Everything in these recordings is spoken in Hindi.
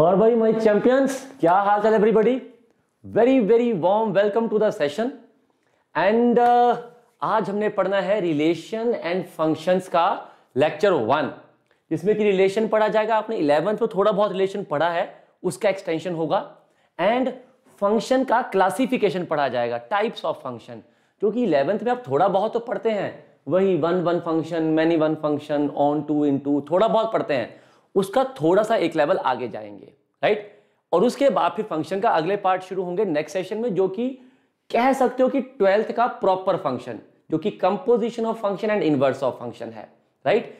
और भाई माय चैंपियंस क्या हाल चाल everybody very very warm welcome to the session and आज हमने पढ़ना है रिलेशन एंड फंक्शंस का लेक्चर वन जिसमें कि रिलेशन पढ़ा जाएगा आपने इलेवंथ में थोड़ा बहुत रिलेशन पढ़ा है उसका एक्सटेंशन होगा एंड फंक्शन का क्लासिफिकेशन पढ़ा जाएगा टाइप्स ऑफ फंक्शन जो कि इलेवेंथ में आप थोड़ा बहुत तो पढ़ते हैं वही one one function many one function onto into थोड़ा बहुत पढ़ते हैं उसका थोड़ा सा एक लेवल आगे जाएंगे राइट और उसके बाद फिर फंक्शन का अगले पार्ट शुरू होंगे नेक्स्ट सेशन में जो कि कह सकते हो कि ट्वेल्थ का प्रॉपर फंक्शन जो कि composition of function and inverse of function है right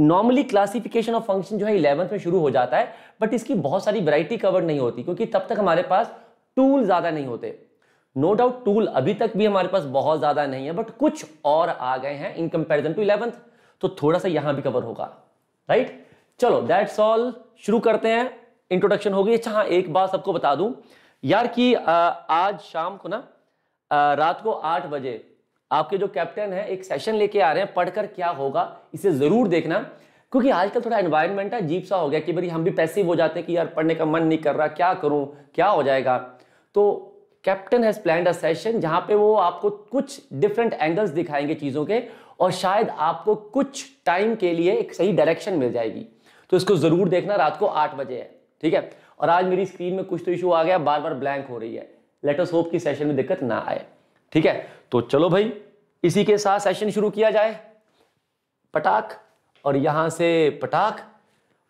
normally classification of function जो है इलेवंथ में शुरू हो जाता है बट इसकी बहुत सारी वैरायटी कवर नहीं होती क्योंकि तब तक हमारे पास टूल ज़्यादा नहीं होते नो डाउट टूल अभी तक भी हमारे पास बहुत ज़्यादा नहीं है बट कुछ और आ गए हैं इन कंपेरिजन टू इलेवंथ तो थोड़ा सा यहां भी कवर होगा राइट right? चलो दैट्स ऑल शुरू करते हैं इंट्रोडक्शन हो गई अच्छा हाँ एक बात सबको बता दूं यार कि आज शाम को ना रात को आठ बजे आपके जो कैप्टन है एक सेशन लेके आ रहे हैं पढ़कर क्या होगा इसे ज़रूर देखना क्योंकि आजकल थोड़ा एनवायरनमेंट है जीप सा हो गया कि भाई हम भी पैसिव हो जाते हैं कि यार पढ़ने का मन नहीं कर रहा क्या करूं क्या हो जाएगा तो captain has plan a session जहां पे वो आपको कुछ डिफरेंट एंगल्स दिखाएंगे चीज़ों के और शायद आपको कुछ टाइम के लिए एक सही डायरेक्शन मिल जाएगी तो इसको ज़रूर देखना रात को आठ बजे है ठीक है और आज मेरी स्क्रीन में कुछ तो इशू आ गया बार बार ब्लैंक हो रही है लेटस होप की सेशन में दिक्कत ना आए ठीक है तो चलो भाई इसी के साथ सेशन शुरू किया जाए पटाख और यहां से पटाख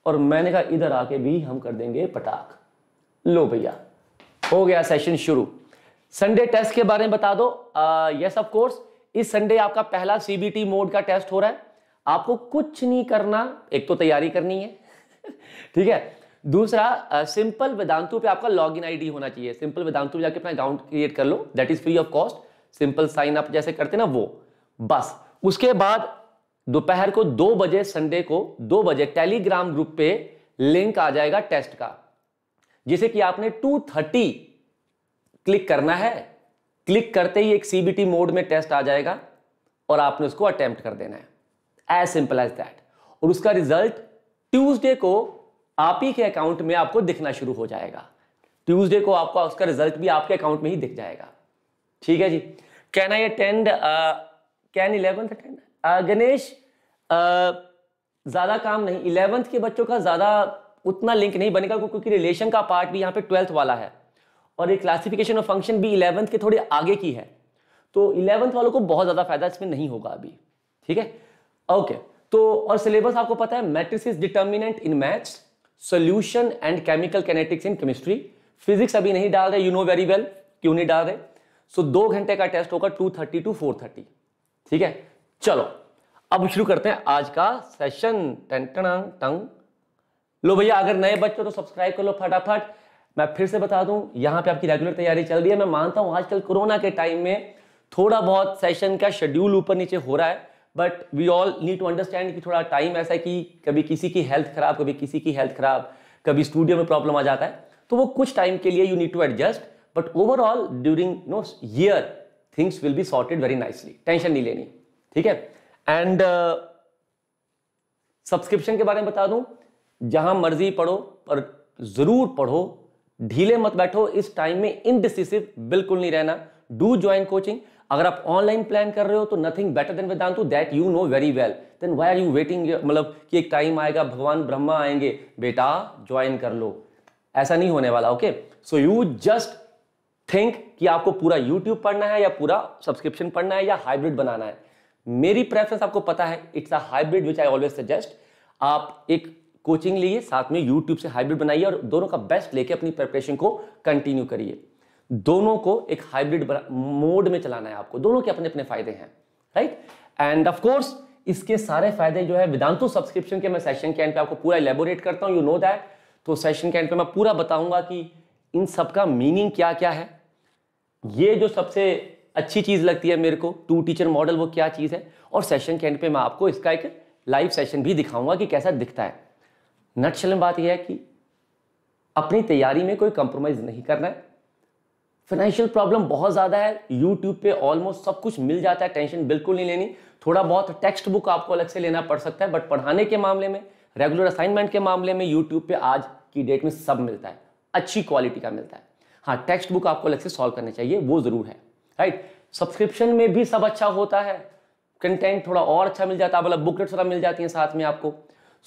और मैंने कहा इधर आके भी हम कर देंगे पटाख लो भैया हो गया सेशन शुरू संडे टेस्ट के बारे में बता दो यस ऑफ कोर्स इस संडे आपका पहला सीबीटी मोड का टेस्ट हो रहा है आपको कुछ नहीं करना एक तो तैयारी करनी है ठीक है दूसरा सिंपल वेदांतु पे आपका लॉग इन आई होना चाहिए सिंपल वेदांतु जाके अपना अकाउंट क्रिएट कर लो that is free of cost simple sign up जैसे करते ना वो बस उसके बाद दोपहर को दो बजे संडे को दो बजे टेलीग्राम ग्रुप पे लिंक आ जाएगा टेस्ट का जिसे कि आपने 230 क्लिक करना है क्लिक करते ही एक सीबीटी मोड में टेस्ट आ जाएगा और आपने उसको अटेम्प्ट कर देना है एज सिंपल एज दैट और उसका रिजल्ट ट्यूजडे को आप ही के अकाउंट में आपको दिखना शुरू हो जाएगा ट्यूजडे को आपका उसका रिजल्ट भी आपके अकाउंट में ही दिख जाएगा ठीक है जी can I attend can eleventh attend Ganesh uh, ज़्यादा काम नहीं इलेवेंथ के बच्चों का ज़्यादा उतना लिंक नहीं बनेगा क्योंकि रिलेशन का पार्ट भी यहाँ पे ट्वेल्थ वाला है और ये क्लासिफिकेशन ऑफ फंक्शन भी इलेवंथ के थोड़े आगे की है तो इलेवंथ वालों को बहुत ज़्यादा फायदा इसमें नहीं होगा अभी ठीक है ओके तो और सिलेबस आपको पता है matrices determinant in maths solution and chemical kinetics in chemistry physics अभी नहीं डाल रहे यू नो वेरी वेल क्यों नहीं डाल रहे सो so, दो घंटे का टेस्ट होगा two thirty to four thirty ठीक है चलो अब शुरू करते हैं आज का सेशन टंग टंग लो भैया अगर नए बच्चों तो सब्सक्राइब कर लो फटाफट मैं फिर से बता दूं यहां पे आपकी रेगुलर तैयारी चल रही है मैं मानता हूं आजकल कोरोना के टाइम में थोड़ा बहुत सेशन का शेड्यूल ऊपर नीचे हो रहा है but we all need to understand कि थोड़ा टाइम ऐसा है कि कभी किसी की हेल्थ खराब कभी किसी की हेल्थ खराब कभी स्टूडियो में प्रॉब्लम आ जाता है तो वो कुछ टाइम के लिए you need to adjust but overall during no year things will be sorted very nicely tension नहीं लेनी ठीक है एंड सब्सक्रिप्शन uh, के बारे में बता दूं जहां मर्जी पढ़ो पर जरूर पढ़ो ढीले मत बैठो इस टाइम में इनडिसिसिव बिल्कुल नहीं रहना डू ज्वाइन कोचिंग अगर आप ऑनलाइन प्लान कर रहे हो तो nothing better than Vedantu that you know very well then why are you waiting मतलब कि एक टाइम आएगा भगवान ब्रह्मा आएंगे बेटा ज्वाइन कर लो ऐसा नहीं होने वाला okay so you just think कि आपको पूरा यूट्यूब पढ़ना है या पूरा सब्सक्रिप्शन पढ़ना है या हाइब्रिड बनाना है मेरी प्रेफरेंस आपको पता है it's a hybrid which I always suggest आप एक कोचिंग लिए साथ में यूट्यूब से हाइब्रिड बनाइए और दोनों का बेस्ट लेके अपनी प्रिपरेशन को कंटिन्यू करिए दोनों को एक हाइब्रिड मोड में चलाना है आपको दोनों के अपने अपने फायदे हैं राइट एंड ऑफकोर्स इसके सारे फायदे जो है वेदांतु सब्सक्रिप्शन के मैं सेशन के एंड पे आपको पूरा इलेबोरेट करता हूँ यू नो दैट तो सेशन के एंड पे मैं पूरा बताऊंगा कि इन सब का मीनिंग क्या क्या है ये जो सबसे अच्छी चीज़ लगती है मेरे को टू टीचर मॉडल वो क्या चीज़ है और सेशन के एंड पे मैं आपको इसका एक लाइव सेशन भी दिखाऊंगा कि कैसा दिखता है नटशल में बात यह है कि अपनी तैयारी में कोई कंप्रोमाइज़ नहीं करना है फाइनेंशियल प्रॉब्लम बहुत ज़्यादा है यूट्यूब पे ऑलमोस्ट सब कुछ मिल जाता है टेंशन बिल्कुल नहीं लेनी थोड़ा बहुत टेक्स्ट बुक आपको अलग से लेना पड़ सकता है बट पढ़ाने के मामले में रेगुलर असाइनमेंट के मामले में यूट्यूब पे आज की डेट में सब मिलता है अच्छी क्वालिटी का मिलता है हाँ टेक्स्ट बुक आपको अलग से सॉल्व करना चाहिए वो ज़रूर है राइट सब्सक्रिप्शन में भी सब अच्छा होता है कंटेंट थोड़ा और अच्छा मिल जाता है मतलब बुकलेट थोड़ा मिल जाती है साथ में आपको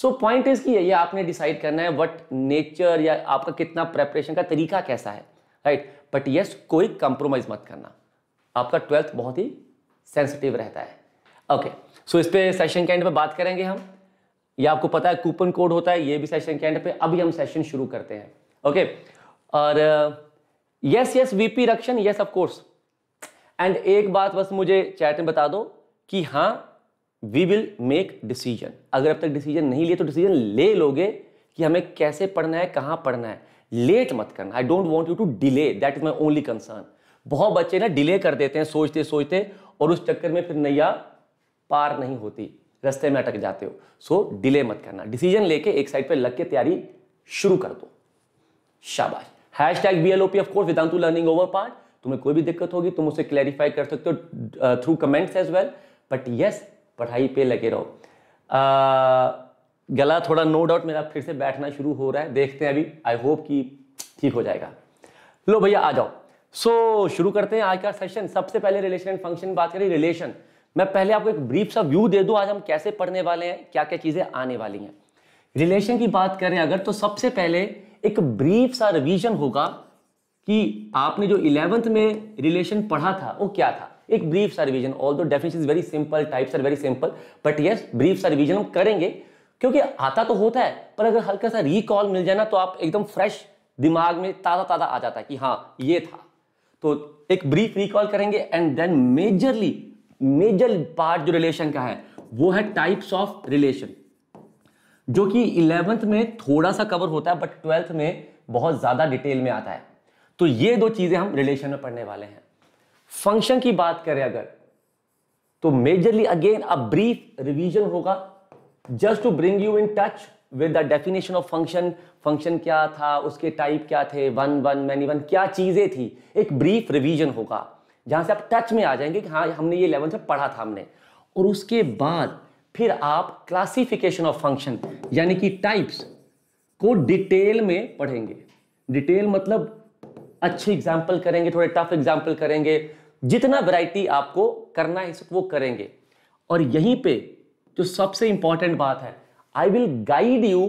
सो पॉइंट इसकी है ये आपने डिसाइड करना है वट नेचर या आपका कितना प्रेपरेशन का तरीका कैसा है राइट बट यस कोई कंप्रोमाइज मत करना आपका ट्वेल्थ बहुत ही सेंसिटिव रहता है ओके okay, सो so इस पर सेशन के एंड पे बात करेंगे हम ये आपको पता है कूपन कोड होता है ये भी सेशन के एंड पे अभी हम सेशन शुरू करते हैं ओके okay, और यस यस वीपी रक्षण यस ऑफ कोर्स एंड एक बात बस मुझे चैट में बता दो कि हाँ वी विल मेक डिसीजन अगर अब तक डिसीजन नहीं लिए तो डिसीजन ले लोगे कि हमें कैसे पढ़ना है कहाँ पढ़ना है लेट मत करना I don't want you to delay that is my only concern बहुत बच्चे ना डिले कर देते हैं सोचते सोचते और उस चक्कर में फिर नैया पार नहीं होती रस्ते में अटक जाते हो सो so, डिले मत करना डिसीजन लेके एक साइड पे लग के तैयारी शुरू कर दो शाबाश hashtag B L O P of course Vedantu learning over part तुम्हें कोई भी दिक्कत होगी तुम उसे क्लैरिफाई कर सकते हो through comments as well but yes पढ़ाई पे लगे रहो uh, गला थोड़ा नो डाउट मेरा फिर से बैठना शुरू हो रहा है देखते हैं अभी आई होप कि ठीक हो जाएगा लो भैया आ जाओ सो so, शुरू करते हैं आज का सेशन सबसे पहले रिलेशन एंड फंक्शन बात करें रिलेशन मैं पहले आपको एक ब्रीफ सा व्यू दे दूं आज हम कैसे पढ़ने वाले हैं क्या क्या चीज़ें आने वाली हैं रिलेशन की बात करें अगर तो सबसे पहले एक ब्रीफ सा रिविजन होगा कि आपने जो इलेवंथ में रिलेशन पढ़ा था वो क्या था एक ब्रीफ सा रिविजन ऑल दो definition is very simple types are very simple but yes brief सा रिविजन हम करेंगे क्योंकि आता तो होता है पर अगर हल्का सा रिकॉल मिल जाए ना तो आप एकदम फ्रेश दिमाग में ताज़ा ताज़ा आ जाता है कि हाँ ये था तो एक ब्रीफ रिकॉल करेंगे and then majorly major part जो रिलेशन का है वो है टाइप्स ऑफ रिलेशन जो कि इलेवेंथ में थोड़ा सा कवर होता है बट ट्वेल्थ में बहुत ज़्यादा डिटेल में आता है तो ये दो चीज़ें हम रिलेशन में पढ़ने वाले हैं फंक्शन की बात करें अगर तो majorly again a brief revision होगा just to bring you in touch with the definition of function function क्या था उसके टाइप क्या थे वन वन मैनी वन क्या चीज़ें थी एक ब्रीफ रिवीजन होगा जहां से आप टच में आ जाएंगे कि हाँ हमने ये लेवल से पढ़ा था हमने और उसके बाद फिर आप क्लासिफिकेशन ऑफ फंक्शन यानी कि टाइप्स को डिटेल में पढ़ेंगे डिटेल मतलब अच्छे एग्जाम्पल करेंगे थोड़े टफ एग्जाम्पल करेंगे जितना वैरायटी आपको करना है सब वो करेंगे और यहीं पे जो सबसे इंपॉर्टेंट बात है आई विल गाइड यू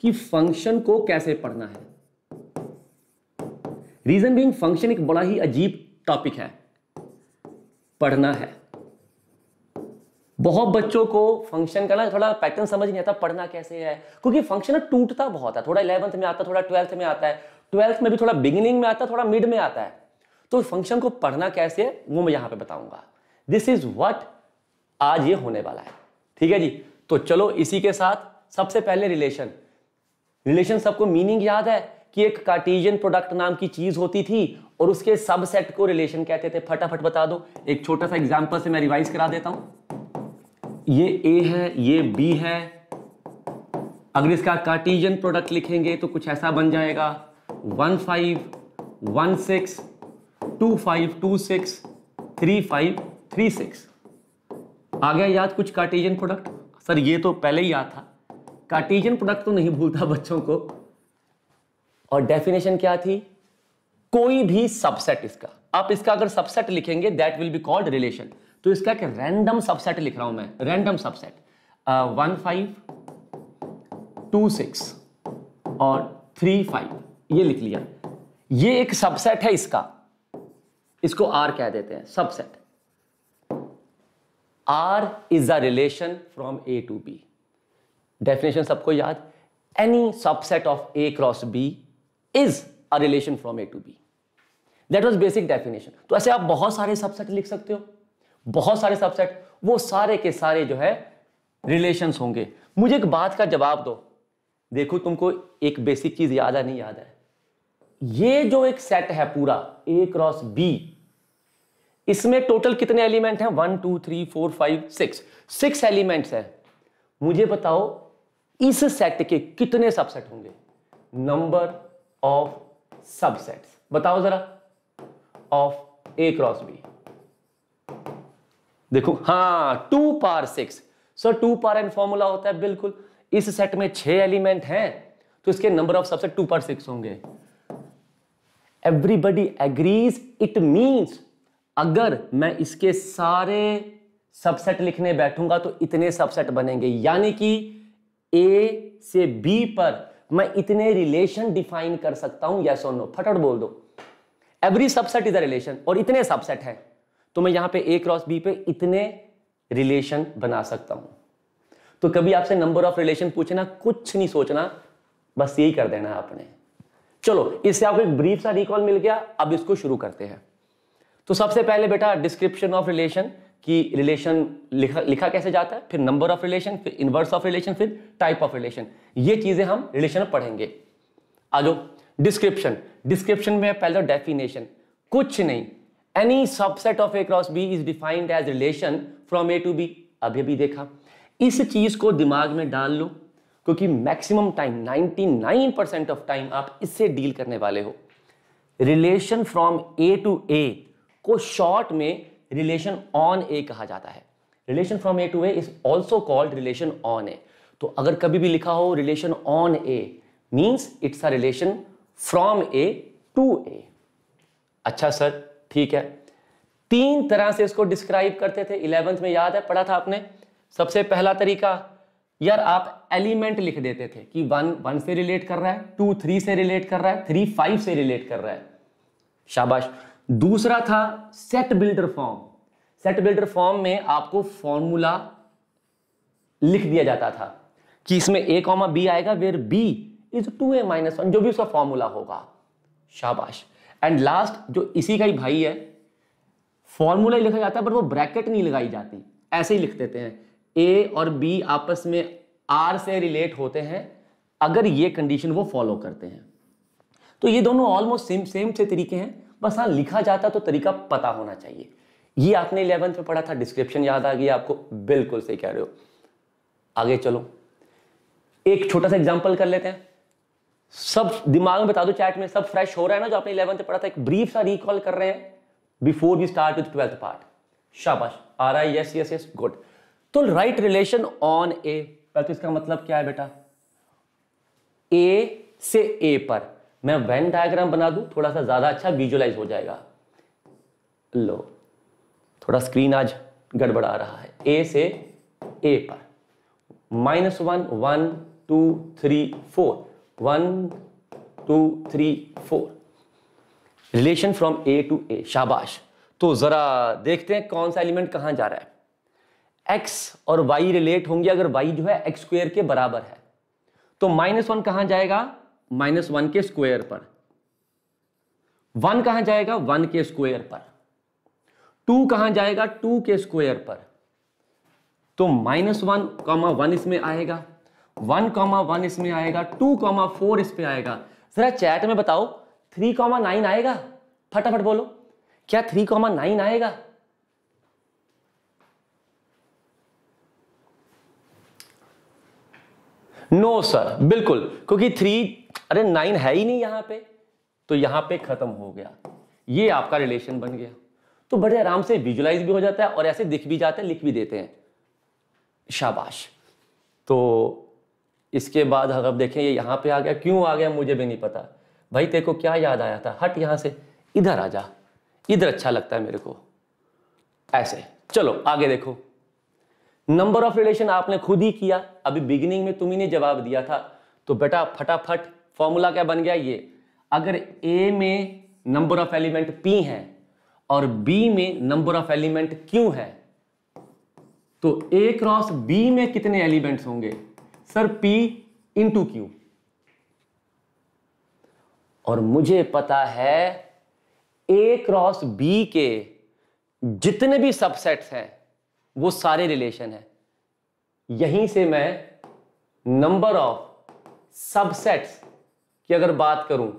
कि फंक्शन को कैसे पढ़ना है रीजन बींग फंक्शन एक बड़ा ही अजीब टॉपिक है पढ़ना है बहुत बच्चों को फंक्शन का ना थोड़ा पैटर्न समझ नहीं आता पढ़ना कैसे है क्योंकि फंक्शन ना टूटता बहुत है थोड़ा इलेवंथ में आता थोड़ा ट्वेल्थ में आता है ट्वेल्थ में भी थोड़ा बिगिनिंग में आता है थोड़ा मिड में आता है तो फंक्शन को पढ़ना कैसे है वो मैं यहां पे बताऊंगा दिस इज वट आज ये होने वाला है ठीक है जी तो चलो इसी के साथ सबसे पहले रिलेशन रिलेशन सबको मीनिंग याद है कि एक कार्टीजन प्रोडक्ट नाम की चीज होती थी और उसके सबसेट को रिलेशन कहते थे फटाफट बता दो एक छोटा सा एग्जांपल से मैं रिवाइज करा देता हूं ये ए है ये बी है अगर इसका कार्टीजन प्रोडक्ट लिखेंगे तो कुछ ऐसा बन जाएगा one five one six two five two six three five three six आ गया याद कुछ कार्टेजियन प्रोडक्ट सर ये तो पहले ही याद था कार्टेजियन प्रोडक्ट तो नहीं भूलता बच्चों को और डेफिनेशन क्या थी कोई भी सबसेट इसका आप इसका अगर सबसेट लिखेंगे that will be called relation तो इसका एक रैंडम सबसेट लिख रहा हूं मैं random subset one five two six और थ्री फाइव ये लिख लिया ये एक सबसेट है इसका इसको आर कह देते हैं subset R is a relation from A to B definition सबको याद any subset of A cross B is a relation from A to B that was basic definition तो ऐसे आप बहुत सारे सबसेट लिख सकते हो बहुत सारे सबसेट वो सारे के सारे जो है रिलेशन होंगे मुझे एक बात का जवाब दो देखो तुमको एक बेसिक चीज याद है नहीं याद है ये जो एक सेट है पूरा ए क्रॉस बी इसमें टोटल कितने एलिमेंट हैं one two three four five six six elements हैं मुझे बताओ इस सेट के कितने सबसेट होंगे नंबर ऑफ सबसेट्स बताओ जरा ऑफ ए क्रॉस बी देखो हाँ टू पार सिक्स सर टू पार एन फॉर्मूला होता है बिल्कुल इस सेट में छह एलिमेंट हैं तो इसके नंबर ऑफ सबसेट टू पार सिक्स होंगे एवरीबडी एग्रीज इट मीन्स अगर मैं इसके सारे सबसेट लिखने बैठूंगा तो इतने सबसेट बनेंगे यानी कि ए से बी पर मैं इतने रिलेशन डिफाइन कर सकता हूं यस और नो फटट बोल दो every subset is a relation और इतने सबसेट हैं तो मैं यहां पे ए क्रॉस बी पे इतने रिलेशन बना सकता हूं तो कभी आपसे नंबर ऑफ रिलेशन पूछना कुछ नहीं सोचना बस यही कर देना आपने चलो इससे आपको एक ब्रीफ सा रिकॉल मिल गया अब इसको शुरू करते हैं तो सबसे पहले बेटा डिस्क्रिप्शन ऑफ रिलेशन कि रिलेशन लिखा लिखा कैसे जाता है फिर नंबर ऑफ रिलेशन फिर इनवर्स ऑफ रिलेशन फिर टाइप ऑफ रिलेशन ये चीज़ें हम रिलेशन में पढ़ेंगे आ जाओ डिस्क्रिप्शन डिस्क्रिप्शन में पहले डेफिनेशन कुछ नहीं any subset of A cross B is defined as relation from A to B अभी भी देखा इस चीज़ को दिमाग में डाल लो क्योंकि maximum time 99 percent of time आप इससे डील करने वाले हो relation from A to A को शॉर्ट में रिलेशन ऑन ए कहा जाता है relation from A to A is also called relation on A तो अगर कभी भी लिखा हो relation on A means it's a relation from A to A अच्छा सर ठीक है तीन तरह से इसको डिस्क्राइब करते थे इलेवेंथ में याद है पढ़ा था आपने सबसे पहला तरीका यार आप एलिमेंट लिख देते थे कि वन वन से रिलेट कर रहा है टू थ्री से रिलेट कर रहा है थ्री फाइव से रिलेट कर रहा है शाबाश दूसरा था set builder form set builder form में आपको फॉर्मूला लिख दिया जाता था कि इसमें ए कॉमा बी आएगा where B is two A minus one जो भी उसका फॉर्मूला होगा शाबाश एंड लास्ट जो इसी का ही भाई है फॉर्मूला ही लिखा जाता है बट वो ब्रैकेट नहीं लगाई जाती ऐसे ही लिख देते हैं ए और बी आपस में आर से रिलेट होते हैं अगर ये कंडीशन वो फॉलो करते हैं तो ये दोनों ऑलमोस्ट सेम सेम से तरीके हैं बस हाँ लिखा जाता तो तरीका पता होना चाहिए ये आपने इलेवंथ में पढ़ा था डिस्क्रिप्शन याद आ गया आपको बिल्कुल सही कह रहे हो आगे चलो एक छोटा सा एग्जाम्पल कर लेते हैं सब दिमाग में बता दो चैट में सब फ्रेश हो रहा है ना जो आपने इलेवंथ पढ़ा था एक ब्रीफ सा रिकॉल कर रहे हैं before we start with twelfth part शाबाश आ रहा है यस यस यस गुड तो राइट रिलेशन ऑन ए तो इसका मतलब क्या है बेटा ए से ए पर मैं वेन डायग्राम बना दूं थोड़ा सा ज़्यादा अच्छा विजुअलाइज हो जाएगा लो थोड़ा स्क्रीन आज गड़बड़ा रहा है ए से ए पर minus one one two three four one two three four relation from A to A शाबाश तो ज़रा देखते हैं कौन सा एलिमेंट कहां जा रहा है एक्स और वाई रिलेट होंगे अगर वाई जो है एक्स स्क्वेयर के बराबर है तो माइनस वन कहां जाएगा माइनस वन के स्क्वायर पर वन कहां जाएगा वन के स्क्वायर पर टू कहां जाएगा टू के स्क्वायर पर तो माइनस वन कॉमा वन इसमें आएगा वन कॉमा वन इसमें आएगा टू कॉमा फोर इसमें आएगा जरा चैट में बताओ थ्री कॉमा नाइन आएगा फटाफट बोलो क्या थ्री कॉमा नाइन आएगा नो सर बिल्कुल क्योंकि थ्री अरे नाइन है ही नहीं यहां पे तो यहां पे खत्म हो गया ये आपका रिलेशन बन गया तो बड़े आराम से विजुलाइज भी हो जाता है और ऐसे दिख भी जाते हैं लिख भी देते हैं शाबाश तो इसके बाद अगर देखें ये यहाँ पे आ गया क्यों आ गया मुझे भी नहीं पता भाई तेरे को क्या याद आया था हट यहां से इधर आ जा इधर अच्छा लगता है मेरे को ऐसे चलो आगे देखो नंबर ऑफ रिलेशन आपने खुद ही किया अभी बिगिनिंग में तुम्हें ने जवाब दिया था तो बेटा फटाफट फॉर्मूला क्या बन गया ये अगर ए में नंबर ऑफ एलिमेंट पी है और बी में नंबर ऑफ एलिमेंट क्यू है तो ए क्रॉस बी में कितने एलिमेंट्स होंगे सर पी इंटू क्यू और मुझे पता है ए क्रॉस बी के जितने भी सबसेट्स हैं वो सारे रिलेशन है यहीं से मैं नंबर ऑफ सबसेट्स की अगर बात करूं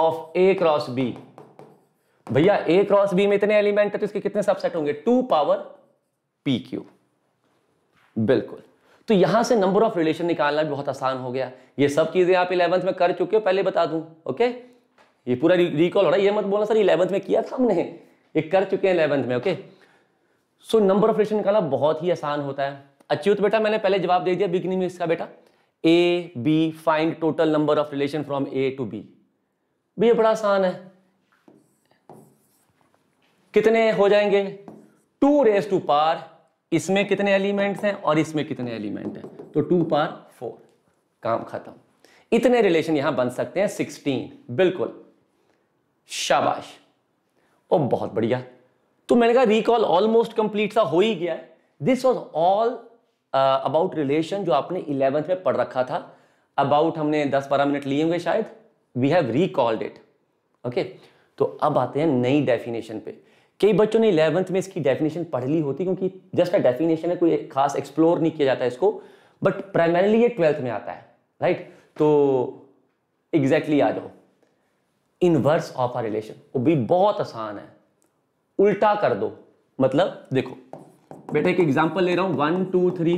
ऑफ ए क्रॉस बी भैया ए क्रॉस बी में इतने एलिमेंट है तो इसके कितने सबसेट होंगे टू पावर पी क्यू बिल्कुल तो यहां से नंबर ऑफ रिलेशन निकालना भी बहुत आसान हो गया ये सब चीजें आप इलेवंथ में कर चुके हो पहले बता दूं ओके ये पूरा रिकॉल हो रहा है ये मत बोलना सर इलेवंथ में किया था हमने ये कर चुके हैं इलेवंथ में okay so number of relation निकालना बहुत ही आसान होता है अच्युत बेटा मैंने पहले जवाब दे दिया बिगनिंग में इसका बेटा A B find total number of relation from A to B भी बड़ा आसान है कितने हो जाएंगे टू रेस टू पार इसमें कितने एलिमेंट्स हैं और इसमें कितने एलिमेंट हैं तो टू पार फोर काम खत्म इतने रिलेशन यहां बन सकते हैं सिक्सटीन बिल्कुल शाबाश ओ बहुत बढ़िया तो मैंने कहा रिकॉल ऑलमोस्ट कंप्लीट था हो ही गया है this was all about relation जो आपने इलेवेंथ में पढ़ रखा था अबाउट हमने दस बारह मिनट लिए होंगे शायद we have recalled it okay तो अब आते हैं नई डेफिनेशन पे कई बच्चों ने इलेवंथ में इसकी डेफिनेशन पढ़ ली होती क्योंकि जस्ट अ डेफिनेशन है कोई खास एक्सप्लोर नहीं किया जाता इसको बट प्राइमरली ये ट्वेल्थ में आता है राइट right? तो एग्जैक्टली आ जाओ इनवर्स ऑफ आ रिलेशन वो भी बहुत आसान है उल्टा कर दो मतलब देखो बेटा एक एग्जांपल ले रहा हूं वन टू थ्री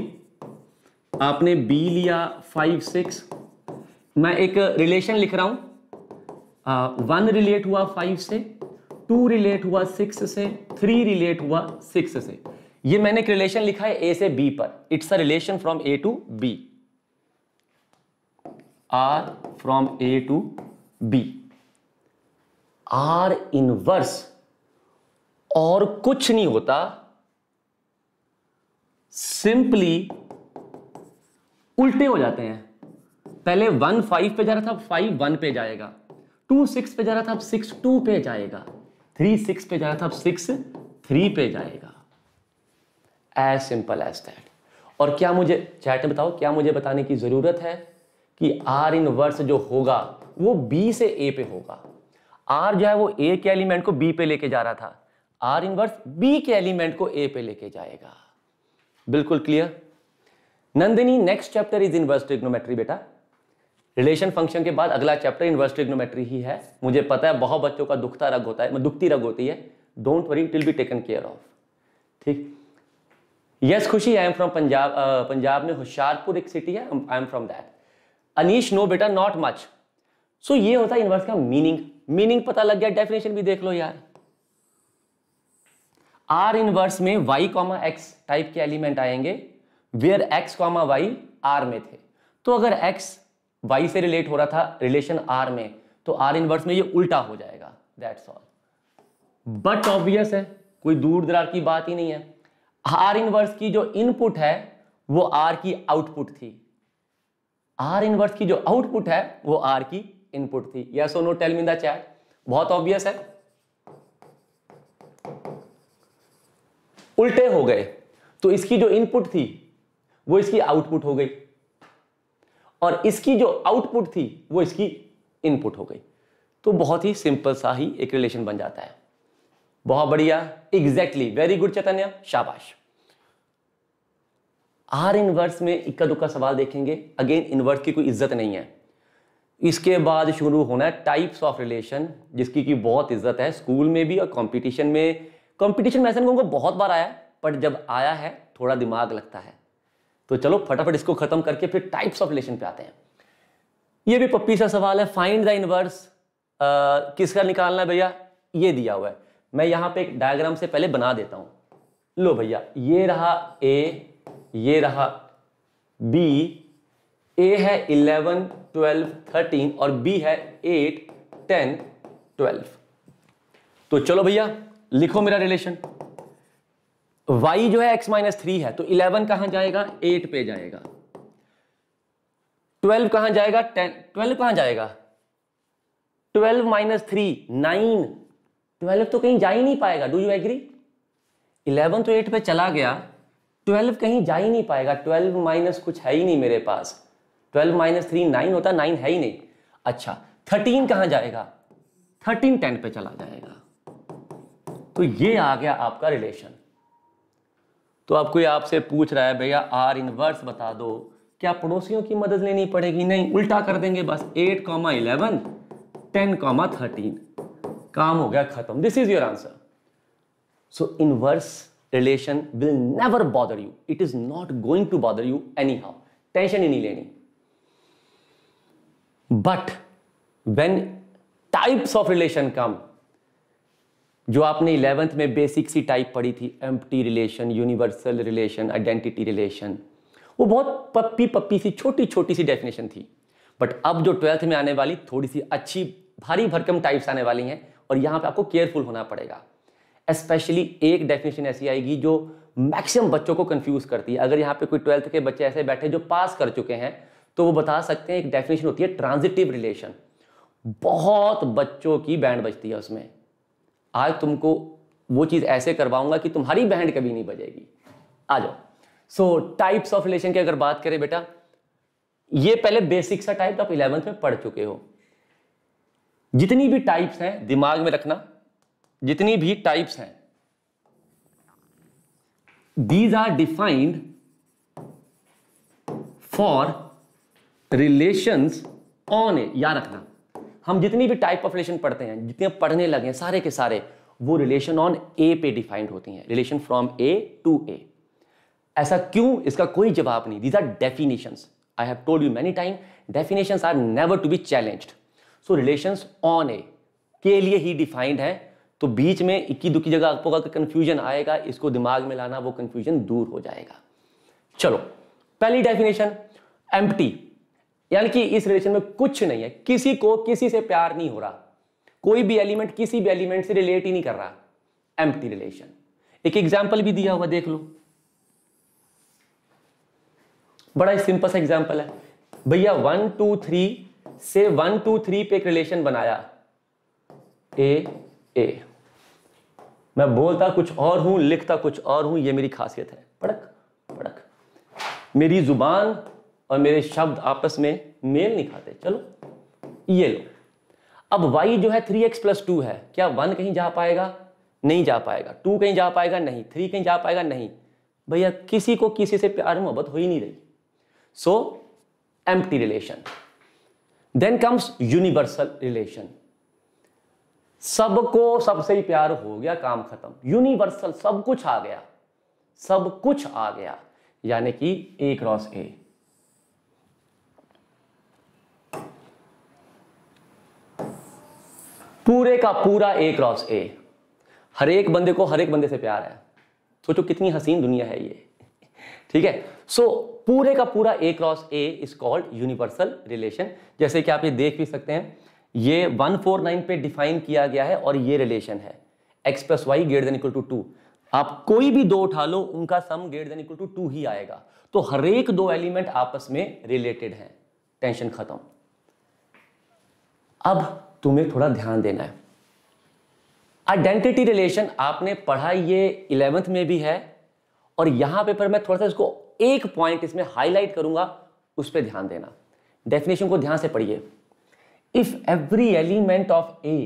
आपने बी लिया फाइव सिक्स मैं एक रिलेशन लिख रहा हूं वन रिलेट हुआ फाइव से टू रिलेट हुआ सिक्स से थ्री रिलेट हुआ सिक्स से ये मैंने एक रिलेशन लिखा है ए से बी पर it's a relation from A to B R from A to B R inverse और कुछ नहीं होता सिंपली उल्टे हो जाते हैं पहले वन फाइव पे जा रहा था फाइव वन पे जाएगा टू सिक्स पे जा रहा था अब सिक्स टू पे जाएगा थ्री सिक्स पे जा रहा था अब सिक्स थ्री पे जाएगा एज सिंपल एज दैट और क्या मुझे चैट में बताओ क्या मुझे बताने की जरूरत है कि आर इन वर्स जो होगा वो बी से ए पे होगा आर जो है वो ए के एलिमेंट को बी पे लेके जा रहा था आर इनवर्स बी के एलिमेंट को ए पे लेके जाएगा बिल्कुल clear Nandini next chapter is inverse trigonometry बेटा रिलेशन फंक्शन के बाद अगला चैप्टर इनवर्स ट्रिग्नोमेट्री ही है मुझे पता है बहुत बच्चों का दुखता रग होता है दुखती रग होती है don't worry it'll be taken care of ठीक yes Khushi I am from Punjab Punjab में होशियारपुर एक सिटी है I am from that Anish no बेटा नॉट मच सो ये होता है इनवर्स का मीनिंग मीनिंग पता लग गया डेफिनेशन भी देख लो यार आर इनवर्स में वाई कॉमा एक्स टाइप के एलिमेंट आएंगे where X comma Y R में थे तो अगर एक्स वाई से रिलेट हो रहा था रिलेशन आर में तो आर इनवर्स में ये उल्टा हो जाएगा दैट्स ऑल बट ऑब्वियस है कोई दूर दरार की बात ही नहीं है आर इनवर्स की जो इनपुट है वो आर की आउटपुट थी आर इनवर्स की जो आउटपुट है वो आर की इनपुट थी yes oh no tell me the chat बहुत ऑब्वियस है उल्टे हो गए तो इसकी जो इनपुट थी वो इसकी आउटपुट हो गई और इसकी जो आउटपुट थी वो इसकी इनपुट हो गई तो बहुत ही सिंपल सा ही एक रिलेशन बन जाता है बहुत बढ़िया एग्जैक्टली वेरी गुड चैतन्य शाबाश आर इनवर्स में इक्का दुक्का सवाल देखेंगे अगेन इनवर्स की कोई इज्जत नहीं है इसके बाद शुरू होना है टाइप्स ऑफ रिलेशन जिसकी की बहुत इज्जत है स्कूल में भी और कंपटीशन में कंपटीशन मैसन को बहुत बार आया बट जब आया है थोड़ा दिमाग लगता है तो चलो फटाफट इसको खत्म करके फिर टाइप्स ऑफ रिलेशन पे आते हैं ये भी पप्पी सा सवाल है फाइंड द इनवर्स किसका निकालना है भैया ये दिया हुआ है मैं यहां पे एक डायग्राम से पहले बना देता हूं लो भैया ये रहा ए ये रहा बी ए है इलेवन ट्वेल्व थर्टीन और बी है एट टेन ट्वेल्व तो चलो भैया लिखो मेरा रिलेशन y जो है x माइनस थ्री है तो 11 कहां जाएगा 8 पे जाएगा 12 कहां जाएगा 10 12 कहां जाएगा 12 माइनस थ्री नाइन ट्वेल्व तो कहीं जा ही नहीं पाएगा डू यू एग्री 11 तो 8 पे चला गया 12 कहीं जा ही नहीं पाएगा 12 माइनस कुछ है ही नहीं मेरे पास 12 माइनस थ्री नाइन होता नाइन है ही नहीं अच्छा 13 कहां जाएगा 13 10 पे चला जाएगा तो ये आ गया आपका रिलेशन तो आप कोई आपसे पूछ रहा है भैया आर इनवर्स बता दो क्या पड़ोसियों की मदद लेनी पड़ेगी नहीं उल्टा कर देंगे बस eight comma eleven ten comma thirteen काम हो गया खत्म this is your answer so inverse relation will never bother you it is not going to bother you anyhow tension ही नहीं लेनी but when types of relation come जो आपने इलेवेंथ में बेसिक सी टाइप पढ़ी थी एम relation universal relation identity relation वो बहुत पप्पी पप्पी सी छोटी छोटी सी डेफिनेशन थी बट अब जो ट्वेल्थ में आने वाली थोड़ी सी अच्छी भारी भरकम टाइप्स आने वाली हैं और यहाँ पे आपको केयरफुल होना पड़ेगा स्पेशली एक डेफिनेशन ऐसी आएगी जो मैक्सिमम बच्चों को कन्फ्यूज़ करती है अगर यहाँ पे कोई ट्वेल्थ के बच्चे ऐसे बैठे जो पास कर चुके हैं तो वो बता सकते हैं एक डेफिनेशन होती है ट्रांजिटिव रिलेशन बहुत बच्चों की बैंड बजती है उसमें आज तुमको वो चीज़ ऐसे करवाऊंगा कि तुम्हारी बैंड कभी नहीं बजेगी आ जाओ सो टाइप्स ऑफ रिलेशन की अगर बात करें बेटा ये पहले बेसिक सा टाइप तो आप इलेवंथ में पढ़ चुके हो जितनी भी टाइप्स हैं दिमाग में रखना जितनी भी टाइप्स हैं these are defined for relations on A या रखना हम जितनी भी टाइप ऑफ रिलेशन पढ़ते हैं जितने पढ़ने लगे हैं सारे के सारे वो रिलेशन ऑन ए पे डिफाइंड होती हैं relation from A to A ऐसा क्यों इसका कोई जवाब नहीं these are definitions I have told you many time definitions are never to be challenged so relations on A के लिए ही डिफाइंड है तो बीच में इक्की दुखी जगह आपको का कन्फ्यूजन आएगा इसको दिमाग में लाना वो कंफ्यूजन दूर हो जाएगा चलो पहली डेफिनेशन एम्प्टी यानी कि इस रिलेशन में कुछ नहीं है किसी को किसी से प्यार नहीं हो रहा कोई भी एलिमेंट किसी भी एलिमेंट से रिलेट ही नहीं कर रहा एम रिलेशन एक एग्जाम्पल भी दिया हुआ देख लो बड़ा सिंपल सा एग्जाम्पल है भैया वन टू थ्री से वन टू थ्री पे एक रिलेशन बनाया ए ए मैं बोलता कुछ और हूं लिखता कुछ और हूं ये मेरी खासियत है पड़क पड़क मेरी जुबान और मेरे शब्द आपस में मेल नहीं खाते चलो ये लो अब वाई जो है थ्री एक्स प्लस टू है क्या वन कहीं जा पाएगा नहीं जा पाएगा टू कहीं जा पाएगा नहीं थ्री कहीं जा पाएगा नहीं भैया किसी को किसी से प्यार मोहब्बत हो ही नहीं रही सो एम relation then comes universal relation सबको सबसे ही प्यार हो गया काम खत्म यूनिवर्सल सब कुछ आ गया सब कुछ आ गया यानी कि ए क्रॉस ए पूरे का पूरा ए क्रॉस ए हर एक बंदे को हर एक बंदे से प्यार है सोचो कितनी हसीन दुनिया है ये ठीक है सो so, पूरे का पूरा A cross A is called universal relation जैसे कि आप ये देख भी सकते हैं ये 149 पे डिफाइन किया गया है और ये रिलेशन है X plus Y greater than equal to two आप कोई भी दो उठा लो उनका sum greater than equal to two ही आएगा तो हर एक दो एलिमेंट आपस में रिलेटेड हैं टेंशन खत्म अब तुम्हें थोड़ा ध्यान देना है आइडेंटिटी रिलेशन आपने पढ़ा ये इलेवेंथ में भी है और यहां पे पर मैं थोड़ा सा इसको एक पॉइंट इसमें हाईलाइट करूंगा उस पर ध्यान देना डेफिनेशन को ध्यान से पढ़िए if every element of A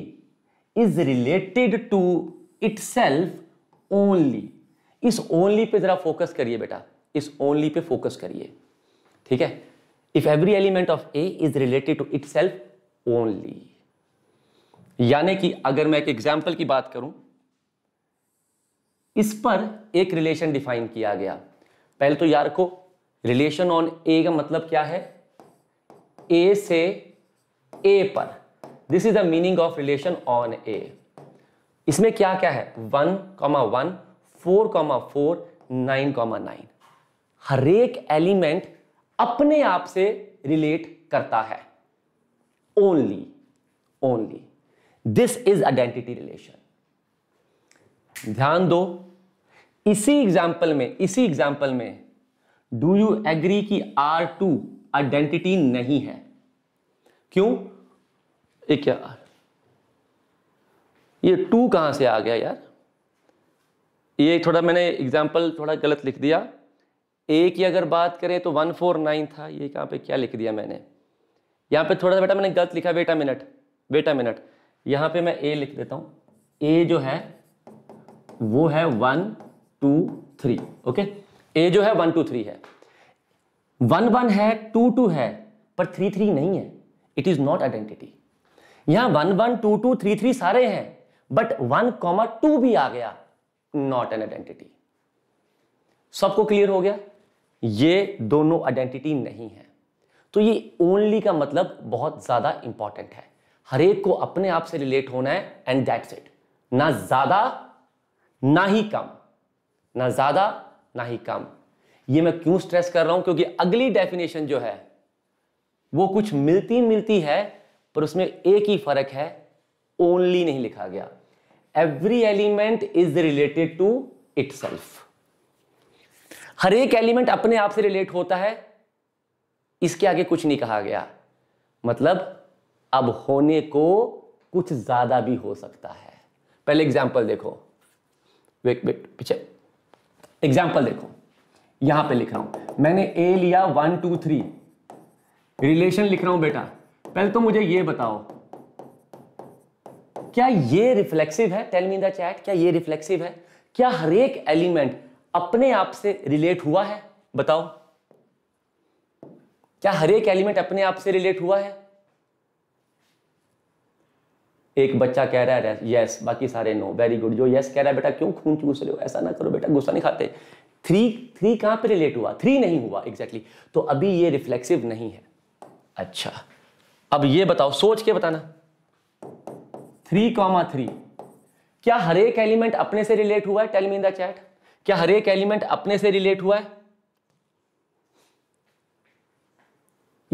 is related to itself only इस ओनली पे जरा फोकस करिए बेटा इस ओनली पे फोकस करिए ठीक है if every element of A is related to itself only यानी कि अगर मैं एक एग्जाम्पल की बात करूं इस पर एक रिलेशन डिफाइन किया गया पहले तो यार को रिलेशन ऑन ए का मतलब क्या है ए से ए पर this is the meaning of relation on A इसमें क्या क्या है one comma one four comma four nine comma nine हरेक एलिमेंट अपने आप से रिलेट करता है only only this is identity relation ध्यान दो इसी एग्जाम्पल में इसी एग्जाम्पल में डू यू एग्री कि आर टू आइडेंटिटी नहीं है क्यों ये क्या ये टू कहां से आ गया यार ये थोड़ा मैंने एग्जाम्पल थोड़ा गलत लिख दिया ए की अगर बात करें तो वन फोर नाइन था ये कहाँ पे क्या लिख दिया मैंने यहां पे थोड़ा सा बेटा मैंने गलत लिखा बेटा मिनट बेटा मिनट यहां पे मैं ए लिख देता हूं ए जो है वो है one two three okay A जो है वन टू थ्री है वन वन है टू टू है पर थ्री थ्री नहीं है इट इज नॉट आइडेंटिटी यहां one one two two three three सारे हैं बट वन कॉमा टू भी आ गया नॉट एन आइडेंटिटी सबको क्लियर हो गया ये दोनों आइडेंटिटी नहीं है तो ये ओनली का मतलब बहुत ज्यादा इंपॉर्टेंट है हर एक को अपने आप से रिलेट होना है एंड दैट्स इट ना ज्यादा ना ही कम ना ज्यादा ना ही कम ये मैं क्यों स्ट्रेस कर रहा हूं क्योंकि अगली डेफिनेशन जो है वो कुछ मिलती मिलती है पर उसमें एक ही फर्क है ओनली नहीं लिखा गया every element is related to it हर एक एलिमेंट अपने आप से रिलेट होता है इसके आगे कुछ नहीं कहा गया मतलब अब होने को कुछ ज़्यादा भी हो सकता है पहले एग्जाम्पल देखो वेट वेट पीछे एग्जाम्पल देखो यहां पे लिख रहा हूं मैंने ए लिया वन टू थ्री रिलेशन लिख रहा हूं बेटा पहले तो मुझे ये बताओ क्या ये रिफ्लेक्सिव है टेल मी द चैट क्या ये रिफ्लेक्सिव है क्या हर एक एलिमेंट अपने आप से रिलेट हुआ है बताओ क्या हर एक एलिमेंट अपने आप से रिलेट हुआ है एक बच्चा कह रहा है यस बाकी सारे नो वेरी गुड जो यस कह रहा है बेटा क्यों खून चूस रहे हो ऐसा ना करो बेटा गुस्सा नहीं खाते थ्री थ्री कहां पे रिलेट हुआ थ्री नहीं हुआ एग्जैक्टली exactly. तो अभी ये रिफ्लेक्सिव नहीं है अच्छा अब ये बताओ सोच के बताना थ्री कॉमा थ्री क्या हर एक एलिमेंट अपने से रिलेट हुआ है टेलमी इन द चैट क्या हर एक एलिमेंट अपने से रिलेट हुआ है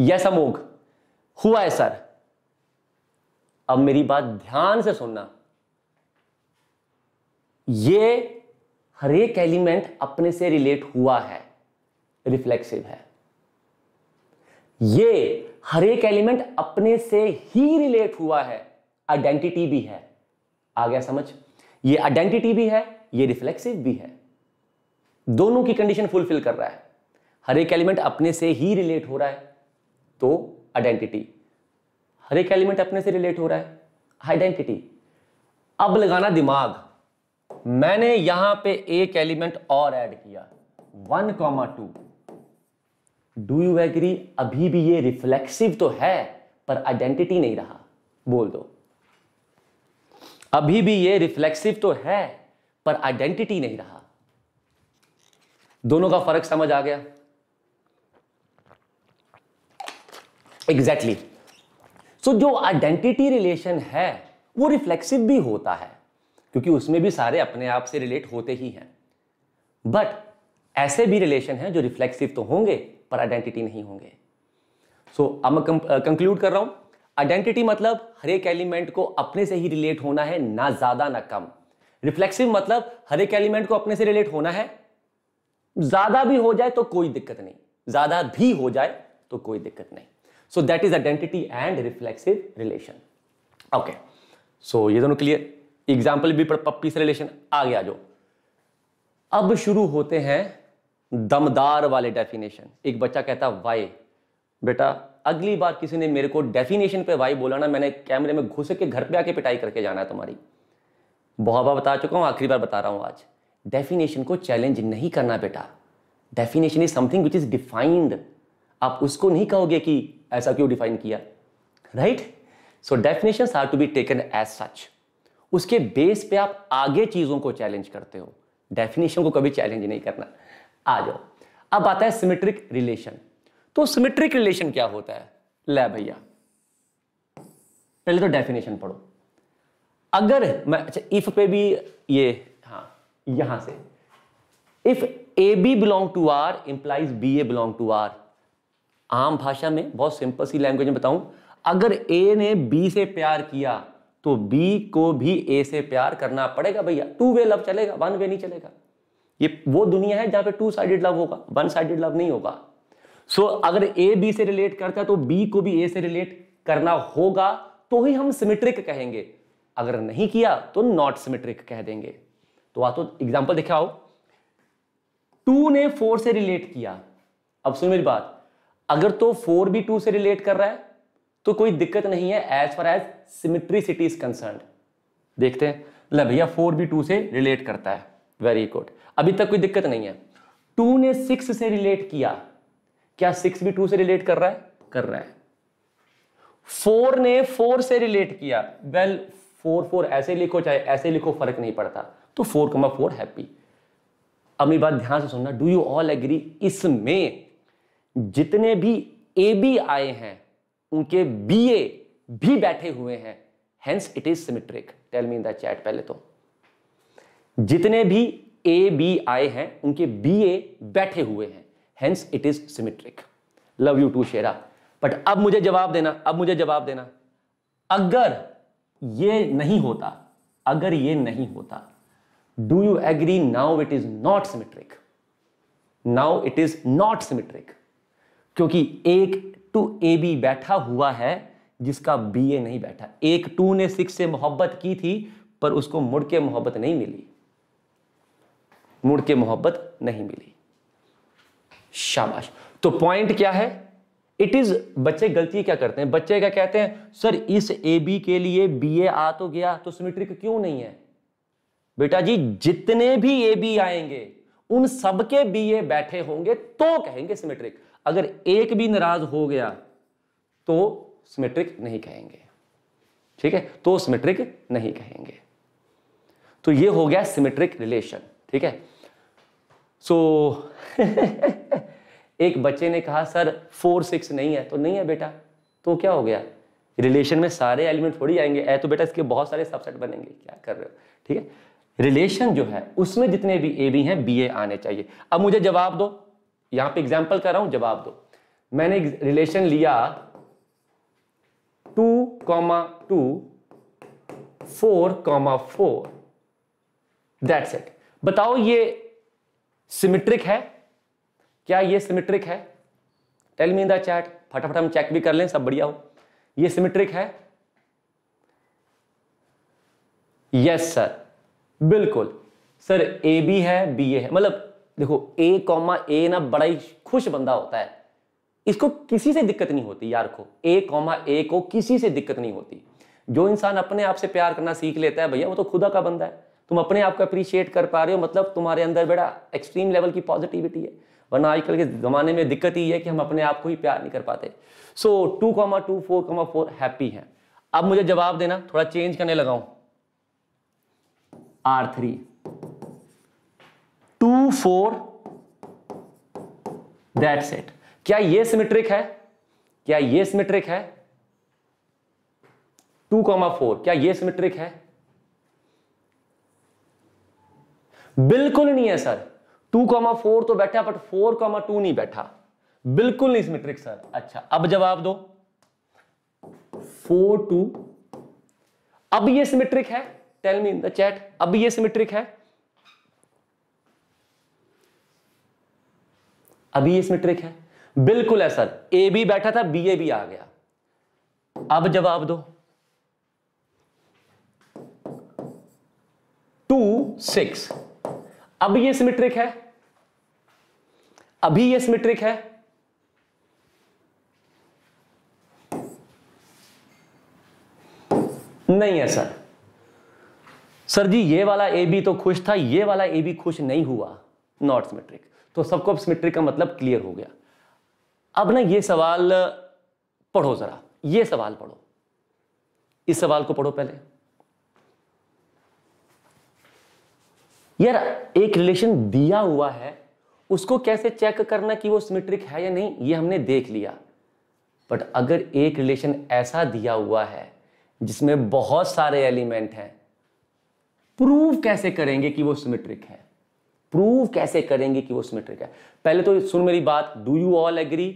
यस अमोघ हुआ है सर अब मेरी बात ध्यान से सुनना ये हर एक एलिमेंट अपने से रिलेट हुआ है रिफ्लेक्सिव है ये हर एक एलिमेंट अपने से ही रिलेट हुआ है आइडेंटिटी भी है आ गया समझ ये आइडेंटिटी भी है ये रिफ्लेक्सिव भी है दोनों की कंडीशन फुलफिल कर रहा है हर एक एलिमेंट अपने से ही रिलेट हो रहा है तो आइडेंटिटी हर एक एलिमेंट अपने से रिलेट हो रहा है आइडेंटिटी अब लगाना दिमाग मैंने यहां पे एक एलिमेंट और ऐड किया one comma two do you agree अभी भी ये रिफ्लेक्सिव तो है पर आइडेंटिटी नहीं रहा बोल दो अभी भी ये रिफ्लेक्सिव तो है पर आइडेंटिटी नहीं रहा दोनों का फर्क समझ आ गया एग्जैक्टली exactly. सो so, जो आइडेंटिटी रिलेशन है वो रिफ्लेक्सिव भी होता है क्योंकि उसमें भी सारे अपने आप से रिलेट होते ही हैं बट ऐसे भी रिलेशन हैं जो रिफ्लेक्सिव तो होंगे पर आइडेंटिटी नहीं होंगे सो so, अब मैं कंक्लूड कर रहा हूं आइडेंटिटी मतलब हर एक एलिमेंट को अपने से ही रिलेट होना है ना ज्यादा ना कम रिफ्लेक्सिव मतलब हर एक एलिमेंट को अपने से रिलेट होना है ज्यादा भी हो जाए तो कोई दिक्कत नहीं ज्यादा भी हो जाए तो कोई दिक्कत नहीं so that is identity and reflexive relation okay so ये दोनों क्लियर एग्जाम्पल भी पप्पी से रिलेशन आ गया जो अब शुरू होते हैं दमदार वाले डेफिनेशन एक बच्चा कहता वाई बेटा अगली बार किसी ने मेरे को डेफिनेशन पे वाई बोला ना मैंने कैमरे में घुस के घर पे आके पिटाई करके जाना है तुम्हारी बहुत बार बता चुका हूँ आखिरी बार बता रहा हूं आज डेफिनेशन को चैलेंज नहीं करना बेटा definition is something which is defined आप उसको नहीं कहोगे कि ऐसा क्यों डिफाइन किया right so definition are to be taken as such उसके बेस पे आप आगे चीज़ों को चैलेंज करते हो डेफिनेशन को कभी चैलेंज नहीं करना आ जाओ अब आता है सिमेट्रिक रिलेशन तो सिमेट्रिक रिलेशन क्या होता है ले भैया पहले तो डेफिनेशन पढ़ो अगर मैं अच्छा इफ पे भी ये हाँ यहां से if A B belong to R implies B A belong to R आम भाषा में बहुत सिंपल सी लैंग्वेज में बताऊं अगर ए ने बी से प्यार किया तो बी को भी ए से प्यार करना पड़ेगा भैया टू वे लव चलेगा वन वे नहीं चलेगा ये वो दुनिया है जहां पे टू साइडेड लव होगा वन साइडेड लव नहीं होगा सो so, अगर ए बी से रिलेट करता है तो बी को भी ए से रिलेट करना होगा तो ही हम सिमेट्रिक कहेंगे अगर नहीं किया तो नॉट सिमेट्रिक कह देंगे तो आ तो एग्जाम्पल दिखाओ टू ने फोर से रिलेट किया अब सुन मेरी बात अगर तो फोर भी टू से रिलेट कर रहा है तो कोई दिक्कत नहीं है as far as symmetricity is concern देखते हैं भैया फोर भी टू से रिलेट करता है वेरी गुड अभी तक कोई दिक्कत नहीं है टू ने सिक्स से रिलेट किया क्या सिक्स भी टू से रिलेट कर रहा है कर रहा है फोर ने फोर से रिलेट किया वेल फोर फोर ऐसे लिखो चाहे ऐसे लिखो फर्क नहीं पड़ता तो फोर कमा फोर हैप्पी अब बात ध्यान से सुनना डू यू ऑल एग्री इसमें जितने भी ए बी आए हैं उनके बी ए भी बैठे हुए हैं hence it is symmetric tell me in the chat पहले तो जितने भी ए बी आए हैं उनके बी ए बैठे हुए हैं hence it is symmetric love you too Shera but अब मुझे जवाब देना अब मुझे जवाब देना अगर ये नहीं होता अगर ये नहीं होता do you agree now it is not symmetric now it is not symmetric क्योंकि एक टू ए बी बैठा हुआ है जिसका बी ए नहीं बैठा एक टू ने सिक्स से मोहब्बत की थी पर उसको मुड़ के मोहब्बत नहीं मिली मुड़ के मोहब्बत नहीं मिली शाबाश तो पॉइंट क्या है इट इज बच्चे गलती क्या करते हैं बच्चे क्या कहते हैं सर इस ए बी के लिए बी ए आ तो गया तो सिमेट्रिक क्यों नहीं है बेटा जी जितने भी ए बी आएंगे उन सबके बी ए बैठे होंगे तो कहेंगे सिमेट्रिक अगर एक भी नाराज हो गया तो सिमेट्रिक नहीं कहेंगे ठीक है तो सिमेट्रिक नहीं कहेंगे तो ये हो गया सिमेट्रिक रिलेशन ठीक है सो एक बच्चे ने कहा सर फोर सिक्स नहीं है तो नहीं है बेटा तो क्या हो गया रिलेशन में सारे एलिमेंट थोड़ी आएंगे ऐ तो बेटा इसके बहुत सारे सबसेट बनेंगे क्या कर रहे हो ठीक है रिलेशन जो है उसमें जितने भी ए बी हैं बी ए आने चाहिए अब मुझे जवाब दो यहां पे एग्जाम्पल कर रहा हूं जवाब दो मैंने रिलेशन लिया two comma two four comma four that set बताओ ये सिमेट्रिक है क्या ये सिमेट्रिक है tell me in the chat फटाफट हम चेक भी कर लें सब बढ़िया हो ये सिमेट्रिक है यस सर बिल्कुल सर ए बी है बी ए है मतलब देखो ए कॉमा ए ना बड़ा ही खुश बंदा होता है इसको किसी से दिक्कत नहीं होती यार को ए कॉमा ए को किसी से दिक्कत नहीं होती जो इंसान अपने आप से प्यार करना सीख लेता है भैया वो तो खुदा का बंदा है तुम अपने आप को अप्रिशिएट कर पा रहे हो मतलब तुम्हारे अंदर बड़ा एक्सट्रीम लेवल की पॉजिटिविटी है वरना आजकल के ज़माने में दिक्कत ही है कि हम अपने आप को ही प्यार नहीं कर पाते so two comma two four comma four happy है अब मुझे जवाब देना थोड़ा चेंज करने लगा R three two four that set क्या ये सिमेट्रिक है क्या ये सिमेट्रिक है टू कॉमा फोर क्या ये सिमेट्रिक है बिल्कुल नहीं है सर टू कॉमा फोर तो बैठा बट फोर कॉमा टू नहीं बैठा बिल्कुल नहीं सिमेट्रिक सर अच्छा अब जवाब दो फोर टू अब ये सिमेट्रिक है tell me in the chat अब ये सिमेट्रिक है अभी इसमें ट्रिक है बिल्कुल है सर ए बी बैठा था बी ए भी आ गया अब जवाब दो टू सिक्स अब ये सिमेट्रिक है अभी ये सिमेट्रिक है नहीं है सर सर जी ये वाला ए बी तो खुश था ये वाला ए बी खुश नहीं हुआ नॉट सिमेट्रिक तो सबको अब सिमेट्रिक का मतलब क्लियर हो गया अब ना ये सवाल पढ़ो जरा ये सवाल पढ़ो इस सवाल को पढ़ो पहले यार एक रिलेशन दिया हुआ है उसको कैसे चेक करना कि वो सिमेट्रिक है या नहीं ये हमने देख लिया बट अगर एक रिलेशन ऐसा दिया हुआ है जिसमें बहुत सारे एलिमेंट हैं प्रूव कैसे करेंगे कि वो सिमेट्रिक है प्रूव कैसे करेंगे कि वो सिमेट्रिक है पहले तो सुन मेरी बात डू यू ऑल एग्री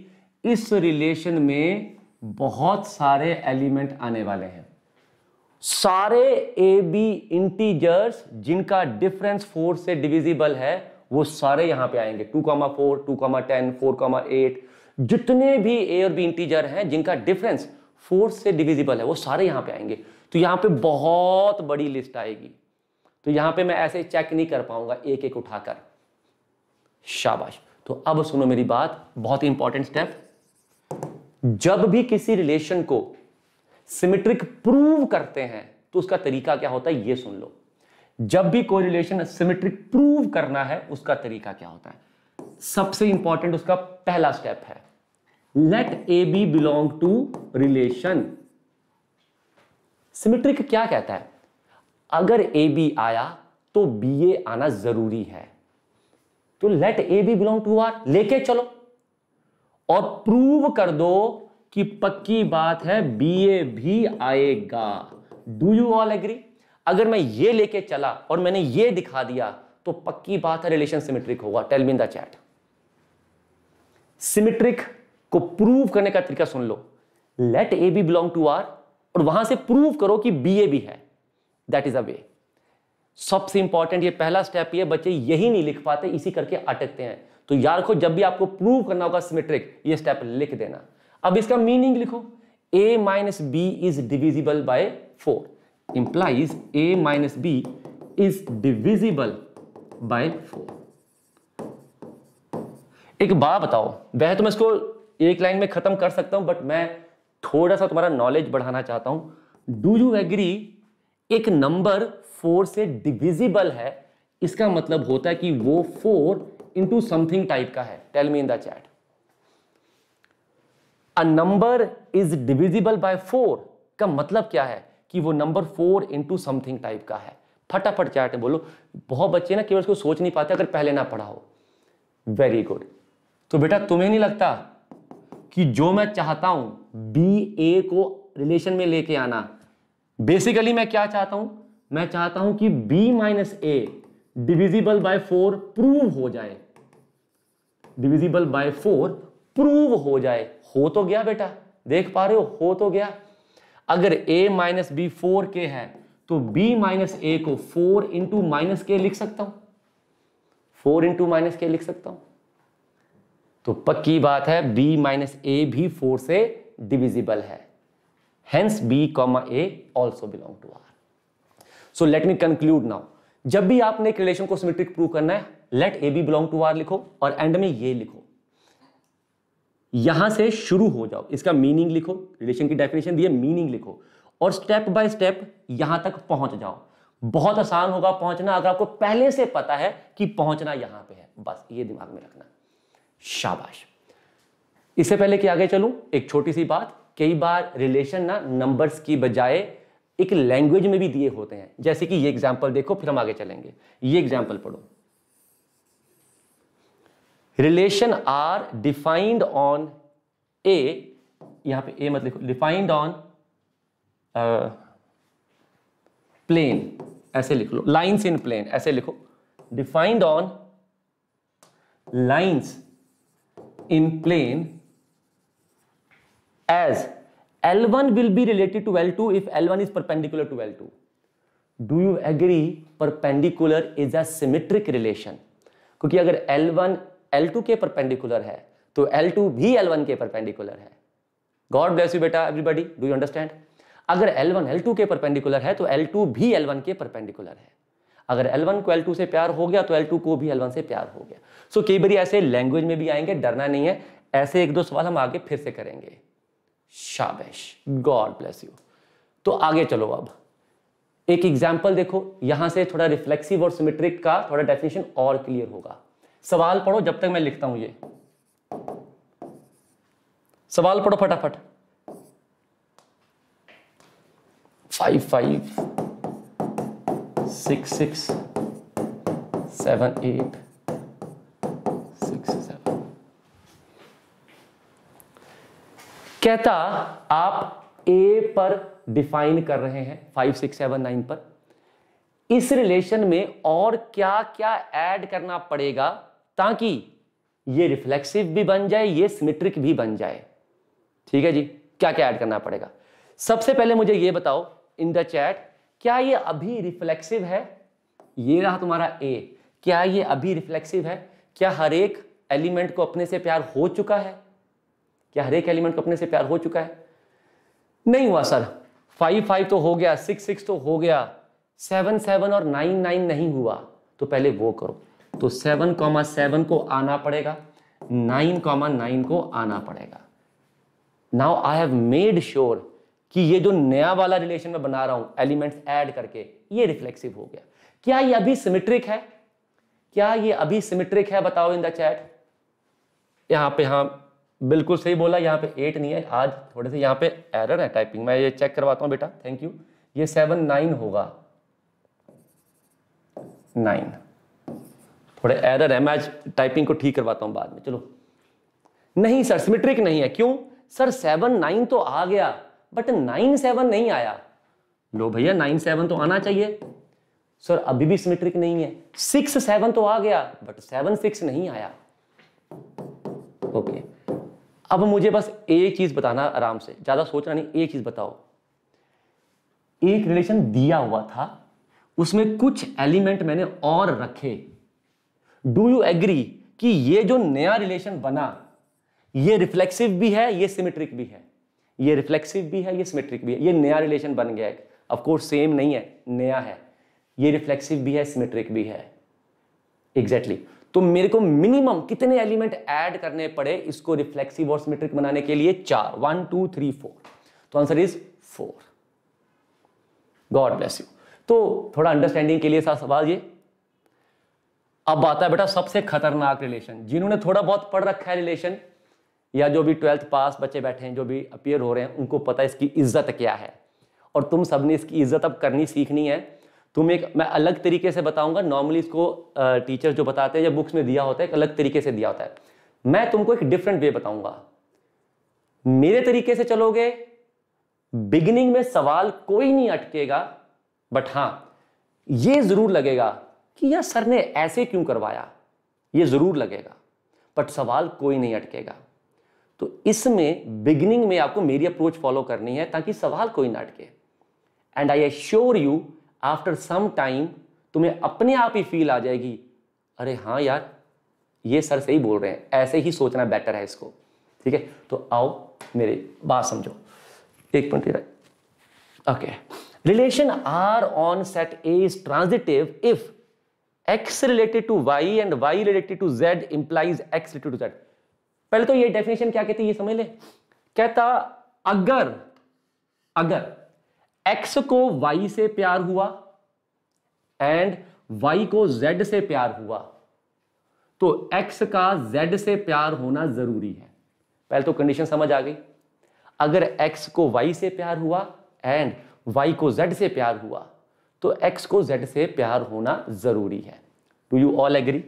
इस रिलेशन में बहुत सारे एलिमेंट आने वाले हैं सारे ए बी इंटीजर्स जिनका डिफरेंस फोर से डिविजिबल है वो सारे यहां पे आएंगे two comma four two comma ten four comma eight जितने भी ए और बी इंटीजर हैं जिनका डिफरेंस फोर से डिविजिबल है वो सारे यहां पे आएंगे तो यहां पे बहुत बड़ी लिस्ट आएगी तो यहां पे मैं ऐसे चेक नहीं कर पाऊंगा एक एक उठाकर शाबाश तो अब सुनो मेरी बात बहुत ही इंपॉर्टेंट स्टेप जब भी किसी रिलेशन को सिमेट्रिक प्रूव करते हैं तो उसका तरीका क्या होता है ये सुन लो जब भी कोई रिलेशन सिमेट्रिक प्रूव करना है उसका तरीका क्या होता है सबसे इंपॉर्टेंट उसका पहला स्टेप है let A B belong to relation symmetric क्या कहता है अगर ए बी आया तो बी ए आना जरूरी है तो let A B belong to R लेके चलो और प्रूव कर दो कि पक्की बात है बी ए भी आएगा डू यू ऑल एग्री अगर मैं ये लेके चला और मैंने ये दिखा दिया तो पक्की बात है रिलेशन सिमेट्रिक होगा tell me in the chat symmetric को प्रूव करने का तरीका सुन लो let A B belong to R और वहां से प्रूव करो कि बी ए भी है दैट इज अ वे सबसे इंपॉर्टेंट ये पहला स्टेप ये बच्चे यही नहीं लिख पाते इसी करके अटकते हैं तो यार को जब भी आपको प्रूव करना होगा सिमेट्रिक ये स्टेप लिख देना अब इसका मीनिंग लिखो A minus B is divisible by four implies A minus B is divisible by four एक बात बताओ वह तो मैं इसको एक लाइन में खत्म कर सकता हूं बट मैं थोड़ा सा तुम्हारा नॉलेज बढ़ाना चाहता हूं डू यू एग्री एक नंबर फोर से डिविजिबल है इसका मतलब होता है कि वो फोर इंटू समथिंग टाइप का है tell me in the chat a number is divisible by four का मतलब क्या है कि वो number four into something type का है फटाफट चैट में बोलो बहुत बच्चे ना केवल उसको सोच नहीं पाते अगर पहले ना पढ़ा हो वेरी गुड तो बेटा तुम्हें नहीं लगता कि जो मैं चाहता हूं बी ए को रिलेशन में लेके आना बेसिकली मैं क्या चाहता हूं मैं चाहता हूं कि b minus A divisible by four prove हो जाए डिविजिबल बाय फोर प्रूव हो जाए हो तो गया बेटा देख पा रहे हो हो तो गया अगर a माइनस बी फोर के है तो b माइनस ए को फोर इंटू माइनस के लिख सकता हूं फोर इंटू माइनस के लिख सकता हूं तो पक्की बात है b माइनस ए भी फोर से डिविजिबल है hence b comma a also belong to r so let me conclude now जब भी आपने एक रिलेशन को सिमेट्रिक प्रूव करना है let A B belong to R लिखो और एंड में ये लिखो यहां से शुरू हो जाओ इसका मीनिंग लिखो रिलेशन की डेफिनेशन दिए मीनिंग लिखो और स्टेप बाय स्टेप यहां तक पहुंच जाओ बहुत आसान होगा पहुंचना अगर आपको पहले से पता है कि पहुंचना यहां पे है बस ये दिमाग में रखना शाबाश इससे पहले कि आगे चलूं एक छोटी सी बात कई बार रिलेशन ना नंबर्स की बजाय एक लैंग्वेज में भी दिए होते हैं जैसे कि ये एग्जाम्पल देखो फिर हम आगे चलेंगे ये एग्जाम्पल पढ़ो relation R defined on A यहां पे ए मत लिखो डिफाइंड ऑन प्लेन ऐसे लिख लो लाइन्स इन प्लेन ऐसे लिखो defined on lines in plane as L1 will be related to L2 if L1 is perpendicular to L2. Do you agree perpendicular is a symmetric relation? क्योंकि अगर L1 L2 के perpendicular है तो L2 भी L1 के perpendicular है गॉड ब्लेस यू बेटा एवरीबडी डू यू अंडरस्टैंड अगर L1 L2 के परपेंडिकुलर है तो L2 भी L1 के परपेंडिकुलर है अगर L1 को L2 से प्यार हो गया तो L2 को भी L1 से प्यार हो गया सो so, कई बार ऐसे लैंग्वेज में भी आएंगे डरना नहीं है ऐसे एक दो सवाल हम आगे फिर से करेंगे शाबैश गॉड ब्लेस यू तो आगे चलो अब एक एग्जाम्पल देखो यहां से थोड़ा रिफ्लेक्सिव और सिमेट्रिक का थोड़ा डेफिनेशन और क्लियर होगा सवाल पढ़ो जब तक मैं लिखता हूं ये सवाल पढ़ो फटाफट five five six six seven eight कहता आप ए पर डिफाइन कर रहे हैं फाइव सिक्स सेवन नाइन पर इस रिलेशन में और क्या क्या ऐड करना पड़ेगा ताकि ये रिफ्लेक्सिव भी बन जाए ये सिमेट्रिक भी बन जाए ठीक है जी क्या क्या ऐड करना पड़ेगा सबसे पहले मुझे ये बताओ इन द चैट क्या ये अभी रिफ्लेक्सिव है ये रहा तुम्हारा ए क्या ये अभी रिफ्लेक्सिव है क्या हर एक एलिमेंट को अपने से प्यार हो चुका है क्या हर एक एलिमेंट को अपने से प्यार हो चुका है नहीं हुआ सर फाइव फाइव तो हो गया सिक्स सिक्स तो हो गया सेवन सेवन और नाइन नाइन नहीं हुआ तो पहले वो करो तो सेवन कॉमा सेवन को आना पड़ेगा नाइन कॉमा नाइन को आना पड़ेगा now I have made sure कि ये जो नया वाला रिलेशन में बना रहा हूं एलिमेंट एड करके ये रिफ्लेक्सिव हो गया क्या ये अभी सिमेट्रिक है क्या ये अभी सिमिट्रिक है बताओ इन द चैट यहां पे हाँ बिल्कुल सही बोला यहाँ पे एट नहीं है आज थोड़े से यहाँ पे एरर है टाइपिंग मैं ये चेक करवाता हूँ बेटा थैंक यू ये सेवन नाइन होगा नाइन थोड़े एरर है मैं आज टाइपिंग को ठीक करवाता हूँ बाद में चलो नहीं सर सिमेट्रिक नहीं है क्यों सर सेवन नाइन तो आ गया बट नाइन सेवन नहीं आया लो भैया नाइन सेवन तो आना चाहिए सर अभी भी सिमेट्रिक नहीं है सिक्स सेवन तो आ गया बट सेवन सिक्स नहीं आया ओके okay. अब मुझे बस एक चीज बताना आराम से ज्यादा सोचना नहीं एक चीज बताओ एक रिलेशन दिया हुआ था उसमें कुछ एलिमेंट मैंने और रखे डू यू एग्री कि ये जो नया रिलेशन बना ये रिफ्लेक्सिव भी है ये सिमेट्रिक भी है ये रिफ्लेक्सिव भी है ये सिमेट्रिक भी है ये नया रिलेशन बन गया है ऑफकोर्स सेम नहीं है नया है ये रिफ्लेक्सिव भी है सिमेट्रिक भी है एग्जैक्टली exactly. तो मेरे को मिनिमम कितने एलिमेंट ऐड करने पड़े इसको रिफ्लेक्सिव और सिमेट्रिक बनाने के लिए चार वन टू थ्री फोर तो answer is four God bless you तो थोड़ा अंडरस्टैंडिंग के लिए सा सवाल ये अब आता है बेटा सबसे खतरनाक रिलेशन जिन्होंने थोड़ा बहुत पढ़ रखा है रिलेशन या जो भी ट्वेल्थ पास बच्चे बैठे हैं जो भी अपियर हो रहे हैं उनको पता है इसकी इज्जत क्या है और तुम सबने इसकी इज्जत अब करनी सीखनी है तुम एक मैं अलग तरीके से बताऊंगा नॉर्मली इसको टीचर जो बताते हैं या बुक्स में दिया होता है एक अलग तरीके से दिया होता है मैं तुमको एक डिफरेंट वे बताऊंगा मेरे तरीके से चलोगे बिगिनिंग में सवाल कोई नहीं अटकेगा बट हां ये जरूर लगेगा कि यार सर ने ऐसे क्यों करवाया ये जरूर लगेगा बट सवाल कोई नहीं अटकेगा तो इसमें बिगिनिंग में आपको मेरी अप्रोच फॉलो करनी है ताकि सवाल कोई ना अटके and I assure you after some time तुम्हें अपने आप ही फील आ जाएगी अरे हाँ यार ये सर सही बोल रहे हैं ऐसे ही सोचना बेटर है इसको ठीक है तो आओ मेरे बात समझो एक minute okay relation R on set A is transitive if X related to Y and Y related to Z implies X related to Z पहले तो ये डेफिनेशन क्या कहती है ये समझ ले कहता अगर अगर एक्स को वाई से प्यार हुआ एंड वाई को जेड से प्यार हुआ तो एक्स का जेड से प्यार होना जरूरी है पहले तो कंडीशन समझ आ गई अगर एक्स को वाई से प्यार हुआ एंड वाई को जेड से प्यार हुआ तो एक्स को जेड से प्यार होना जरूरी है do you all agree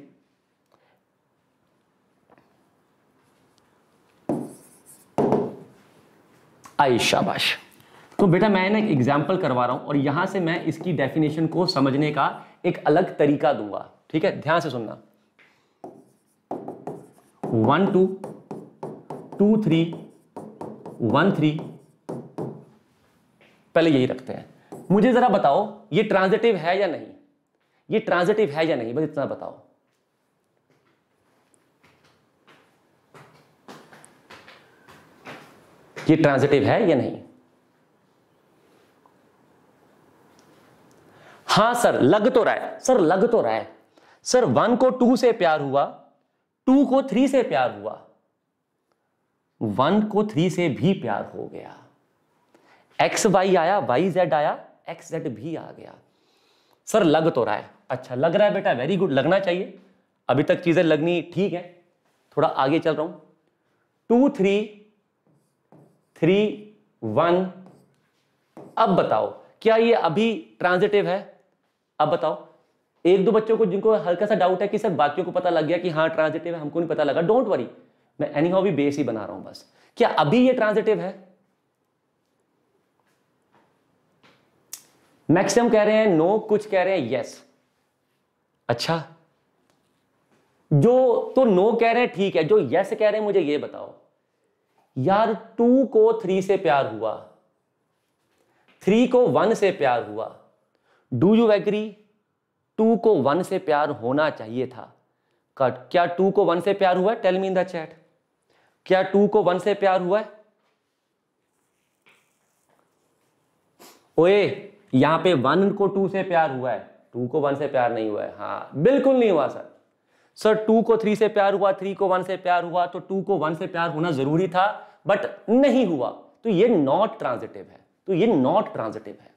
I शाबाश तो बेटा मैं ना एक एग्जाम्पल करवा रहा हूँ और यहाँ से मैं इसकी डेफिनेशन को समझने का एक अलग तरीका दूंगा ठीक है ध्यान से सुनना one two two three one three पहले यही रखते हैं मुझे ज़रा बताओ ये ट्रांजिटिव है या नहीं ये ट्रांजिटिव है या नहीं बस इतना बताओ ये ट्रांजिटिव है या नहीं हाँ सर लग तो रहा है सर लग तो रहा है सर वन को टू से प्यार हुआ टू को थ्री से प्यार हुआ वन को थ्री से भी प्यार हो गया एक्स वाई आया वाई जेड आया एक्स जेड भी आ गया सर लग तो रहा है अच्छा लग रहा है बेटा वेरी गुड लगना चाहिए अभी तक चीजें लगनी ठीक है थोड़ा आगे चल रहा हूं टू थ्री थ्री वन अब बताओ क्या ये अभी ट्रांजिटिव है अब बताओ एक दो बच्चों को जिनको हल्का सा डाउट है कि सर बाकियों को पता लग गया कि हाँ ट्रांजिटिव है हमको नहीं पता लगा डोंट वरी मैं एनी हाउ भी बेस ही बना रहा हूं बस क्या अभी ये ट्रांजिटिव है मैक्सिमम कह रहे हैं नो no, कुछ कह रहे हैं यस yes. अच्छा जो तो नो no कह रहे हैं ठीक है जो यस yes कह रहे हैं मुझे ये बताओ यार टू को थ्री से प्यार हुआ थ्री को वन से प्यार हुआ डू यू एग्री टू को वन से प्यार होना चाहिए था कट क्या टू को वन से प्यार हुआ है tell me in the chat क्या टू को वन से प्यार हुआ है ओए यहां पे वन को टू से प्यार हुआ है टू को वन से प्यार नहीं हुआ है हाँ बिल्कुल नहीं हुआ सर सर टू को थ्री से प्यार हुआ थ्री को वन से प्यार हुआ तो टू को वन से प्यार होना जरूरी था बट नहीं हुआ तो ये नॉट ट्रांजिटिव है तो ये नॉट ट्रांजिटिव है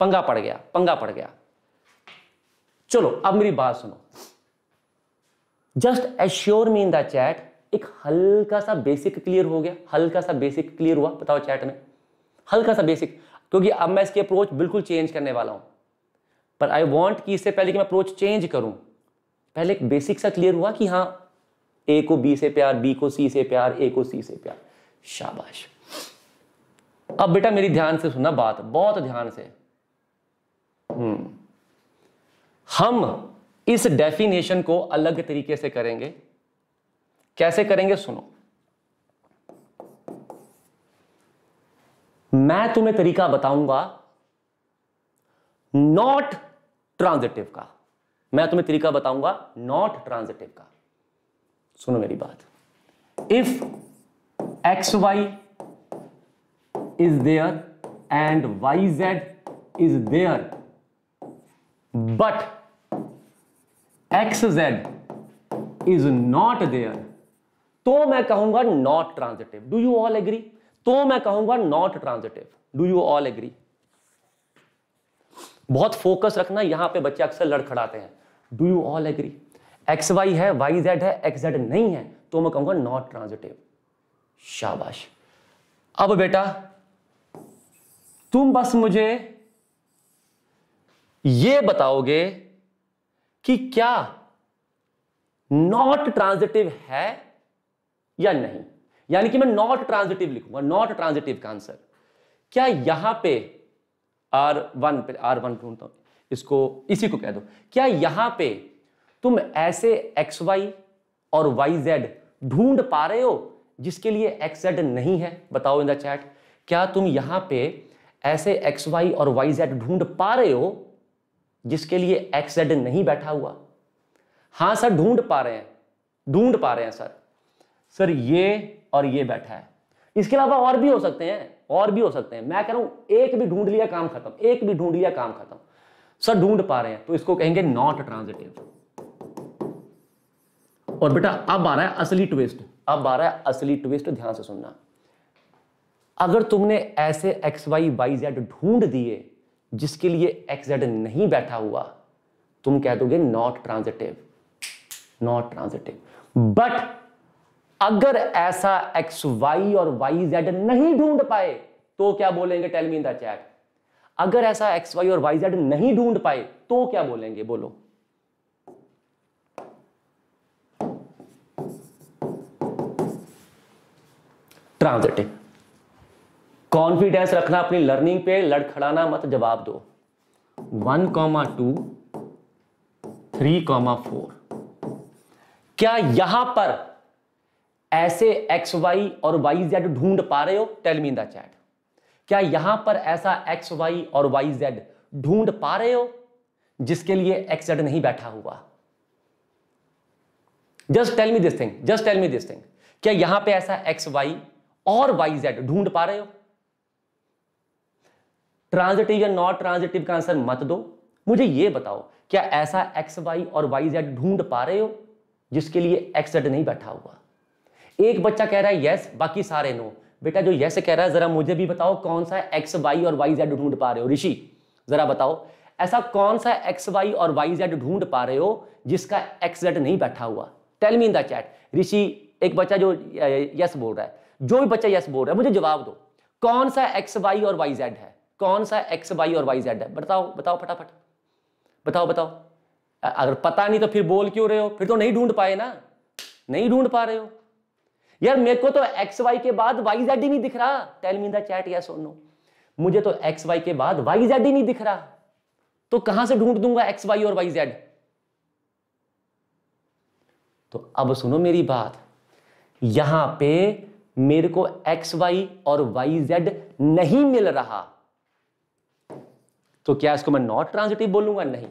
पंगा पड़ गया पंगा पड़ गया चलो अब मेरी बात सुनो just assure me in the chat एक हल्का सा बेसिक क्लियर हो गया हल्का सा बेसिक क्लियर हुआ बताओ चैट में हल्का सा बेसिक क्योंकि अब मैं इसकी अप्रोच बिल्कुल चेंज करने वाला हूं पर आई वॉन्ट कि इससे पहले कि मैं अप्रोच चेंज करूं पहले एक बेसिक सा क्लियर हुआ कि हाँ ए को बी से प्यार बी को सी से प्यार ए को सी से प्यार शाबाश अब बेटा मेरी ध्यान से सुनना बात बहुत ध्यान से हम्म। हम इस डेफिनेशन को अलग तरीके से करेंगे कैसे करेंगे सुनो मैं तुम्हें तरीका बताऊंगा नॉट ट्रांजिटिव का मैं तुम्हें तरीका बताऊंगा नॉट ट्रांजिटिव का सुनो मेरी बात if X Y is there and Y Z is there but xz is not there तो मैं कहूंगा not transitive do you all agree तो मैं कहूंगा not transitive do you all agree बहुत फोकस रखना यहां पे बच्चे अक्सर लड़खड़ाते हैं do you all agree X Y है वाई जेड है एक्स जेड नहीं है तो मैं कहूंगा नॉट ट्रांजिटिव शाबाश अब बेटा तुम बस मुझे ये बताओगे कि क्या नॉट ट्रांजिटिव है या नहीं यानी कि मैं नॉट ट्रांजिटिव लिखूंगा नॉट ट्रांजिटिव का आंसर क्या यहां पे आर वन पे आर वन ढूंढता हूं इसको इसी को कह दो क्या यहां पे तुम ऐसे एक्स वाई और वाई जेड ढूंढ पा रहे हो जिसके लिए एक्स जेड नहीं है बताओ इन द चैट क्या तुम यहां पे ऐसे एक्स वाई और वाई जेड ढूंढ पा रहे हो जिसके लिए एक्सेड नहीं बैठा हुआ हां सर ढूंढ पा रहे हैं ढूंढ पा रहे हैं सर सर ये और ये बैठा है इसके अलावा और भी हो सकते हैं और भी हो सकते हैं मैं कह रहा हूं एक भी ढूंढ लिया काम खत्म एक भी ढूंढ लिया काम खत्म सर ढूंढ पा रहे हैं तो इसको कहेंगे नॉट ट्रांजिटिव और बेटा अब आ रहा है असली ट्विस्ट अब आ रहा है असली ट्विस्ट ध्यान से सुनना अगर तुमने ऐसे एक्स वाई वाई जेड ढूंढ दिए जिसके लिए एक्स जेड नहीं बैठा हुआ तुम कह दोगे not transitive not transitive but अगर ऐसा एक्स वाई और वाई जेड नहीं ढूंढ पाए तो क्या बोलेंगे tell me in the chat अगर ऐसा एक्स वाई और वाई जेड नहीं ढूंढ पाए तो क्या बोलेंगे बोलो ट्रांजिटिव कॉन्फिडेंस रखना अपनी लर्निंग पे लड़खड़ाना मत जवाब दो one comma two three comma four क्या यहां पर ऐसे एक्स वाई और वाई जेड ढूंढ पा रहे हो टेल मी द चैट क्या यहां पर ऐसा एक्स वाई और वाई जेड ढूंढ पा रहे हो जिसके लिए एक्स जेड नहीं बैठा हुआ just tell me this thing just tell me this thing क्या यहां पे ऐसा एक्स वाई और वाई जेड ढूंढ पा रहे हो ट्रांजिटिव या नॉट ट्रांजिटिव का आंसर मत दो मुझे ये बताओ क्या ऐसा एक्स वाई और वाई जेड ढूंढ पा रहे हो जिसके लिए एक्स जेड नहीं बैठा हुआ एक बच्चा कह रहा है यस बाकी सारे नो बेटा जो यस कह रहा है जरा मुझे भी बताओ कौन सा एक्स वाई और वाई जेड ढूंढ पा रहे हो ऋषि जरा बताओ ऐसा कौन सा एक्स वाई और वाई जेड ढूंढ पा रहे हो जिसका एक्स जेड नहीं बैठा हुआ tell me in the chat Rishi एक बच्चा जो यस बोल रहा है जो भी बच्चा यस बोल रहा है मुझे जवाब दो कौन सा एक्स वाई और वाई जेड है कौन सा एक्स वाई और वाई जेड है बताओ बताओ फटाफट बताओ बताओ अगर पता नहीं तो फिर बोल क्यों रहे हो फिर तो नहीं ढूंढ पाए ना नहीं ढूंढ पा रहे हो यार मेरे को तो एक्स वाई के बाद वाई जेड ही नहीं दिख रहा टेल मी द चैट या सोनो मुझे तो एक्स वाई के बाद वाई जेड ही नहीं दिख रहा तो कहां से ढूंढ दूंगा एक्स वाई और वाई जेड तो अब सुनो मेरी बात यहां पे मेरे को एक्स वाई और वाई जेड नहीं मिल रहा तो क्या इसको मैं नॉट ट्रांजिटिव बोलूंगा नहीं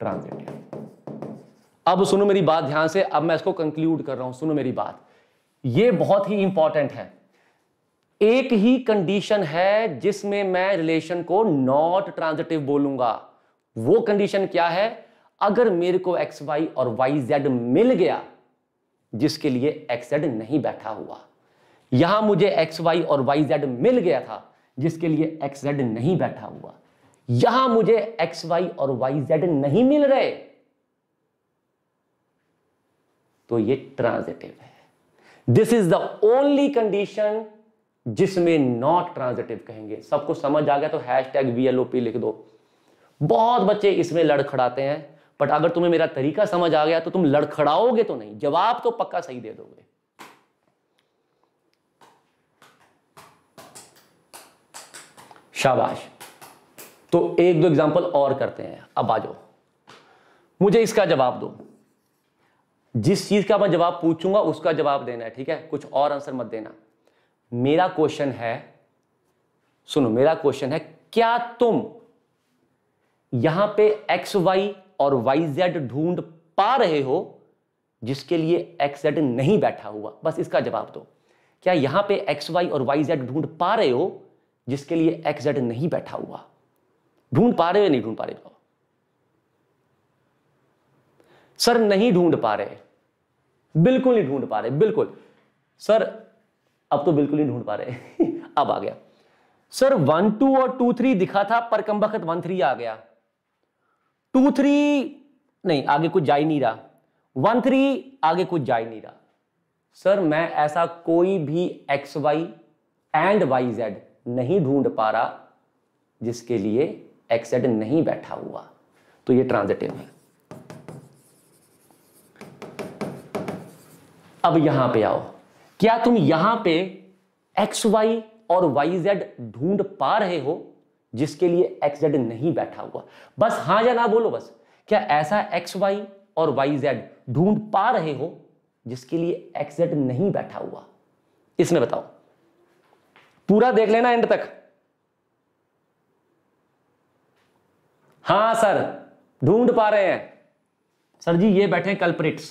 ट्रांजिटिव अब सुनो मेरी बात ध्यान से अब मैं इसको कंक्लूड कर रहा हूं सुनो मेरी बात ये बहुत ही इंपॉर्टेंट है एक ही कंडीशन है जिसमें मैं रिलेशन को नॉट ट्रांजिटिव बोलूंगा वो कंडीशन क्या है अगर मेरे को एक्स वाई और वाई जेड मिल गया जिसके लिए एक्स जेड नहीं बैठा हुआ यहां मुझे एक्स वाई और वाई जेड मिल गया था जिसके लिए एक्स जेड नहीं बैठा हुआ यहां मुझे एक्स वाई और वाई जेड नहीं मिल रहे तो ये ट्रांजिटिव है this is the only condition जिसमें नॉट ट्रांजिटिव कहेंगे सबको समझ आ गया तो hashtag V L O P लिख दो बहुत बच्चे इसमें लड़खड़ाते हैं बट अगर तुम्हें मेरा तरीका समझ आ गया तो तुम लड़खड़ाओगे तो नहीं जवाब तो पक्का सही दे दोगे शाबाश तो एक दो एग्जाम्पल और करते हैं अब आ जाओ मुझे इसका जवाब दो जिस चीज का मैं जवाब पूछूंगा उसका जवाब देना है ठीक है कुछ और आंसर मत देना मेरा क्वेश्चन है सुनो मेरा क्वेश्चन है क्या तुम यहां पे एक्स वाई और वाई जेड ढूंढ पा रहे हो जिसके लिए एक्स जेड नहीं बैठा हुआ बस इसका जवाब दो क्या यहां पे एक्स वाई और वाई जेड ढूंढ पा रहे हो जिसके लिए एक्स जेड नहीं बैठा हुआ ढूंढ पा रहे हो नहीं ढूंढ पा रहे हो सर नहीं ढूंढ पा रहे बिल्कुल नहीं ढूंढ पा रहे बिल्कुल सर अब तो बिल्कुल नहीं ढूंढ पा रहे अब आ गया सर वन टू और टू थ्री दिखा था पर कम वक्त वन थ्री आ गया टू थ्री नहीं आगे कुछ जा ही नहीं रहा वन थ्री आगे कुछ जा ही नहीं रहा सर मैं ऐसा कोई भी X Y and Y Z नहीं ढूंढ पा रहा जिसके लिए एक्सेड नहीं बैठा हुआ तो ये ट्रांजिटिव है अब यहां पे आओ क्या तुम यहां पे एक्स वाई और वाई जेड ढूंढ पा रहे हो जिसके लिए एक्स जेड नहीं बैठा हुआ बस हाँ या ना बोलो बस क्या ऐसा एक्स वाई और वाई जेड ढूंढ पा रहे हो जिसके लिए एक्स जेड नहीं बैठा हुआ इसमें बताओ पूरा देख लेना एंड तक हां सर ढूंढ पा रहे हैं सर जी ये बैठे कल्प्रिट्स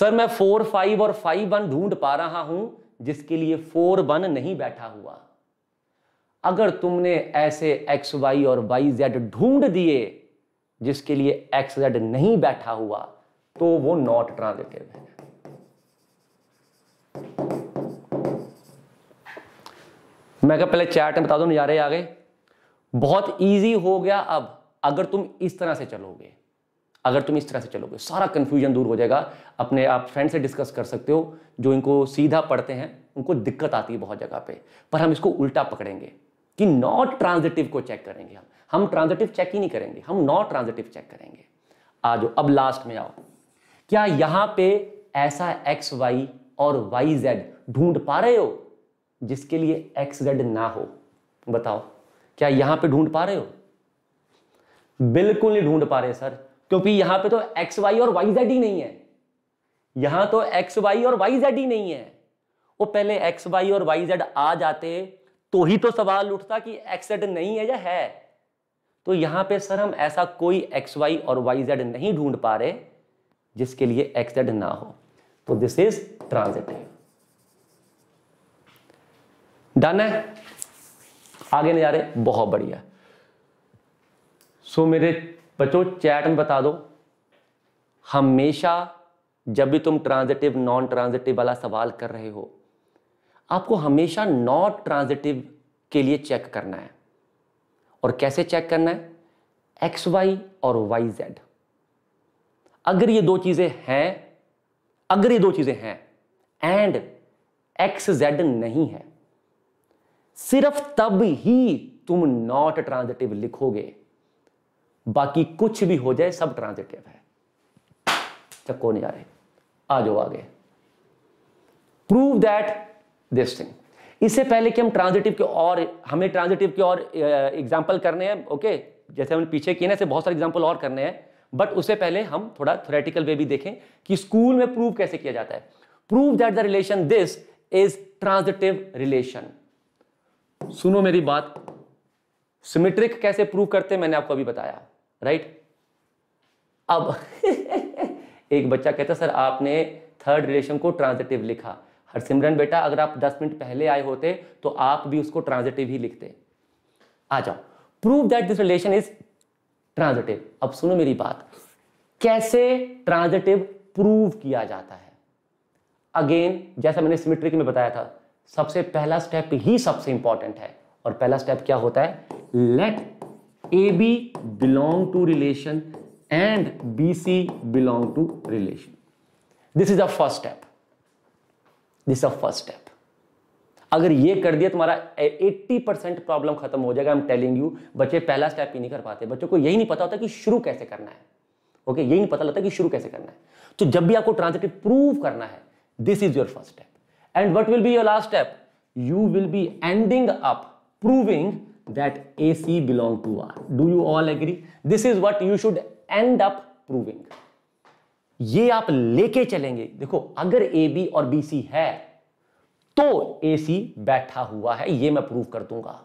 सर मैं फोर फाइव और फाइव वन ढूंढ पा रहा हूं जिसके लिए फोर वन नहीं बैठा हुआ अगर तुमने ऐसे एक्स वाई और वाई जेड ढूंढ दिए जिसके लिए एक्स जेड नहीं बैठा हुआ तो वो नॉट ट्रांजिटिव है मैं क्या पहले चैट में बता दो नज़ारे आ गए बहुत ईजी हो गया अब अगर तुम इस तरह से चलोगे अगर तुम इस तरह से चलोगे सारा कन्फ्यूजन दूर हो जाएगा अपने आप फ्रेंड से डिस्कस कर सकते हो जो इनको सीधा पढ़ते हैं उनको दिक्कत आती है बहुत जगह पे पर हम इसको उल्टा पकड़ेंगे कि नॉट ट्रांजिटिव को चेक करेंगे हम हम ट्रांजिटिव चेक ही नहीं करेंगे हम नॉट ट्रांजिटिव चेक करेंगे आ जाओ अब लास्ट में आओ क्या यहां पे ऐसा एक्स वाई और वाई जेड ढूंढ पा रहे हो जिसके लिए एक्स जेड ना हो बताओ क्या यहां पे ढूंढ पा रहे हो बिल्कुल नहीं ढूंढ पा रहे सर क्योंकि यहां पे तो एक्स वाई और वाई जेड ही नहीं है यहां तो एक्स वाई और वाई जेड ही नहीं है वो पहले एक्स वाई और वाई जेड आ जाते तो ही तो सवाल उठता कि एक्स जेड नहीं है या है तो यहां पे सर हम ऐसा कोई एक्स वाई और वाई जेड नहीं ढूंढ पा रहे जिसके लिए एक्स जेड ना हो तो दिस इज ट्रांजिटिव डन है आगे नहीं जा रहे बहुत बढ़िया सो मेरे बच्चों चैट में बता दो हमेशा जब भी तुम ट्रांजिटिव नॉन ट्रांजिटिव वाला सवाल कर रहे हो आपको हमेशा नॉट ट्रांजिटिव के लिए चेक करना है और कैसे चेक करना है एक्स वाई और वाई जेड अगर ये दो चीजें हैं अगर ये दो चीजें हैं एंड एक्स जेड नहीं है सिर्फ तब ही तुम नॉट ट्रांजिटिव लिखोगे बाकी कुछ भी हो जाए सब ट्रांजिटिव है चक्को नहीं जा रहे आ जाओ आगे प्रूव दैट दिस थिंग इससे पहले कि हम ट्रांजिटिव के और हमें ट्रांजिटिव के और एग्जाम्पल करने हैं ओके जैसे हमने पीछे किए ना ऐसे बहुत सारे एग्जाम्पल और करने हैं बट उससे पहले हम थोड़ा थोरेटिकल वे भी देखें कि स्कूल में प्रूव कैसे किया जाता है prove that the relation this is transitive relation सुनो मेरी बात सिमेट्रिक कैसे प्रूव करते मैंने आपको अभी बताया राइट अब एक बच्चा कहता सर आपने थर्ड रिलेशन को ट्रांजिटिव लिखा हरसिमरन बेटा अगर आप 10 मिनट पहले आए होते तो आप भी उसको ट्रांजिटिव ही लिखते आ जाओ prove that this relation is transitive अब सुनो मेरी बात कैसे ट्रांजिटिव प्रूव किया जाता है अगेन जैसा मैंने सिमेट्रिक में बताया था सबसे पहला स्टेप ही सबसे इंपॉर्टेंट है और पहला स्टेप क्या होता है let A B belong to relation and b c belong to relation this is a first step this a first step अगर ये कर दिया तुम्हारा 80 परसेंट प्रॉब्लम खत्म हो जाएगा आई एम टेलिंग यू बच्चे पहला स्टेप ही नहीं कर पाते बच्चों को यही नहीं पता होता कि शुरू कैसे करना है ओके okay? यही नहीं पता लगता कि शुरू कैसे करना है तो जब भी आपको ट्रांजिटिव प्रूव करना है this is your first step and what will be your last step you will be ending up proving that ac belong to r do you all agree this is what you should end up proving ye aap leke chalenge dekho agar ab aur bc hai to ac baitha hua hai ye main prove kar dunga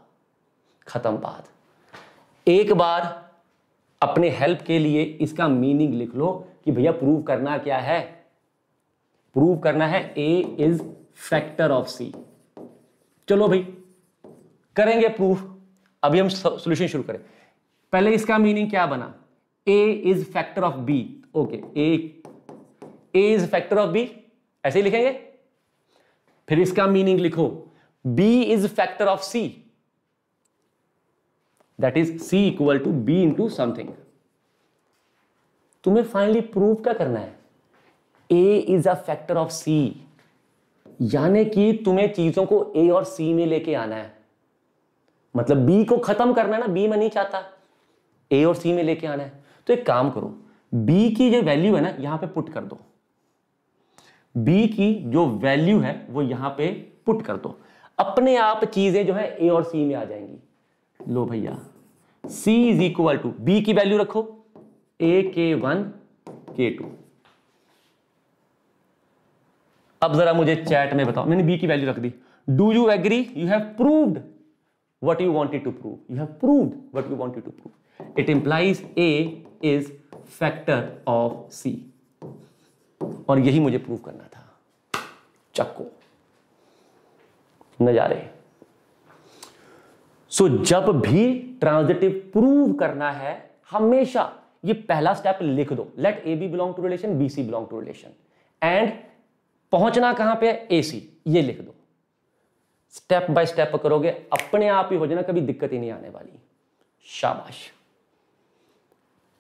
khatam baat ek खत्म बात एक बार अपने हेल्प के लिए इसका मीनिंग लिख लो कि भैया प्रूव करना क्या है प्रूव करना है a is factor of c चलो भाई करेंगे प्रूफ अभी हम सोल्यूशन शुरू करें पहले इसका मीनिंग क्या बना a is factor of b okay a a is factor of b ऐसे ही लिखेंगे फिर इसका मीनिंग लिखो b is factor of c that is c equal to b into something तुम्हें फाइनली प्रूव क्या करना है a is a factor of c यानी कि तुम्हें चीजों को ए और सी में लेके आना है मतलब बी को खत्म करना है ना बी में नहीं चाहता ए और सी में लेके आना है तो एक काम करो बी की जो वैल्यू है ना यहां पे पुट कर दो बी की जो वैल्यू है वो यहां पे पुट कर दो अपने आप चीजें जो है ए और सी में आ जाएंगी लो भैया c is equal to b की वैल्यू रखो ए के वन के टू अब जरा मुझे चैट में बताओ मैंने बी की वैल्यू रख दी do you agree you have proved what you wanted to prove you have proved what you wanted to prove it implies a is factor of c और यही मुझे प्रूव करना था चक्को नजारे सो so, जब भी ट्रांजिटिव प्रूव करना है हमेशा ये पहला स्टेप लिख दो let A B belong to relation b c belong to relation and पहुंचना कहां पे है एसी ये लिख दो स्टेप बाय स्टेप करोगे अपने आप ही हो जाना कभी दिक्कत ही नहीं आने वाली शाबाश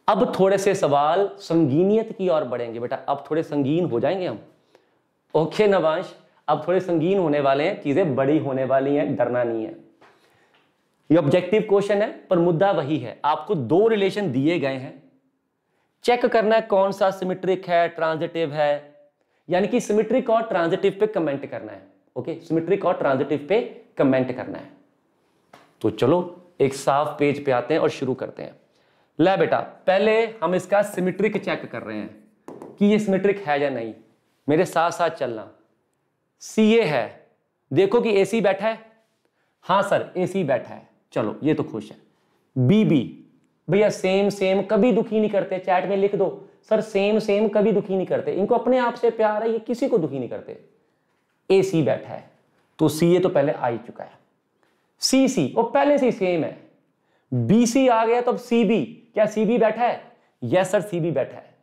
अब थोड़े से सवाल संगीनियत की ओर बढ़ेंगे बेटा अब थोड़े संगीन हो जाएंगे हम ओके नवांश अब थोड़े संगीन होने वाले हैं चीजें बड़ी होने वाली हैं डरना नहीं है ये ऑब्जेक्टिव क्वेश्चन है पर मुद्दा वही है आपको दो रिलेशन दिए गए हैं चेक करना है कौन सा सिमेट्रिक है ट्रांजिटिव है यानी कि सिमेट्रिक और ट्रांजिटिव पे कमेंट करना है ओके सिमेट्रिक और ट्रांजिटिव पे कमेंट करना है तो चलो एक साफ पेज पे आते हैं और शुरू करते हैं ले बेटा पहले हम इसका सिमेट्रिक चेक कर रहे हैं कि ये सिमेट्रिक है या नहीं मेरे साथ साथ चलना सी ए है देखो कि ए सी बैठा है हाँ सर ए सी बैठा है चलो ये तो खुश है बी बी भैया सेम सेम कभी दुखी नहीं करते चैट में लिख दो सर सेम सेम कभी दुखी नहीं करते इनको अपने आप से प्यार है ये किसी को दुखी नहीं करते ए सी बैठा है तो सी ए तो पहले आ ही चुका है सी सी वो पहले से सेम है बी सी आ गया तो अब सी बी क्या सी बी बैठा है यस सर सी बी बैठा है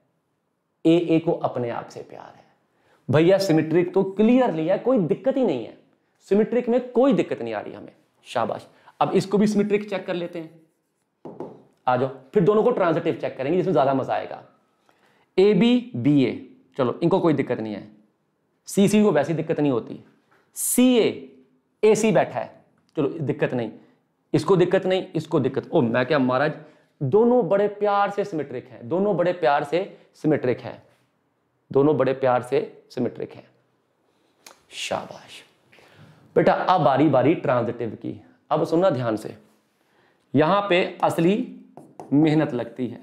ए ए को अपने आप से प्यार है भैया सिमेट्रिक तो क्लियर लिया कोई दिक्कत ही नहीं है सिमेट्रिक में कोई दिक्कत नहीं आ रही हमें शाबाश अब इसको भी सिमेट्रिक चेक कर लेते हैं आ जाओ फिर दोनों को ट्रांजिटिव चेक करेंगे जिसमें ज्यादा मजा आएगा ए बी बी ए चलो इनको कोई दिक्कत नहीं है सी सी को वैसी दिक्कत नहीं होती सी ए ए सी बैठा है चलो दिक्कत नहीं इसको दिक्कत नहीं इसको दिक्कत ओ मैं क्या महाराज दोनों बड़े प्यार से सिमेट्रिक हैं दोनों बड़े प्यार से सिमेट्रिक हैं दोनों बड़े प्यार से सिमेट्रिक हैं शाबाश बेटा अब बारी बारी ट्रांजिटिव की अब सुनना ध्यान से यहां पे असली मेहनत लगती है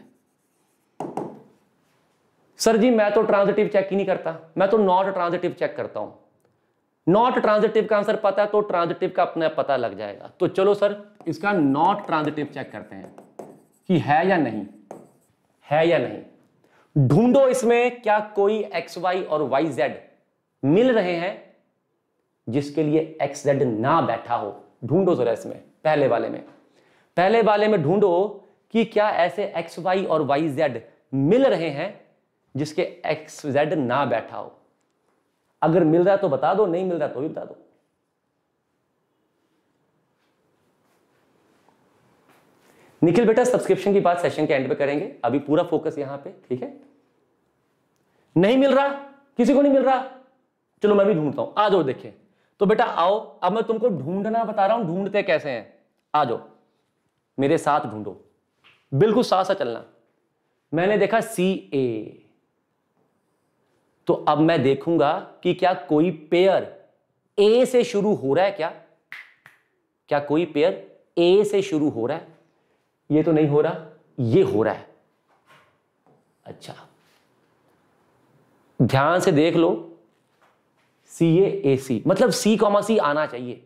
सर जी मैं तो ट्रांजिटिव चेक ही नहीं करता मैं तो नॉट ट्रांजिटिव चेक करता हूं नॉट ट्रांजिटिव का आंसर पता है तो ट्रांजिटिव का अपना पता लग जाएगा तो चलो सर इसका नॉट ट्रांजिटिव चेक करते हैं कि है या नहीं है या नहीं ढूंढो इसमें क्या कोई एक्स वाई और वाई जेड मिल रहे हैं जिसके लिए एक्स जेड ना बैठा हो ढूंढो जरा इसमें पहले वाले में पहले वाले में ढूंढो कि क्या ऐसे एक्स वाई और वाई जेड मिल रहे हैं जिसके एक्स जेड ना बैठा हो अगर मिल रहा है तो बता दो नहीं मिल रहा तो भी बता दो निखिल बेटा सब्सक्रिप्शन की बात सेशन के एंड पे करेंगे अभी पूरा फोकस यहां पे ठीक है नहीं मिल रहा किसी को नहीं मिल रहा चलो मैं भी ढूंढता हूं आ जाओ देखे तो बेटा आओ अब मैं तुमको ढूंढना बता रहा हूं ढूंढते कैसे हैं आ जाओ मेरे साथ ढूंढो बिल्कुल साथ सा चलना मैंने देखा सी ए तो अब मैं देखूंगा कि क्या कोई पेयर ए से शुरू हो रहा है क्या क्या कोई पेयर ए से शुरू हो रहा है ये तो नहीं हो रहा ये हो रहा है अच्छा ध्यान से देख लो सी ए ए सी मतलब सी कॉमा सी आना चाहिए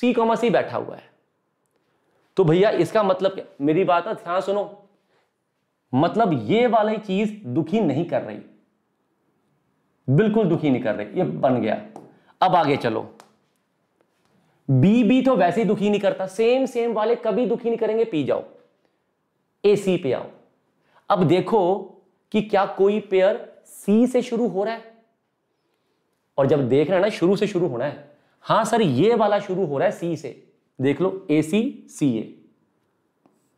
सी कॉमा सी बैठा हुआ है तो भैया इसका मतलब क्या मेरी बात है ध्यान सुनो मतलब ये वाली चीज दुखी नहीं कर रही बिल्कुल दुखी नहीं कर रहे ये बन गया अब आगे चलो बी बी तो वैसे ही दुखी नहीं करता सेम सेम वाले कभी दुखी नहीं करेंगे पी जाओ ए सी पे आओ अब देखो कि क्या कोई पेयर सी से शुरू हो रहा है और जब देख रहे हैं ना शुरू से शुरू होना है हां सर ये वाला शुरू हो रहा है सी से देख लो ए सी सी ए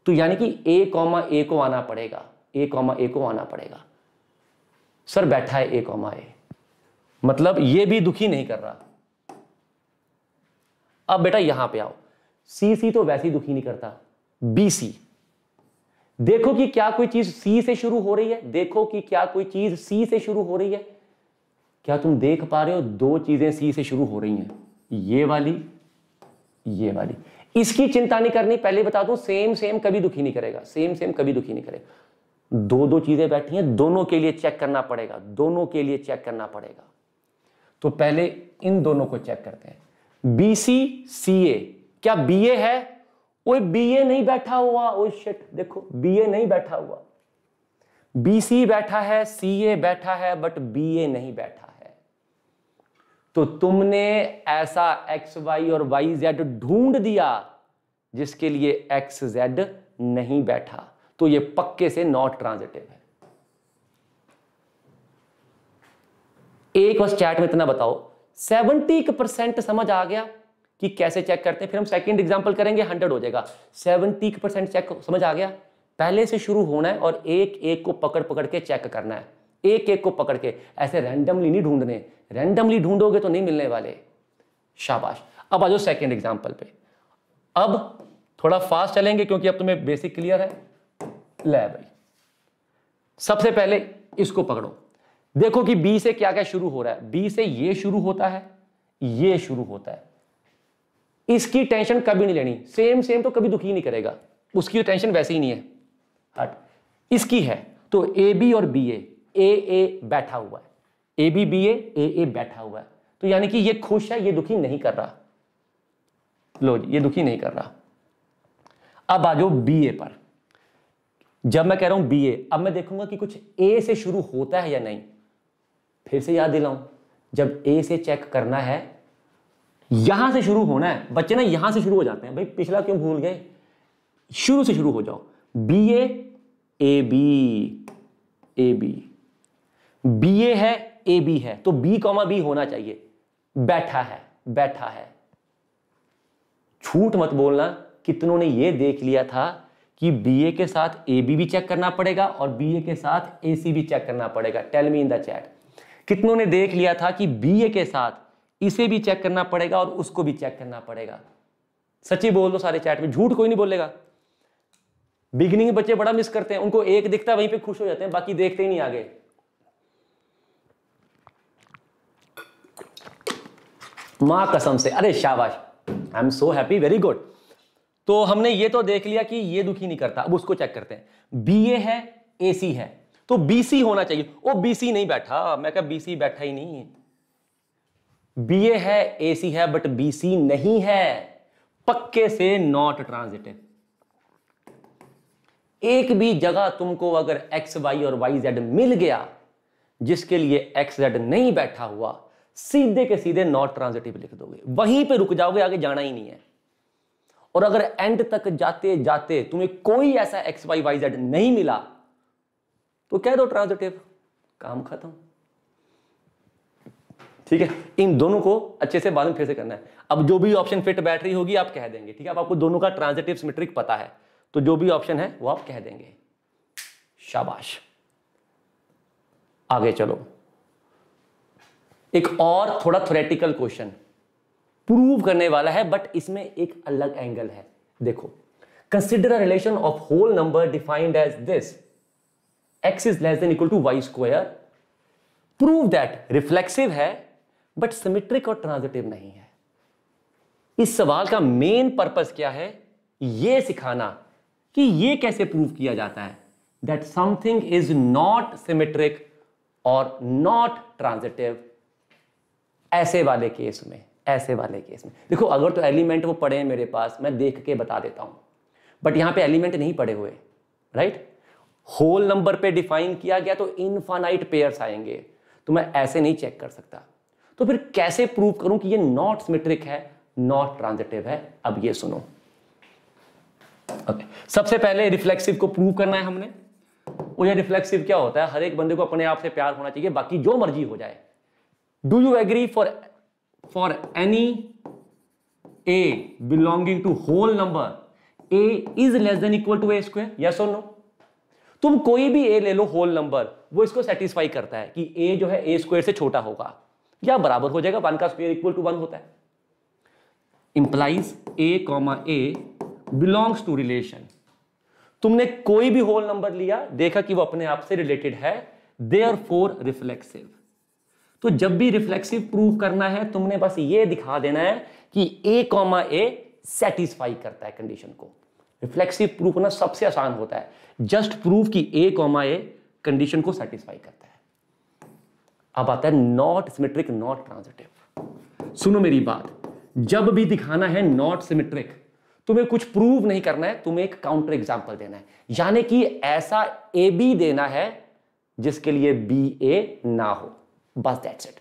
तो यानी कि ए कॉमा ए को आना पड़ेगा ए कॉमा ए को आना पड़ेगा सर बैठा है ए कॉमा ए मतलब ये भी दुखी नहीं कर रहा अब बेटा यहां पे आओ सी सी तो वैसे ही दुखी नहीं करता बी सी देखो कि क्या कोई चीज सी से शुरू हो रही है देखो कि क्या कोई चीज सी से शुरू हो रही है क्या तुम देख पा रहे हो दो चीजें सी से शुरू हो रही हैं ये वाली ये वाली इसकी चिंता नहीं करनी पहले बता दूं सेम सेम कभी दुखी नहीं करेगा सेम सेम कभी दुखी नहीं करेगा दो दो चीजें बैठी हैं दोनों के लिए चेक करना पड़ेगा दोनों के लिए चेक करना पड़ेगा तो पहले इन दोनों को चेक करते हैं बी सी सी ए क्या बी ए है ओए बी ए नहीं बैठा हुआ ओए शिट देखो बी ए नहीं बैठा हुआ बी सी बैठा है सी ए बैठा है बट बी ए नहीं बैठा है तो तुमने ऐसा एक्स वाई और वाई जेड ढूंढ दिया जिसके लिए एक्स जेड नहीं बैठा तो ये पक्के से नॉट ट्रांजिटिव है एक बस चैट में इतना बताओ सेवेंटी परसेंट समझ आ गया कि कैसे चेक करते हैं फिर हम सेकंड एग्जांपल करेंगे हंड्रेड हो जाएगा सेवेंटी परसेंट चेक समझ आ गया पहले से शुरू होना है और एक एक को पकड़ पकड़ के चेक करना है एक एक को पकड़ के ऐसे रैंडमली नहीं ढूंढने रैंडमली ढूंढोगे तो नहीं मिलने वाले शाबाश अब आ जाओ सेकेंड एग्जाम्पल पे अब थोड़ा फास्ट चलेंगे क्योंकि अब तुम्हें बेसिक क्लियर है ले भाई सबसे पहले इसको पकड़ो देखो कि बी से क्या क्या शुरू हो रहा है बी से ये शुरू होता है ये शुरू होता है इसकी टेंशन कभी नहीं लेनी सेम सेम तो कभी दुखी नहीं करेगा उसकी तो टेंशन वैसे ही नहीं है हट इसकी है तो ए बी और बी ए ए ए बैठा हुआ है ए बी बी ए ए ए बैठा हुआ है तो यानी कि ये खुश है ये दुखी नहीं कर रहा लो जी ये दुखी नहीं कर रहा अब आ जाओ बी ए पर जब मैं कह रहा हूं बी ए अब मैं देखूंगा कि कुछ ए से शुरू होता है या नहीं फिर से याद दिलाऊं जब ए से चेक करना है यहां से शुरू होना है बच्चे ना यहां से शुरू हो जाते हैं भाई पिछला क्यों भूल गए शुरू से शुरू हो जाओ b a a b a b b ए है ए बी है तो बी कॉमा बी होना चाहिए बैठा है बैठा है छूट मत बोलना कितनों ने यह देख लिया था कि बी ए के साथ ए बी भी चेक करना पड़ेगा और बी ए के साथ ए सी भी चेक करना पड़ेगा tell me in the chat कितनों ने देख लिया था कि बीए के साथ इसे भी चेक करना पड़ेगा और उसको भी चेक करना पड़ेगा सच्ची बोल दो सारे चैट में झूठ कोई नहीं बोलेगा बिगिनिंग बच्चे बड़ा मिस करते हैं उनको एक दिखता वहीं पे खुश हो जाते हैं बाकी देखते ही नहीं आगे माँ कसम से अरे शाबाश I am so happy very good तो हमने ये तो देख लिया कि ये दुखी नहीं करता अब उसको चेक करते हैं बी ए है ए सी है तो बीसी होना चाहिए वो बीसी नहीं बैठा मैं क्या बीसी बैठा ही नहीं बी ए है ए सी है बट बीसी नहीं है पक्के से नॉट ट्रांजिटिव एक भी जगह तुमको अगर एक्स वाई और वाई जेड मिल गया जिसके लिए एक्स जेड नहीं बैठा हुआ सीधे के सीधे नॉट ट्रांजिटिव लिख दोगे वहीं पे रुक जाओगे आगे जाना ही नहीं है और अगर एंड तक जाते जाते तुम्हें कोई ऐसा एक्स वाई वाई जेड नहीं मिला तो कह दो ट्रांजिटिव काम खत्म ठीक है इन दोनों को अच्छे से बाद में फिर से करना है अब जो भी ऑप्शन फिट बैठ रही होगी आप कह देंगे ठीक है अब आपको दोनों का ट्रांजिटिव सिमेट्रिक पता है तो जो भी ऑप्शन है वो आप कह देंगे शाबाश आगे चलो एक और थोड़ा थोरेटिकल क्वेश्चन प्रूव करने वाला है बट इसमें एक अलग एंगल है देखो consider relation of whole number defined as this x is less than equal to y square prove that reflexive है बट सिमेट्रिक और ट्रांजिटिव नहीं है इस सवाल का मेन पर्पस क्या है यह सिखाना कि यह कैसे प्रूव किया जाता है that something is not symmetric और नॉट ट्रांजिटिव ऐसे वाले केस में ऐसे वाले केस में देखो अगर तो एलिमेंट वो पड़े हैं मेरे पास मैं देख के बता देता हूं बट यहां पे एलिमेंट नहीं पड़े हुए राइट होल नंबर पे डिफाइन किया गया तो इनफाइनाइट पेयर्स आएंगे तो मैं ऐसे नहीं चेक कर सकता तो फिर कैसे प्रूव करूं कि ये नॉट सिमेट्रिक है नॉट ट्रांजिटिव है अब ये सुनो okay. सबसे पहले रिफ्लेक्सिव को प्रूव करना है हमने ये रिफ्लेक्सिव क्या होता है हर एक बंदे को अपने आप से प्यार होना चाहिए बाकी जो मर्जी हो जाए do you agree for for any a belonging to whole number a is less than equal to a square yes और नो तुम कोई भी ए ले लो होल नंबर वो इसको सेटिस्फाई करता है कि ए जो है ए स्क्वायर से छोटा होगा या बराबर हो जाएगा वन का स्क्वायर इक्वल टू वन होता है implies a comma a belongs to relation तुमने कोई भी होल नंबर लिया देखा कि वो अपने आप से रिलेटेड है दे आर फोर रिफ्लेक्सिव तो जब भी रिफ्लेक्सिव प्रूव करना है तुमने बस ये दिखा देना है कि ए कॉमा ए सेटिस्फाई करता है कंडीशन को रिफ्लेक्सिव प्रूफ होना सबसे आसान होता है जस्ट प्रूव कि ए कॉमा ए कंडीशन को सेटिस्फाई करता है अब आता है नॉट सिमेट्रिक नॉट ट्रांजिटिव सुनो मेरी बात जब भी दिखाना है नॉट सिमेट्रिक तुम्हें कुछ प्रूव नहीं करना है तुम्हें एक काउंटर एग्जाम्पल देना है यानी कि ऐसा ए बी देना है जिसके लिए बी ए ना हो बस that's it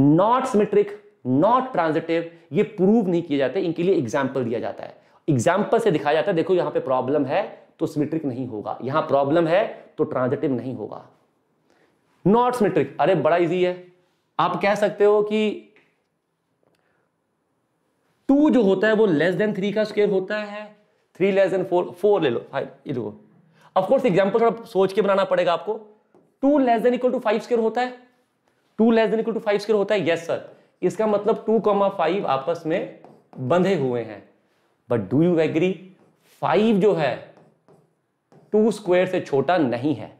not symmetric not transitive ये प्रूव नहीं किए जाते इनके लिए एग्जाम्पल दिया जाता है एग्जाम्पल से दिखाया जाता है देखो यहां पे प्रॉब्लम है तो सिमेट्रिक नहीं होगा यहां प्रॉब्लम है तो ट्रांजिटिव नहीं होगा नॉट सिमेट्रिक अरे बड़ा इजी है आप कह सकते हो कि टू जो होता है वो लेस देन थ्री का स्केयर होता है three less than four four ले लो फाइव ये ऑफकोर्स एग्जाम्पल थोड़ा सोच के बनाना पड़ेगा आपको two less than equal to five square होता है two less than equal to five square होता है यस सर इसका मतलब टू कॉमा फाइव आपस में बंधे हुए हैं but do you agree five जो है टू स्क्वेयर से छोटा नहीं है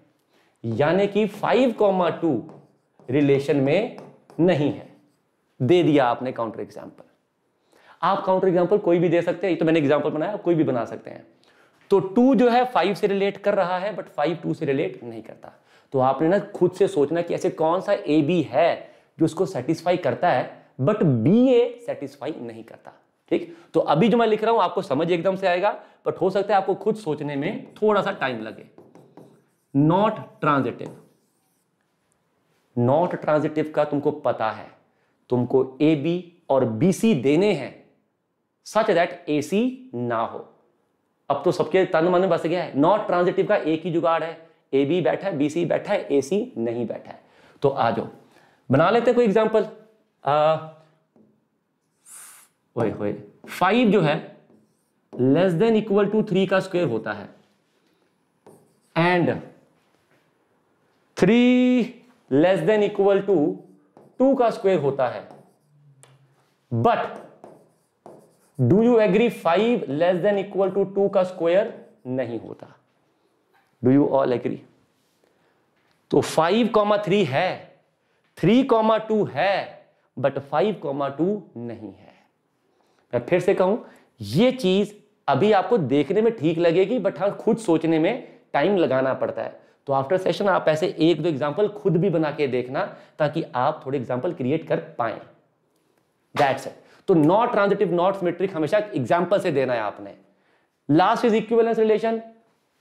यानी कि फाइव कॉमा टू रिलेशन में नहीं है दे दिया आपने काउंटर एग्जाम्पल आप काउंटर एग्जाम्पल कोई भी दे सकते हैं ये तो मैंने एग्जाम्पल बनाया कोई भी बना सकते हैं तो टू जो है फाइव से रिलेट कर रहा है बट फाइव टू से रिलेट नहीं करता तो आपने ना खुद से सोचना कि ऐसे कौन सा ए बी है जो उसको सेटिस्फाई करता है बट बी ए सेटिस्फाई नहीं करता ठीक तो अभी जो मैं लिख रहा हूं आपको समझ एकदम से आएगा बट हो सकता है आपको खुद सोचने में थोड़ा सा टाइम लगे नॉट ट्रांजिटिव नॉट ट्रांजिटिव का तुमको पता है तुमको ए बी और बी सी देने हैं सच दैट ए सी ना हो अब तो सबके तन मन में बस गया है नॉट ट्रांजिटिव का एक ही जुगाड़ है ए बी बैठा है बी सी बैठा है ए सी नहीं बैठा है तो आ जाओ बना लेते कोई एग्जाम्पल होए होए फाइव जो है less than equal to three का स्क्वायर होता है and three less than equal to two का स्क्वायर होता है but do you agree five less than equal to two का स्क्वायर नहीं होता डू यू ऑल एग्री तो फाइव कॉमा थ्री है थ्री कॉमा टू है बट फाइव कॉमा टू नहीं है मैं फिर से कहूं ये चीज अभी आपको देखने में ठीक लगेगी बट हाँ खुद सोचने में टाइम लगाना पड़ता है तो आफ्टर सेशन आप ऐसे एक दो एग्जाम्पल खुद भी बना के देखना ताकि आप थोड़े एग्जाम्पल क्रिएट कर पाए दैट्स इट तो नॉट ट्रांजिटिव नॉट मेट्रिक हमेशा एग्जाम्पल से देना है आपने लास्ट इज इक्विवेलेंस रिलेशन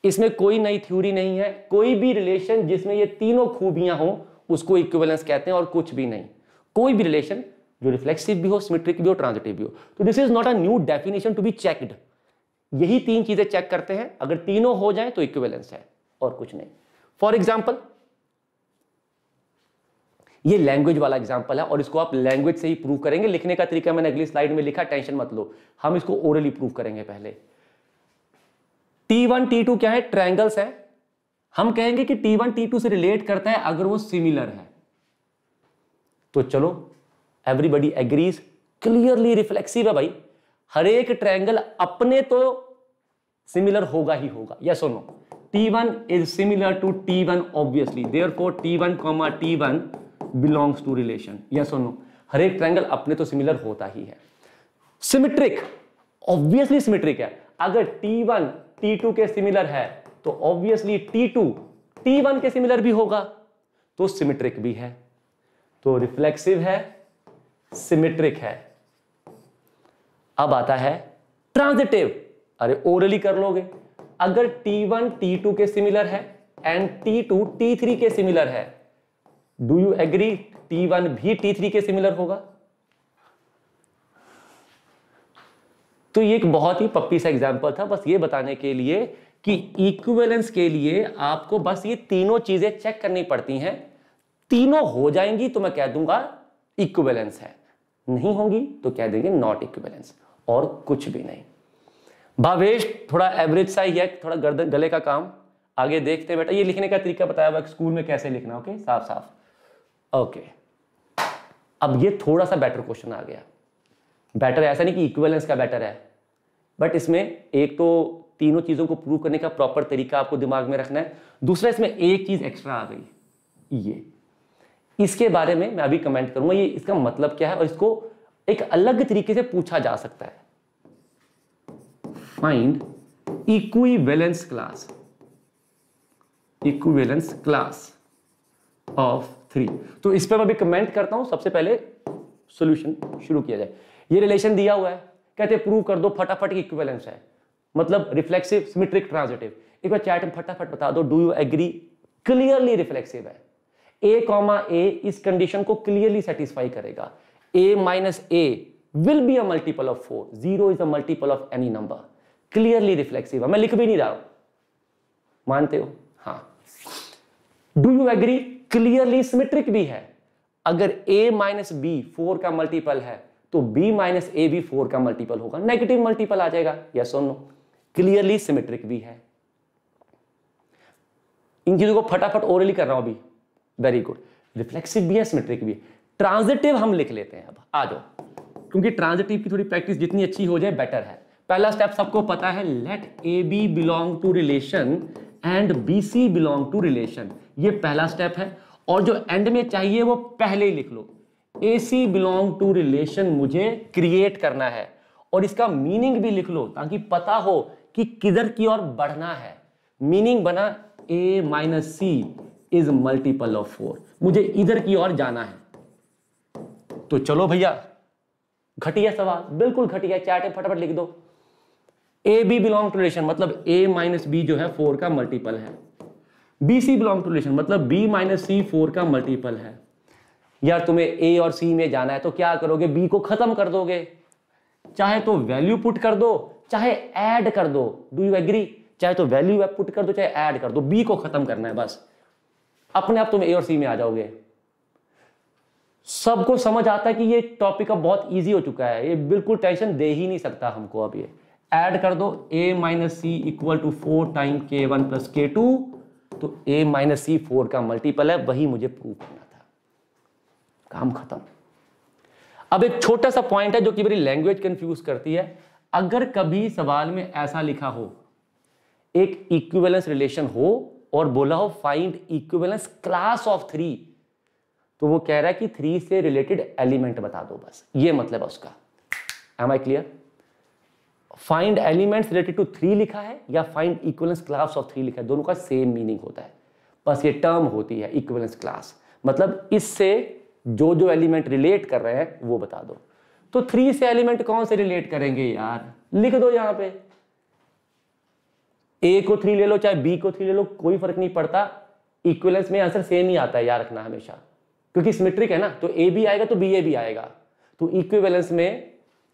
इसमें कोई नई थ्योरी नहीं है कोई भी रिलेशन जिसमें ये तीनों खूबियां हो उसको इक्विवेलेंस कहते हैं और कुछ भी नहीं कोई भी रिलेशन जो रिफ्लेक्सिव भी हो सिमेट्रिक भी हो ट्रांजिटिव भी हो तो this is not a new definition to be checked यही तीन चीजें चेक करते हैं अगर तीनों हो जाए तो इक्विवेलेंस है और कुछ नहीं फॉर एग्जाम्पल ये लैंग्वेज वाला एग्जाम्पल है और इसको आप लैंग्वेज से ही प्रूव करेंगे लिखने का तरीका मैंने अगली स्लाइड में लिखा टेंशन मत लो हम इसको ओरली प्रूव करेंगे पहले टी वन टी टू क्या है ट्रायंगल्स है हम कहेंगे कि टी वन टी टू से रिलेट करता है अगर वो सिमिलर है तो चलो एवरीबडी एग्रीज क्लियरली रिफ्लेक्सिव है भाई हर एक ट्रायंगल अपने तो सिमिलर होगा ही होगा यस और no T one is similar to T one obviously therefore T one comma T one belongs to relation yes और नो हर एक ट्रायंगल अपने तो सिमिलर होता ही है सिमिट्रिक ऑब्वियसली सिमिट्रिक है अगर टी वन टी टू के सिमिलर है तो obviously T two T one के सिमिलर भी होगा तो सिमिट्रिक भी है तो रिफ्लेक्सिव है सिमेट्रिक है अब आता है ट्रांजिटिव अरे ओरली कर लोगे अगर T1 T2 के सिमिलर है एंड T2 T3 के सिमिलर है डू यू एग्री T1 भी T3 के सिमिलर होगा तो ये एक बहुत ही पप्पी सा एग्जाम्पल था बस ये बताने के लिए कि इक्विवेलेंस के लिए आपको बस ये तीनों चीजें चेक करनी पड़ती हैं तीनों हो जाएंगी तो मैं कह दूंगा इक्विवेलेंस है नहीं होंगी तो कह देंगे नॉट इक्विवेलेंस और कुछ भी नहीं भावेश थोड़ा एवरेज सा ही है थोड़ा गर्द गले का काम आगे देखते हैं बेटा ये लिखने का तरीका बताया हुआ स्कूल में कैसे लिखना ओके साफ साफ ओके अब ये थोड़ा सा बेटर क्वेश्चन आ गया बेटर ऐसा नहीं कि इक्वेलेंस का बेटर है बट इसमें एक तो तीनों चीज़ों को प्रूव करने का प्रॉपर तरीका आपको दिमाग में रखना है दूसरा इसमें एक चीज़ एक्स्ट्रा आ गई ये इसके बारे में मैं अभी कमेंट करूंगा ये इसका मतलब क्या है और इसको एक अलग तरीके से पूछा जा सकता है find equivalence class equivalence class of three तो इस पर मैं अभी कमेंट करता हूं सबसे पहले सोल्यूशन शुरू किया जाए ये रिलेशन दिया हुआ है कहते प्रूव कर दो फटाफट इक्विवेलेंस है मतलब रिफ्लेक्सिव सिमेट्रिक ट्रांजिटिव एक बार चैट में फटाफट बता दो do you agree clearly reflexive है ए कॉमा ए इस कंडीशन को क्लियरली सेटिस्फाई करेगा a minus a will be a multiple of four zero is a multiple of any number clearly reflexive है मैं लिख भी नहीं रहा हूं मानते हो हाँ do you agree clearly symmetric भी है अगर ए माइनस बी फोर का मल्टीपल है तो b माइनस ए भी फोर का मल्टीपल होगा नेगेटिव मल्टीपल आ जाएगा यस और नो क्लियरली सिमेट्रिक भी है इन चीजों को फटाफट ओरली कर रहा हूं अभी वेरी गुड रिफ्लेक्सिव भी है सिमेट्रिक भी है ट्रांजिटिव हम लिख लेते हैं अब आ जाओ क्योंकि ट्रांजिटिव की थोड़ी प्रैक्टिस जितनी अच्छी हो जाए बेटर है पहला स्टेप सबको पता है let A B belong to relation and b c belong to relation ये पहला स्टेप है और जो एंड में चाहिए वो पहले ही लिख लो a c belong to relation मुझे क्रिएट करना है और इसका मीनिंग भी लिख लो ताकि पता हो कि किधर की ओर बढ़ना है मीनिंग बना a minus c is multiple of four मुझे इधर की ओर जाना है तो चलो भैया घटिया सवाल बिल्कुल घटिया चैट फटाफट लिख दो a B belong to relation मतलब ए माइनस बी जो है फोर का मल्टीपल है b c belong to relation मतलब बी माइनस सी फोर का मल्टीपल है यार तुम्हें ए और सी में जाना है तो क्या करोगे बी को खत्म कर दोगे चाहे तो वैल्यू पुट कर दो चाहे ऐड कर दो डू यू एग्री चाहे तो वैल्यू पुट कर दो चाहे ऐड कर दो बी को खत्म करना है बस अपने आप तुम ए और सी में आ जाओगे सबको समझ आता है कि ये टॉपिक अब बहुत इजी हो चुका है ये बिल्कुल टेंशन दे ही नहीं सकता हमको अब ये ऐड कर दो a minus c equal to four time k one plus k two तो ए माइनस सी फोर का मल्टीपल है वही मुझे प्रूव करना था काम खत्म अब एक छोटा सा पॉइंट है जो कि मेरी लैंग्वेज कंफ्यूज करती है अगर कभी सवाल में ऐसा लिखा हो एक इक्विवेलेंस रिलेशन हो और बोला हो find equivalence class of three तो वो कह रहा है कि थ्री से रिलेटेड एलिमेंट बता दो बस ये मतलब है उसका am I clear find elements related to three लिखा है या find equivalence class of three लिखा है दोनों का सेम मीनिंग होता है बस ये टर्म होती है इक्वलेंस क्लास मतलब इससे जो जो एलिमेंट रिलेट कर रहे हैं वो बता दो तो थ्री से एलिमेंट कौन से रिलेट करेंगे यार लिख दो यहां पे ए को थ्री ले लो चाहे बी को थ्री ले लो कोई फर्क नहीं पड़ता इक्वलेंस में आंसर सेम ही आता है याद रखना हमेशा क्योंकि सिमेट्रिक है ना तो ए भी आएगा तो बी ए भी आएगा तो इक्वेलेंस में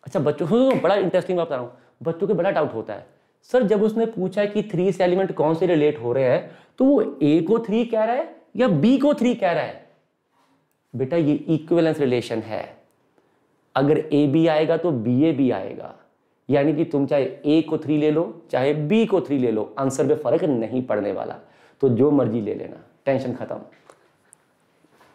अच्छा बच्चों सुनो बड़ा इंटरेस्टिंग बात बता रहा हूँ बच्चों के बड़ा डाउट होता है सर जब उसने पूछा कि थ्री से एलिमेंट कौन से रिलेट हो रहे हैं तो वो ए को थ्री कह रहा है या बी को थ्री कह रहा है बेटा ये इक्वेलेंस रिलेशन है अगर ए बी आएगा तो बी ए भी आएगा यानी कि तुम चाहे ए को थ्री ले लो चाहे बी को थ्री ले लो आंसर में फर्क नहीं पड़ने वाला तो जो मर्जी ले लेना टेंशन खत्म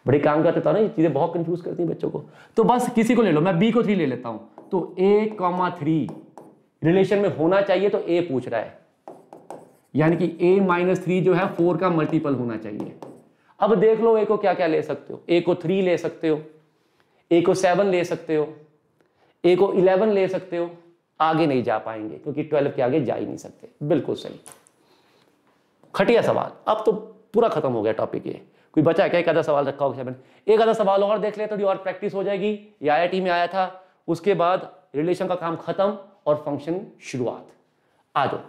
बड़े काम करते था तो ना ये चीज़ें बहुत कंफ्यूज करती हैं बच्चों को तो बस किसी को ले लो मैं बी को थ्री ले लेता हूं तो ए कॉमा थ्री रिलेशन में होना चाहिए तो ए पूछ रहा है यानी कि ए माइनस थ्री जो है फोर का मल्टीपल होना चाहिए अब देख लो ए को क्या क्या ले सकते हो ए को थ्री ले सकते हो ए को सेवन ले सकते हो ए को इलेवन ले सकते हो आगे नहीं जा पाएंगे क्योंकि ट्वेल्व के आगे जा ही नहीं सकते बिल्कुल सही खटिया सवाल अब तो पूरा खत्म हो गया टॉपिक ये कोई बचा क्या एक आधा सवाल रखा होगा एक आधा सवाल और देख लिया थोड़ी और प्रैक्टिस हो जाएगी ये आई में आया था उसके बाद रिलेशन का काम खत्म और फंक्शन शुरुआत आ जाओ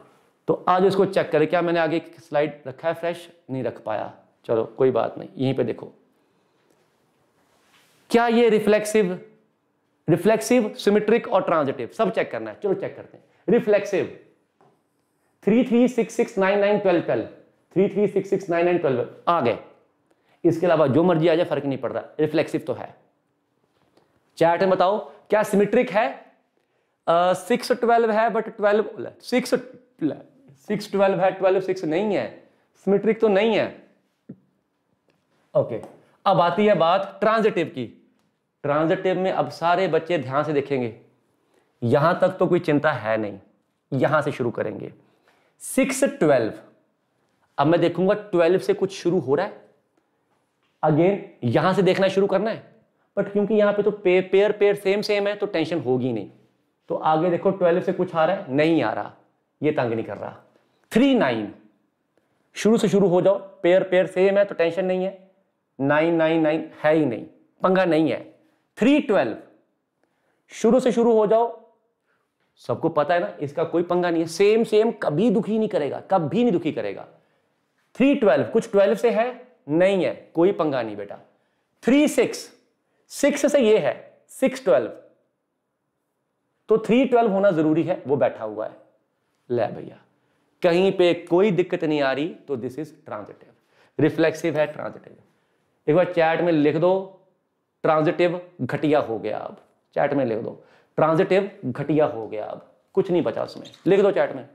तो आज इसको चेक करें क्या मैंने आगे स्लाइड रखा है फ्रेश नहीं रख पाया चलो कोई बात नहीं यहीं पे देखो क्या ये रिफ्लेक्सिव रिफ्लेक्सिव सिमेट्रिक और ट्रांजिटिव सब चेक करना है चलो चेक करते हैं reflexive three three six six nine nine twelve twelve three three six six nine nine twelve आ गए इसके अलावा जो मर्जी आ जाए फर्क नहीं पड़ता रिफ्लेक्सिव तो है चैट में बताओ क्या सिमेट्रिक है सिक्स uh, ट्वेल्व है but twelve six six twelve है ट्वेल्व सिक्स नहीं है सिमेट्रिक तो नहीं है ओके okay. अब आती है बात ट्रांजिटिव की ट्रांजिटिव में अब सारे बच्चे ध्यान से देखेंगे यहां तक तो कोई चिंता है नहीं यहां से शुरू करेंगे सिक्स ट्वेल्व अब मैं देखूंगा ट्वेल्व से कुछ शुरू हो रहा है अगेन यहां से देखना शुरू करना है बट क्योंकि यहां पे तो पे, पेयर पेयर सेम सेम है तो टेंशन होगी नहीं तो आगे देखो ट्वेल्व से कुछ आ रहा है नहीं आ रहा ये तंग नहीं कर रहा थ्री नाइन शुरू से शुरू हो जाओ पेयर पेयर सेम है तो टेंशन नहीं है नाइन नाइन नाइन है ही नहीं पंगा नहीं है थ्री ट्वेल्व शुरू से शुरू हो जाओ सबको पता है ना इसका कोई पंगा नहीं है सेम सेम कभी दुखी नहीं करेगा कभी नहीं दुखी करेगा थ्री ट्वेल्व कुछ ट्वेल्व से है नहीं है कोई पंगा नहीं बेटा थ्री सिक्स सिक्स से ये है सिक्स ट्वेल्व तो थ्री ट्वेल्व होना जरूरी है वो बैठा हुआ है ले भैया कहीं पे कोई दिक्कत नहीं आ रही तो दिस इज ट्रांजिटिव रिफ्लेक्सिव है ट्रांजिटिव एक बार चैट में लिख दो ट्रांजिटिव घटिया हो गया अब चैट में लिख दो ट्रांजिटिव घटिया हो गया अब कुछ नहीं बचा उसमें लिख दो चैट में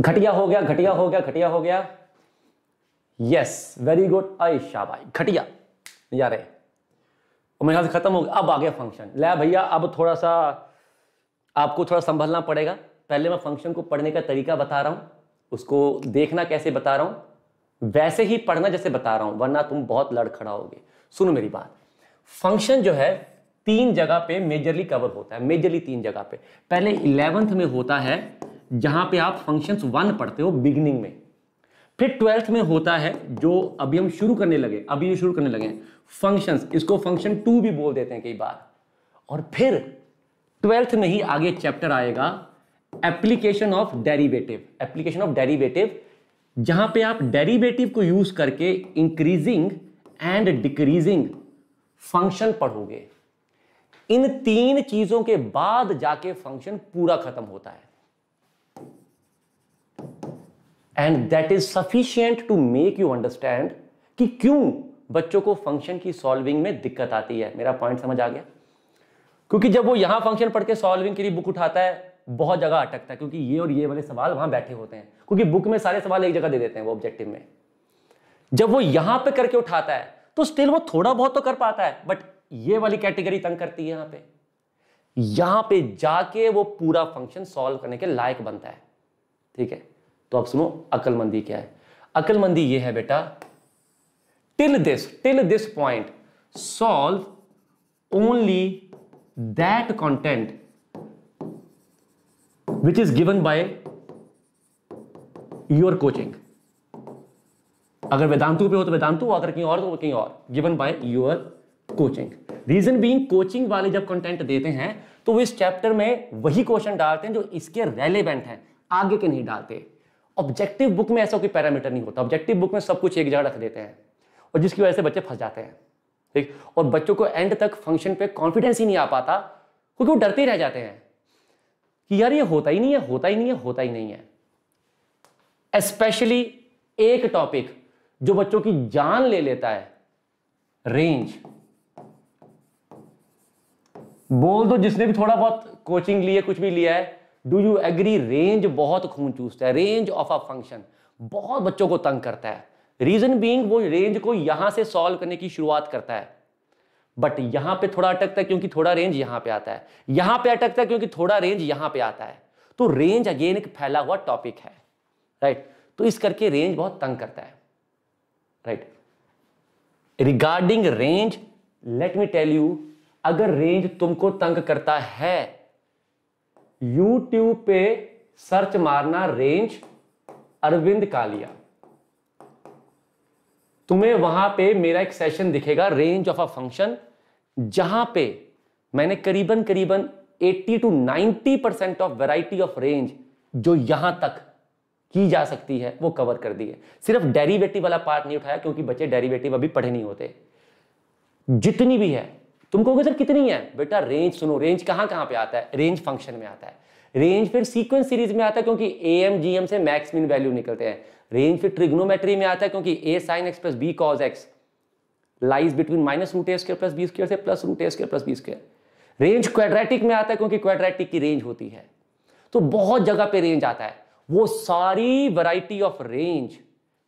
घटिया हो गया घटिया हो गया घटिया हो गया यस वेरी गुड आयशा भाई घटिया यार मेरे से खत्म हो गया अब आ गया फंक्शन लै भैया अब थोड़ा सा आपको थोड़ा संभलना पड़ेगा पहले मैं फंक्शन को पढ़ने का तरीका बता रहा हूं उसको देखना कैसे बता रहा हूं वैसे ही पढ़ना जैसे बता रहा हूं वरना तुम बहुत होगे सुनो मेरी बात फंक्शन जो है तीन जगह पे मेजरली कवर होता है मेजरली तीन जगह पे पहले इलेवेंथ में होता है जहां पे आप फंक्शंस वन पढ़ते हो बिगिनिंग में फिर ट्वेल्थ में होता है जो अभी हम शुरू करने लगे अभी शुरू करने लगे फंक्शंस इसको फंक्शन टू भी बोल देते हैं कई बार और फिर ट्वेल्थ में ही आगे चैप्टर आएगा application of derivative application of derivative जहां पे आप डेरिवेटिव को यूज करके इंक्रीजिंग एंड डिक्रीजिंग फंक्शन पढ़ोगे इन तीन चीजों के बाद जाके फंक्शन पूरा खत्म होता है and that is sufficient to make you understand कि क्यों बच्चों को फंक्शन की सॉल्विंग में दिक्कत आती है मेरा पॉइंट समझ आ गया क्योंकि जब वो यहां फंक्शन पढ़ के सॉल्विंग के लिए बुक उठाता है बहुत जगह अटकता है क्योंकि ये और ये वाले सवाल वहां बैठे होते हैं क्योंकि बुक में सारे सवाल एक जगह दे देते हैं वो ऑब्जेक्टिव में जब वो यहां पे करके उठाता है तो स्टिल वो थोड़ा बहुत तो कर पाता है बट ये वाली कैटेगरी तंग करती है यहां पे यहां पे जाके वो पूरा फंक्शन सॉल्व करने के लायक बनता है ठीक है तो आप सुनो अकलमंदी क्या है अकलमंदी ये है बेटा till this till this point solve only that content which is given by your coaching अगर वेदांतु पे हो तो वेदांतु अगर कहीं और तो कहीं और given by your coaching reason being coaching वाले जब कंटेंट देते हैं तो वो इस चैप्टर में वही क्वेश्चन डालते हैं जो इसके रेलेवेंट हैं आगे के नहीं डालते ऑब्जेक्टिव बुक में ऐसा कोई पैरामीटर नहीं होता ऑब्जेक्टिव बुक में सब कुछ एक जगह रख देते हैं और जिसकी वजह से बच्चे फंस जाते हैं ठीक और बच्चों को एंड तक फंक्शन पे कॉन्फिडेंस ही नहीं आ पाता क्योंकि वो डरते ही रह जाते हैं कि यार ये होता ही नहीं है होता ही नहीं है होता ही नहीं है स्पेशली एक टॉपिक जो बच्चों की जान ले लेता है रेंज बोल दो जिसने भी थोड़ा बहुत कोचिंग लिया कुछ भी लिया है डू यू एग्री रेंज बहुत खून चूसता है रेंज ऑफ अ फंक्शन बहुत बच्चों को तंग करता है रीजन बींग वो रेंज को यहां से सॉल्व करने की शुरुआत करता है बट यहां पे थोड़ा अटकता है क्योंकि थोड़ा रेंज यहां पे आता है यहां पे अटकता है क्योंकि थोड़ा रेंज यहां पे आता है तो रेंज अगेन एक फैला हुआ टॉपिक है राइट तो इस करके रेंज बहुत तंग करता है right regarding range let me tell you अगर रेंज तुमको तंग करता है यूट्यूब पे सर्च मारना रेंज अरविंद कालिया तुम्हें वहां पे मेरा एक सेशन दिखेगा रेंज ऑफ अ फंक्शन जहां पे मैंने करीबन करीबन 80 to 90 percent of variety of range जो यहां तक की जा सकती है वो कवर कर दी है सिर्फ डेरिवेटिव वाला पार्ट नहीं उठाया क्योंकि बच्चे डेरिवेटिव अभी पढ़े नहीं होते जितनी भी है तुम कहोगे सर कितनी है बेटा रेंज सुनो रेंज कहां कहां पे आता है रेंज फंक्शन में आता है रेंज फिर सीक्वेंस सीरीज में आता है क्योंकि ए एम जी एम से मैक्स मिन वैल्यू निकलते हैं रेंज फिर ट्रिग्नोमेट्री में आता है क्योंकि A sine x plus B cos X lies between minus root A square plus B square से plus root A square plus B square range quadratic में आता है क्योंकि क्वाड्रेटिक की रेंज होती है तो बहुत जगह पे रेंज आता है वो सारी वैरायटी ऑफ रेंज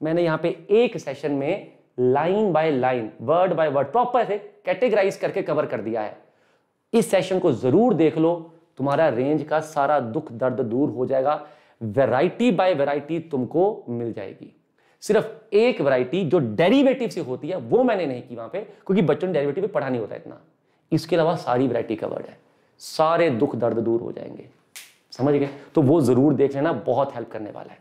मैंने यहां पे एक सेशन में line by line word by word proper से कैटेगराइज करके कवर कर दिया है इस सेशन को जरूर देख लो तुम्हारा रेंज का सारा दुख दर्द दूर हो जाएगा वैरायटी बाय वैरायटी तुमको मिल जाएगी सिर्फ एक वैरायटी जो डेरिवेटिव से होती है वो मैंने नहीं की वहां पे क्योंकि बच्चों ने डेरिवेटिव पे पढ़ा नहीं होता इतना इसके अलावा सारी वैरायटी कवर्ड है सारे दुख दर्द दूर हो जाएंगे समझ गए तो वो जरूर देख लेना बहुत हेल्प करने वाला है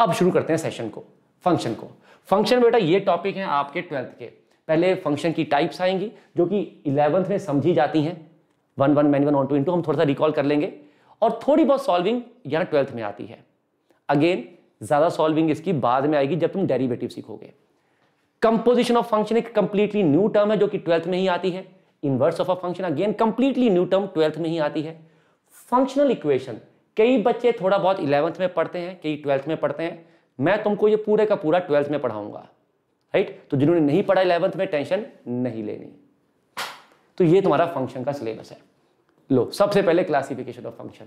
अब शुरू करते हैं सेशन को फंक्शन को फंक्शन बेटा ये टॉपिक है आपके ट्वेल्थ के पहले फंक्शन की टाइप्स आएंगी जो कि इलेवंथ में समझी जाती हैं one one many one onto to हम थोड़ा सा रिकॉल कर लेंगे और थोड़ी बहुत सॉल्विंग यहां ट्वेल्थ में आती है अगेन ज़्यादा सॉल्विंग इसकी बाद में आएगी जब तुम डेरिवेटिव सीखोगे कंपोजिशन ऑफ फंक्शन एक कंप्लीटली न्यू टर्म है जो कि ट्वेल्थ में ही आती है inverse of a function again completely new term twelfth में ही आती है फंक्शनल इक्वेशन कई बच्चे थोड़ा बहुत इलेवंथ में पढ़ते हैं कई ट्वेल्थ में पढ़ते हैं मैं तुमको ये पूरे का पूरा ट्वेल्थ में पढ़ाऊंगा राइट तो जिन्होंने नहीं पढ़ा इलेवंथ में टेंशन नहीं लेनी तो ये तुम्हारा फंक्शन का सिलेबस है लो सबसे पहले क्लासिफिकेशन ऑफ फंक्शन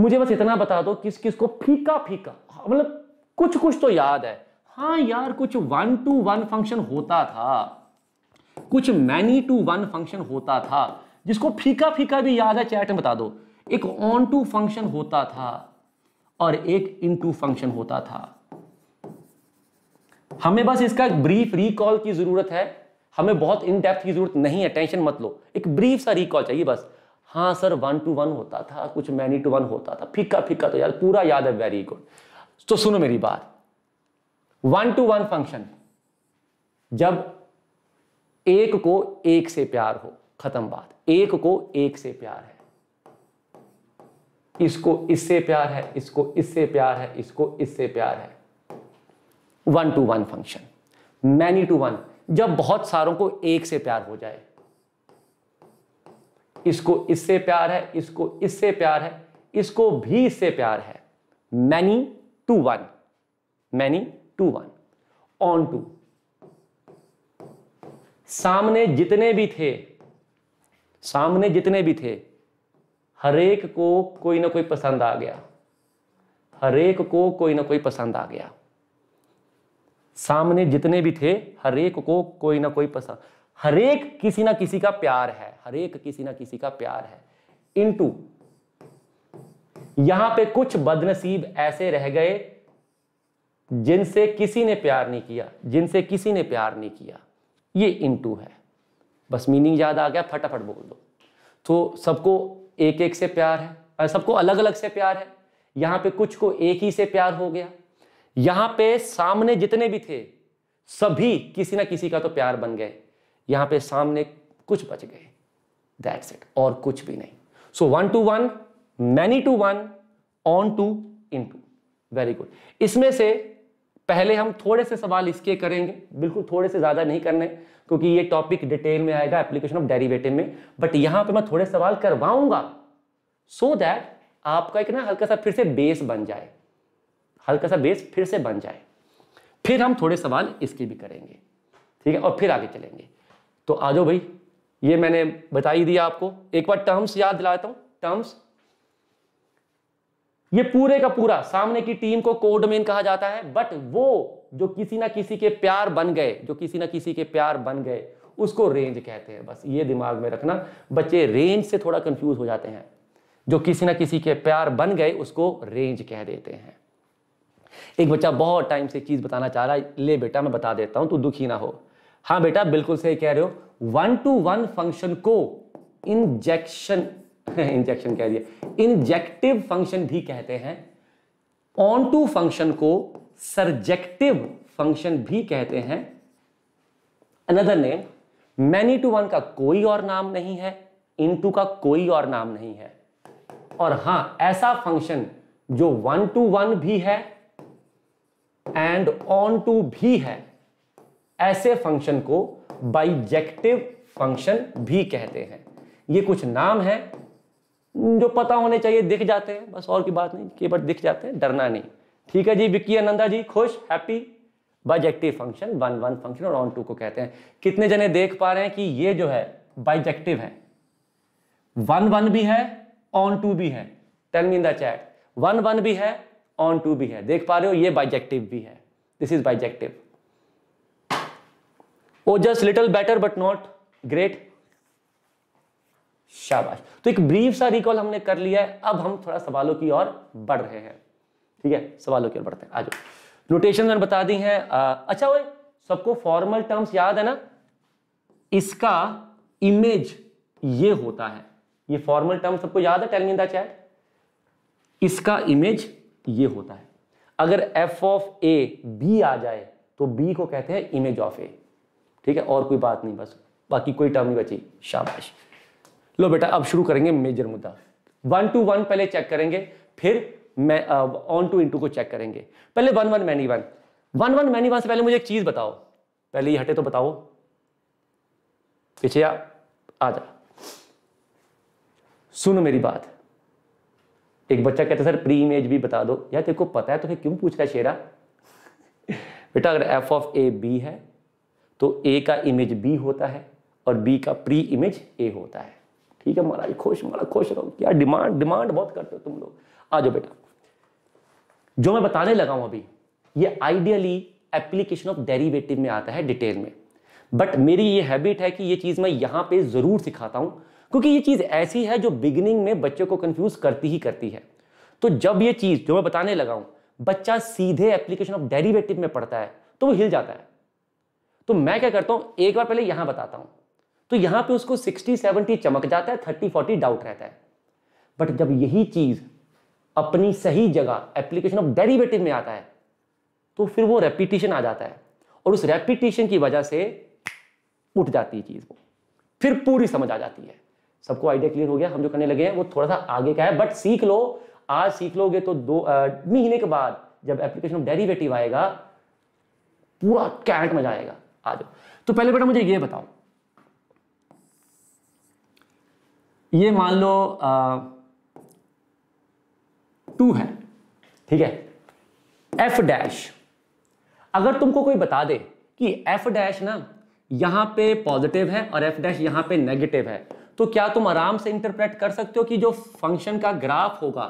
मुझे बस इतना बता दो किस किस को फीका फीका हाँ, मतलब कुछ कुछ तो याद है हाँ यार कुछ वन टू वन फंक्शन होता था कुछ मैनी टू वन फंक्शन होता था जिसको फीका फीका भी याद है चैट में बता दो एक ऑन टू फंक्शन होता था और एक इन टू फंक्शन होता था हमें बस इसका एक ब्रीफ रिकॉल की जरूरत है हमें बहुत इन डेप्थ की जरूरत नहीं है टेंशन मत लो एक ब्रीफ सा रिकॉल चाहिए बस हाँ सर वन टू वन होता था कुछ मैनी टू वन होता था फीका फीका तो यार पूरा याद है वेरी गुड तो सुनो मेरी बात वन टू वन फंक्शन जब एक को एक से प्यार हो खत्म बात एक को एक से प्यार है इसको इससे प्यार है इसको इससे प्यार है इसको इससे प्यार है one to one function many to one जब बहुत सारों को एक से प्यार हो जाए इसको इससे प्यार है इसको इससे प्यार है इसको भी इससे प्यार है many to one many to one onto सामने जितने भी थे सामने जितने भी थे हरेक को कोई ना कोई पसंद आ गया हरेक को कोई ना कोई पसंद आ गया सामने जितने भी थे हरेक को कोई ना कोई पसंद हरेक किसी ना किसी का प्यार है हरेक किसी ना किसी का प्यार है इनटू यहां पे कुछ बदनसीब ऐसे रह गए जिनसे किसी ने प्यार नहीं किया जिनसे किसी ने प्यार नहीं किया ये इनटू है बस मीनिंग याद आ गया फटाफट बोल दो तो सबको एक एक से प्यार है सबको अलग अलग से प्यार है यहां पे कुछ को एक ही से प्यार हो गया यहां पे सामने जितने भी थे सभी किसी ना किसी का तो प्यार बन गए यहां पे सामने कुछ बच गए दैट्स इट और कुछ भी नहीं so one to one many to one onto into very good इसमें से पहले हम थोड़े से सवाल इसके करेंगे बिल्कुल थोड़े से ज़्यादा नहीं करने क्योंकि ये टॉपिक डिटेल में आएगा एप्लीकेशन ऑफ डेरिवेटिव में बट यहां पे मैं थोड़े सवाल करवाऊंगा सो so दैट आपका एक ना हल्का सा फिर से बेस बन जाए हल्का सा बेस फिर से बन जाए फिर हम थोड़े सवाल इसके भी करेंगे ठीक है और फिर आगे चलेंगे तो आ जाओ भाई ये मैंने बता ही दिया आपको एक बार टर्म्स याद दिलाता हूं टर्म्स ये पूरे का पूरा सामने की टीम को कोडमेन कहा जाता है बट वो जो किसी ना किसी के प्यार बन गए जो किसी ना किसी के प्यार बन गए उसको रेंज कहते हैं बस ये दिमाग में रखना बच्चे रेंज से थोड़ा कंफ्यूज हो जाते हैं जो किसी ना किसी के प्यार बन गए उसको रेंज कह देते हैं एक बच्चा बहुत टाइम से चीज बताना चाह रहा है ले बेटा मैं बता देता हूं तू दुखी ना हो हाँ बेटा बिल्कुल सही कह रहे हो वन टू वन फंक्शन को इंजेक्शन इंजेक्शन कह दिया इंजेक्टिव फंक्शन भी कहते हैं ऑन टू फंक्शन को सर्जेक्टिव फंक्शन भी कहते हैं another name many to one का कोई और नाम नहीं है इन टू का कोई और नाम नहीं है और हां ऐसा फंक्शन जो वन टू वन भी है एंड ऑन टू भी है ऐसे फंक्शन को बाइजेक्टिव फंक्शन भी कहते हैं ये कुछ नाम है जो पता होने चाहिए दिख जाते हैं बस और की बात नहीं कि बट दिख जाते हैं डरना नहीं ठीक है जी विक्की आनंदा जी खुश happy bijective function one one function और ऑन टू को कहते हैं कितने जने देख पा रहे हैं कि ये जो है बाइजेक्टिव है वन वन भी है ऑन टू भी है tell me in the chat one one भी है ऑन टू भी है देख पा रहे हो ये बाइजेक्टिव भी है दिस इज बाइजेक्टिव और just little better but not great शाबाश तो एक ब्रीफ सा रिकॉल हमने कर लिया है अब हम थोड़ा सवालों की ओर बढ़ रहे हैं ठीक है सवालों की ओर बढ़ते हैं आज नोटेशन मैंने बता दी हैं अच्छा भाई सबको फॉर्मल टर्म्स याद है ना इसका इमेज ये होता है ये फॉर्मल टर्म सबको याद है टेलिंग चैट इसका इमेज ये होता है अगर एफ ऑफ ए बी आ जाए तो बी को कहते हैं इमेज ऑफ ए ठीक है और कोई बात नहीं बस बाकी कोई टर्म नहीं बची शाबाश लो बेटा अब शुरू करेंगे मेजर मुद्दा वन टू वन पहले चेक करेंगे फिर मैं onto into check करेंगे पहले one one many one one one many one से पहले मुझे एक चीज बताओ पहले ये हटे तो बताओ पीछे आ, आ जा सुनो मेरी बात एक बच्चा कहता सर प्री इमेज भी बता दो यार तेरे को पता है तो फिर क्यों पूछ रहा है शेरा बेटा अगर एफ ऑफ ए बी है तो ए का इमेज बी होता है और बी का प्री इमेज ए होता है ठीक है महाराज खुश महाराज खुश रहो क्या डिमांड डिमांड बहुत करते हो तुम लोग आ जाओ बेटा जो मैं बताने लगा हूं अभी ये आइडियली एप्लीकेशन ऑफ डेरिवेटिव में आता है डिटेल में बट मेरी ये हैबिट है कि ये चीज़ मैं यहां पे ज़रूर सिखाता हूं क्योंकि ये चीज़ ऐसी है जो बिगिनिंग में बच्चों को कंफ्यूज करती ही करती है तो जब ये चीज़ जो मैं बताने लगा हूँ बच्चा सीधे एप्लीकेशन ऑफ डेरिवेटिव में पढ़ता है तो वो हिल जाता है तो मैं क्या करता हूं एक बार पहले यहां बताता हूं तो यहां पे उसको 60, 70 चमक जाता है 30, 40 डाउट रहता है बट जब यही चीज़ अपनी सही जगह एप्लीकेशन ऑफ डेरिवेटिव में आता है तो फिर वो रेपिटेशन आ जाता है और उस रेपिटेशन की वजह से उठ जाती है चीज़ वो फिर पूरी समझ आ जाती है सबको आइडिया क्लियर हो गया हम जो करने लगे हैं वो थोड़ा सा आगे का है बट सीख लो आज सीख लोगे तो दो महीने के बाद जब एप्लीकेशन ऑफ डेरिवेटिव आएगा पूरा कैट मजा आएगा आ जाओ तो पहले बेटा मुझे ये बताओ ये मान लो टू है ठीक है एफ डैश अगर तुमको कोई बता दे कि एफ डैश ना यहां पे पॉजिटिव है और एफ डैश यहां पे नेगेटिव है तो क्या तुम आराम से इंटरप्रेट कर सकते हो कि जो फंक्शन का ग्राफ होगा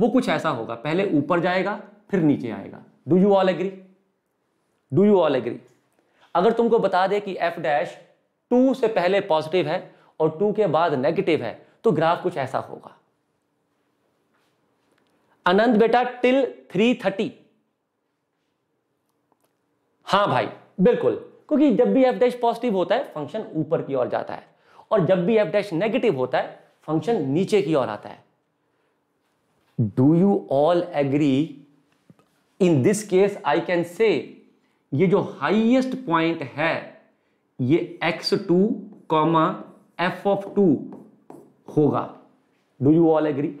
वो कुछ ऐसा होगा पहले ऊपर जाएगा फिर नीचे आएगा do you all agree do you all agree अगर तुमको बता दे कि एफ डैश टू से पहले पॉजिटिव है और टू के बाद नेगेटिव है तो ग्राफ कुछ ऐसा होगा अनंत बेटा टिल थ्री थर्टी हाँ भाई बिल्कुल क्योंकि जब भी एफ डैश पॉजिटिव होता है फंक्शन ऊपर की ओर जाता है और जब भी एफ डैश नेगेटिव होता है फंक्शन नीचे की ओर आता है do you all agree in this case I can say ये जो हाईएस्ट पॉइंट है ये X two comma F of two होगा डू यू ऑल एग्री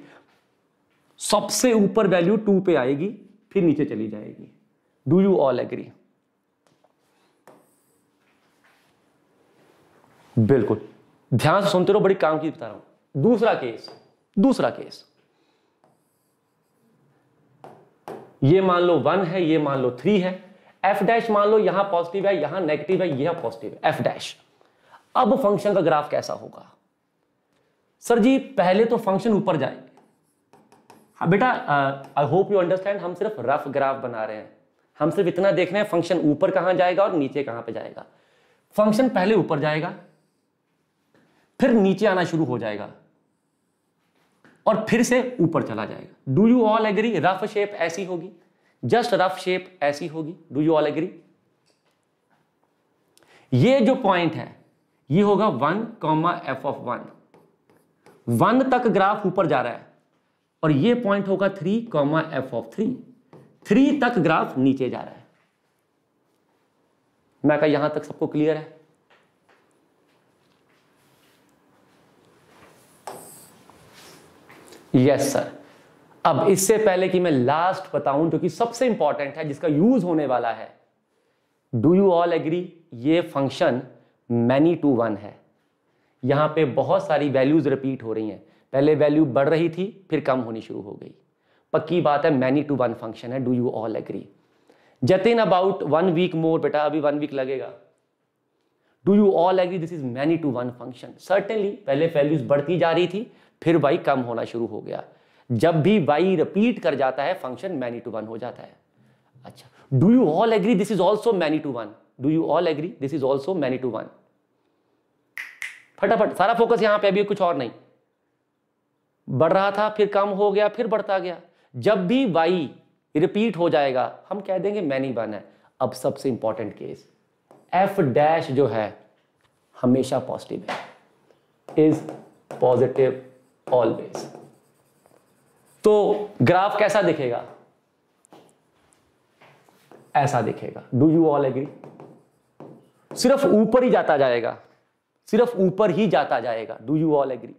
सबसे ऊपर वैल्यू टू पे आएगी फिर नीचे चली जाएगी डू यू ऑल एग्री बिल्कुल ध्यान से सुनते रहो बड़ी काम की बता रहा हूं दूसरा केस दूसरा केस ये मान लो वन है ये मान लो थ्री है एफ डैश मान लो यहां पॉजिटिव है यहां नेगेटिव है यह पॉजिटिव है एफ डैश अब फंक्शन का ग्राफ कैसा होगा सर जी पहले तो फंक्शन ऊपर जाएंगे हाँ बेटा आई होप यू अंडरस्टैंड हम सिर्फ रफ ग्राफ बना रहे हैं हम सिर्फ इतना देख रहे हैं फंक्शन ऊपर कहां जाएगा और नीचे कहां पे जाएगा फंक्शन पहले ऊपर जाएगा फिर नीचे आना शुरू हो जाएगा और फिर से ऊपर चला जाएगा do you all agree rough shape ऐसी होगी जस्ट रफ शेप ऐसी होगी डू यू ऑल एग्री ये जो पॉइंट है ये होगा one comma F of one one तक ग्राफ ऊपर जा रहा है और ये पॉइंट होगा three comma F of three three तक ग्राफ नीचे जा रहा है मैं कहा यहां तक सबको क्लियर है यस yes, सर अब इससे पहले कि मैं लास्ट बताऊं जो कि सबसे इंपॉर्टेंट है जिसका यूज होने वाला है डू यू ऑल एग्री ये फंक्शन मैनी टू वन है यहां पे बहुत सारी वैल्यूज रिपीट हो रही हैं पहले वैल्यू बढ़ रही थी फिर कम होनी शुरू हो गई पक्की बात है मैनी टू वन फंक्शन है do you all agree Jatin about one week more बेटा अभी वन वीक लगेगा do you all agree this is many to one function certainly पहले वैल्यूज बढ़ती जा रही थी फिर भाई कम होना शुरू हो गया जब भी वाई रिपीट कर जाता है फंक्शन मैनी टू वन हो जाता है अच्छा do you all agree this is also many to one do you all agree this is also many to one फटाफट सारा फोकस यहां पे अभी कुछ और नहीं बढ़ रहा था फिर कम हो गया फिर बढ़ता गया जब भी वाई रिपीट हो जाएगा हम कह देंगे मैनी वन है अब सबसे इंपॉर्टेंट केस एफ डैश जो है हमेशा पॉजिटिव है इज पॉजिटिव ऑलवेज तो ग्राफ कैसा दिखेगा ऐसा दिखेगा डू यू ऑल एग्री सिर्फ ऊपर ही जाता जाएगा सिर्फ ऊपर ही जाता जाएगा डू यू ऑल एग्री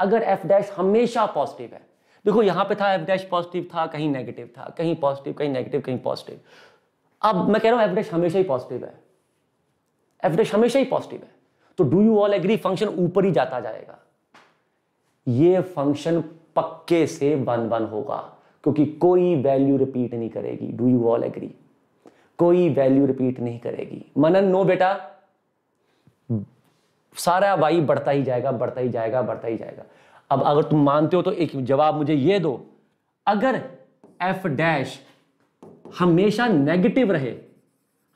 अगर एफ डैश हमेशा पॉजिटिव है देखो यहां पे था एफ डैश पॉजिटिव था कहीं नेगेटिव था कहीं पॉजिटिव कहीं नेगेटिव कहीं पॉजिटिव अब मैं कह रहा हूं एफ डैश हमेशा ही पॉजिटिव है एफ डैश हमेशा ही पॉजिटिव है तो do you all agree function ऊपर ही जाता जाएगा ये फंक्शन पक्के से वन वन होगा क्योंकि कोई वैल्यू रिपीट नहीं करेगी डू यू ऑल एग्री कोई वैल्यू रिपीट नहीं करेगी मनन नो बेटा सारा वाई बढ़ता ही जाएगा बढ़ता ही जाएगा बढ़ता ही जाएगा अब अगर तुम मानते हो तो एक जवाब मुझे ये दो अगर एफ डैश हमेशा नेगेटिव रहे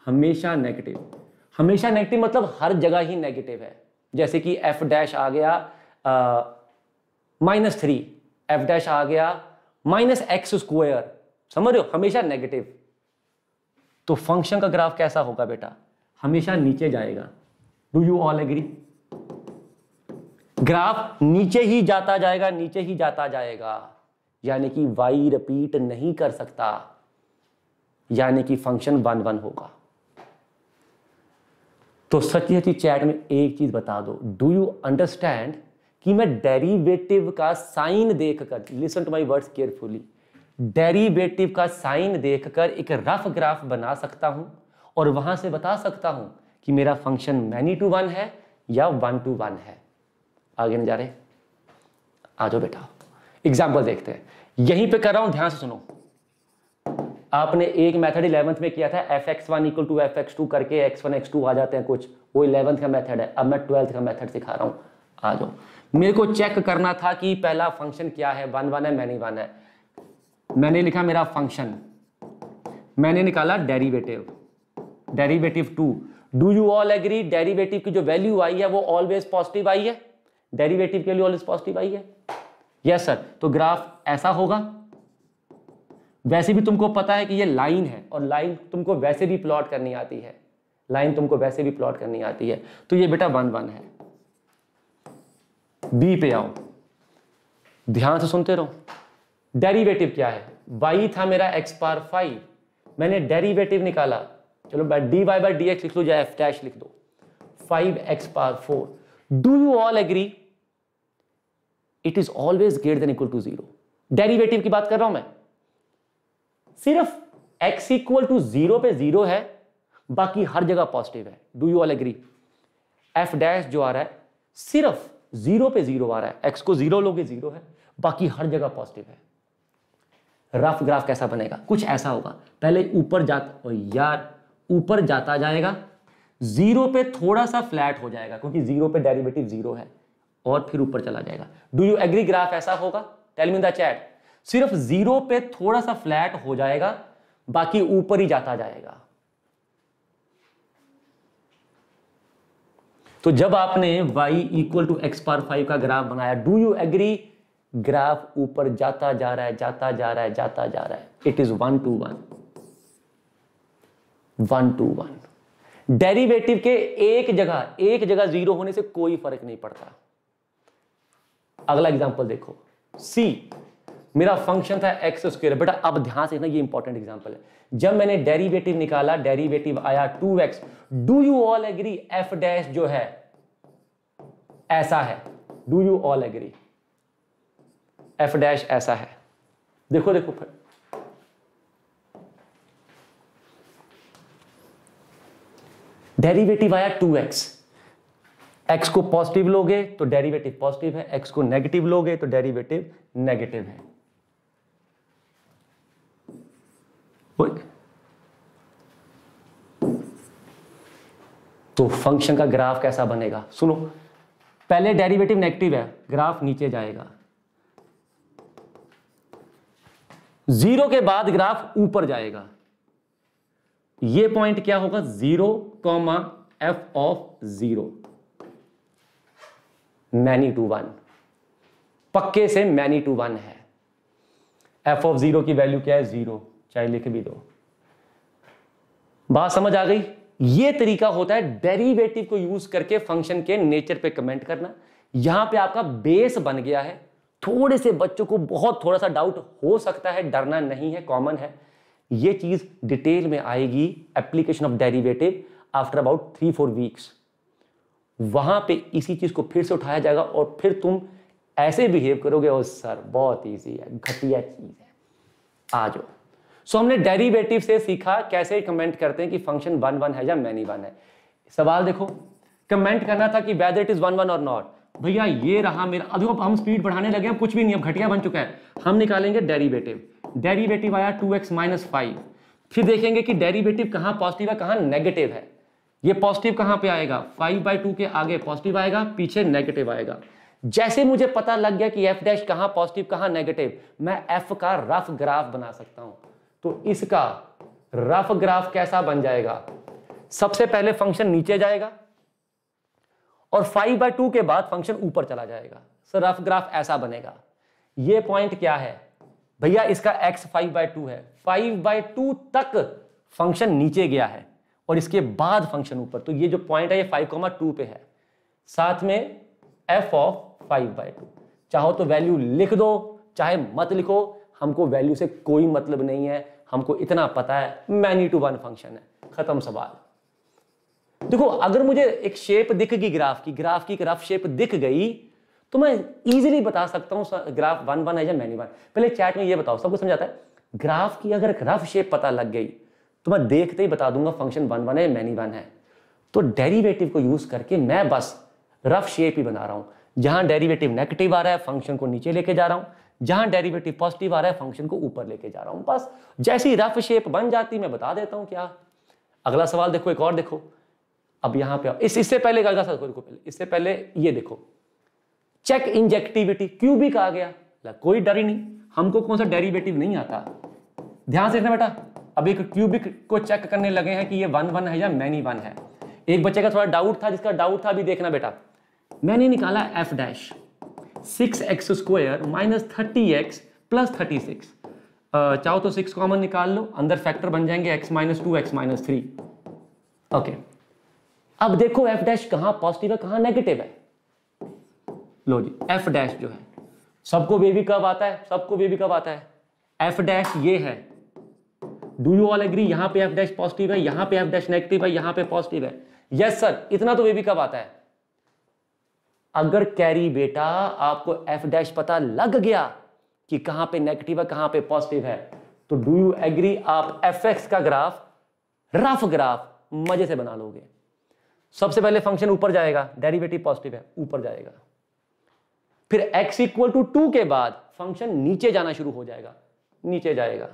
हमेशा नेगेटिव हमेशा नेगेटिव मतलब हर जगह ही नेगेटिव है जैसे कि एफ डैश आ गया माइनस थ्री एफ डैश आ गया माइनस एक्स स्क्वायर समझ रहे हो हमेशा नेगेटिव तो फंक्शन का ग्राफ कैसा होगा बेटा हमेशा नीचे जाएगा do you all agree graph नीचे ही जाता जाएगा नीचे ही जाता जाएगा यानी कि वाई रिपीट नहीं कर सकता यानी कि फंक्शन वन वन होगा तो सच्ची सच्ची चैट में एक चीज बता दो डू यू अंडरस्टैंड कि मैं डेरिवेटिव का साइन देखकर listen to my words carefully derivative का साइन देखकर एक रफ ग्राफ बना सकता हूं और वहां से बता सकता हूं कि मेरा फंक्शन मैनी टू वन है या वन टू वन है आगे नहीं जा रहे आ जाओ बेटा एग्जाम्पल देखते हैं यहीं पे कर रहा हूं ध्यान से सुनो आपने एक मेथड इलेवंथ में किया था F x one equal to F x two करके एक्स वन एक्स टू आ जाते हैं कुछ वो इलेवंथ का मेथड है अब मैं ट्वेल्थ का मेथड सिखा रहा हूं आ जाओ मेरे को चेक करना था कि पहला फंक्शन क्या है वन वन है मैनी वन है मैंने लिखा मेरा फंक्शन मैंने निकाला derivative derivative two do you all agree derivative की जो वैल्यू आई है वो ऑलवेज पॉजिटिव आई है डेरिवेटिव के लिए ऑलवेज पॉजिटिव आई है यस yes, सर तो ग्राफ ऐसा होगा वैसे भी तुमको पता है कि ये लाइन है और लाइन तुमको वैसे भी प्लॉट करनी आती है लाइन तुमको वैसे भी प्लॉट करनी आती है तो ये बेटा वन वन है बी पे आओ ध्यान से सुनते रहो डेरिवेटिव क्या है वाई था मेरा एक्स पार फाइव मैंने डेरिवेटिव निकाला चलो D Y by D X लिख लो या एफ डैश लिख दो five X power four do you all agree it is always greater than equal to zero derivative की बात कर रहा हूं मैं सिर्फ एक्स इक्वल टू जीरो पे जीरो है बाकी हर जगह पॉजिटिव है do you all agree F dash जो आ रहा है सिर्फ जीरो पे जीरो आ रहा है एक्स को जीरो लोगे जीरो है बाकी हर जगह पॉजिटिव है रफ ग्राफ कैसा बनेगा कुछ ऐसा होगा पहले ऊपर जाता यार ऊपर जाता जाएगा जीरो पे थोड़ा सा फ्लैट हो जाएगा क्योंकि जीरो पे डेरिवेटिव जीरो है और फिर ऊपर चला जाएगा डू यू एग्री ग्राफ ऐसा होगा टेल मी द चैट सिर्फ जीरो पे थोड़ा सा फ्लैट हो जाएगा बाकी ऊपर ही जाता जाएगा तो जब आपने y equal to X power five का ग्राफ बनाया डू यू एग्री ग्राफ ऊपर जाता जा रहा है जाता जा रहा है जाता जा रहा है it is one to one one to one derivative के एक जगह एक जगह जीरो होने से कोई फर्क नहीं पड़ता अगला एग्जांपल देखो सी मेरा फंक्शन था एक्स स्क्र बेटा अब ध्यान से ये इंपॉर्टेंट एग्जाम्पल है जब मैंने डेरिवेटिव निकाला डेरिवेटिव आया two X do you all agree F dash जो है ऐसा है do you all agree F dash ऐसा है देखो देखो फिर डेरिवेटिव आया टू एक्स एक्स को पॉजिटिव लोगे तो डेरिवेटिव पॉजिटिव है एक्स को नेगेटिव लोगे तो डेरिवेटिव नेगेटिव है Look. तो फंक्शन का ग्राफ कैसा बनेगा सुनो पहले डेरिवेटिव नेगेटिव है ग्राफ नीचे जाएगा जीरो के बाद ग्राफ ऊपर जाएगा ये पॉइंट क्या होगा zero comma F of zero many to one पक्के से मैनी टू वन है एफ ऑफ जीरो की वैल्यू क्या है जीरो चाहे लिख भी दो बात समझ आ गई ये तरीका होता है डेरिवेटिव को यूज करके फंक्शन के नेचर पे कमेंट करना यहां पे आपका बेस बन गया है थोड़े से बच्चों को बहुत थोड़ा सा डाउट हो सकता है डरना नहीं है कॉमन है ये चीज डिटेल में आएगी application of derivative after about three four weeks वहां पे इसी चीज को फिर से उठाया जाएगा और फिर तुम ऐसे बिहेव करोगे और सर बहुत ईजी है घटिया चीज है आ जाओ सो हमने डेरिवेटिव से सीखा कैसे कमेंट करते हैं कि फंक्शन वन वन है या मैनी वन है सवाल देखो कमेंट करना था कि whether it is one one और नॉट भैया ये रहा मेरा अब हम स्पीड बढ़ाने लगे हैं कुछ भी नहीं अब घटिया बन चुका है हम निकालेंगे डेरिवेटिव डेरिवेटिव आया टू एक्स माइनस फाइव फिर देखेंगे कि डेरिवेटिव कहाँ पॉजिटिव है कहाँ नेगेटिव है ये पॉजिटिव कहाँ पे आएगा फाइव बाई टू के आगे पॉजिटिव आएगा पीछे नेगेटिव आएगा जैसे मुझे पता लग गया कि एफ डैश कहाँ पॉजिटिव कहाँ नेगेटिव मैं एफ का रफ ग्राफ बना सकता हूँ तो इसका रफ ग्राफ कैसा बन जाएगा सबसे पहले फंक्शन नीचे जाएगा और फाइव बाई टू के बाद फंक्शन ऊपर चला जाएगा सर रफ ग्राफ ऐसा बनेगा ये पॉइंट क्या है भैया इसका एक्स फाइव बाई टू है फाइव बाई टू तक फंक्शन नीचे गया है और इसके बाद फंक्शन ऊपर तो ये जो पॉइंट है ये फाइव कॉमा टू पे है साथ में F of five by two चाहो तो वैल्यू लिख दो चाहे मत लिखो हमको वैल्यू से कोई मतलब नहीं है हमको इतना पता है मैनी टू वन फंक्शन है खत्म सवाल देखो अगर मुझे एक शेप दिख गई ग्राफ की ग्राफ की ग्राफ शेप दिख गई तो मैं इजीली बता सकता हूं ग्राफ वन वन है या मैनी वन पहले चैट में ये बताओ सबको समझाता है ग्राफ की अगर ग्राफ शेप पता लग गई तो मैं देखते ही बता दूंगा फंक्शन वन वन है मैनी वन है तो डेरिवेटिव को यूज करके मैं बस रफ शेप ही बना रहा हूं जहां डेरिवेटिव नेगेटिव आ रहा है फंक्शन को नीचे लेके जा रहा हूं जहां डेरिवेटिव पॉजिटिव आ रहा है फंक्शन को ऊपर लेके जा रहा हूं बस जैसी रफ शेप बन जाती मैं बता देता हूं क्या अगला सवाल देखो एक और देखो अब यहां पे इस इससे पहले अगला सवाल देखो पहले इससे पहले ये देखो चेक इंजेक्टिविटी क्यों भी कहा गया ला, कोई डर ही नहीं हमको कौन सा डेरिवेटिव नहीं आता ध्यान से देखना बेटा अब एक क्यूबिक को चेक करने लगे हैं कि ये वन वन है या मैनी वन है एक बच्चे का थोड़ा डाउट था जिसका डाउट था अभी देखना बेटा मैंने निकाला F dash six X square minus thirty X plus thirty six चाहो तो सिक्स कॉमन निकाल लो अंदर फैक्टर बन जाएंगे X minus two X minus three okay अब देखो एफ डैश कहां पॉजिटिव है कहां नेगेटिव है लो जी एफ डैश जो है सबको बेबी कब आता है सबको बेबी कब आता है एफ डैश ये है डू यू ऑल एग्री यहां पे एफ डैश पॉजिटिव है यहां पे एफ डैश नेगेटिव है यहां पे पॉजिटिव है यस yes, सर इतना तो बेबी कब आता है अगर कैरी बेटा आपको एफ डैश पता लग गया कि कहां पे नेगेटिव है कहां पे पॉजिटिव है तो डू यू एग्री आप एफ एक्स का ग्राफ रफ ग्राफ मजे से बना लोगे सबसे पहले फंक्शन ऊपर जाएगा डेरिवेटिव पॉजिटिव है ऊपर जाएगा फिर x इक्वल टू टू के बाद फंक्शन नीचे जाना शुरू हो जाएगा नीचे जाएगा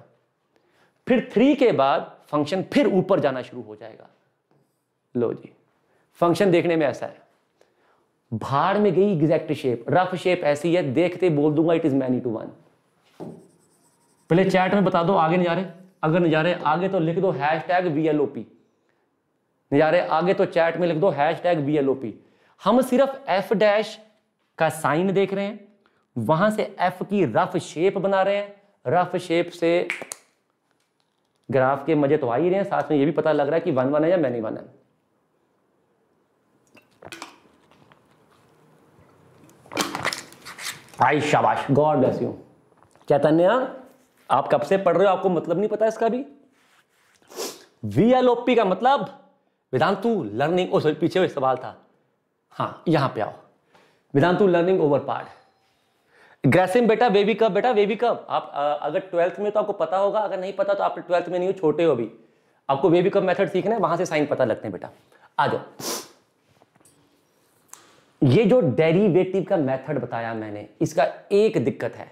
फिर थ्री के बाद फंक्शन फिर ऊपर जाना शुरू हो जाएगा लो जी फंक्शन देखने में ऐसा है भाड़ में गई एग्जैक्ट शेप रफ शेप ऐसी है देखते बोल दूंगा it is many to one पहले चैट में बता दो आगे नहीं जा रहे अगर नहीं जा रहे आगे तो लिख दो hashtag V L O P नहीं जा रहे आगे तो चैट में लिख दो hashtag V L O P हम सिर्फ एफ डैश का साइन देख रहे हैं वहां से एफ की रफ शेप बना रहे हैं रफ शेप से ग्राफ के मजे तो आ ही रहे हैं साथ में ये भी पता लग रहा है कि वन वन है या मैनी वन है आई शाबाश गॉड ब्लेस यू चैतन्य आप कब से पढ़ रहे हो आपको मतलब नहीं पता इसका भी वी एल ओ पी का मतलब वेदांतु लर्निंग ओ सॉरी पीछे सवाल था हाँ यहां पे आओ वेदांतु लर्निंग ओवर पार्ट ग्रेसिम बेटा बेबी कब बेटा बेबी कब आप आ, अगर ट्वेल्थ में तो आपको पता होगा अगर नहीं पता तो आप ट्वेल्थ में नहीं हो छोटे हो भी आपको बेबी कब मेथड सीखना है वहां से साइन पता लगते हैं बेटा आ जाओ ये जो डेरिवेटिव का मेथड बताया मैंने इसका एक दिक्कत है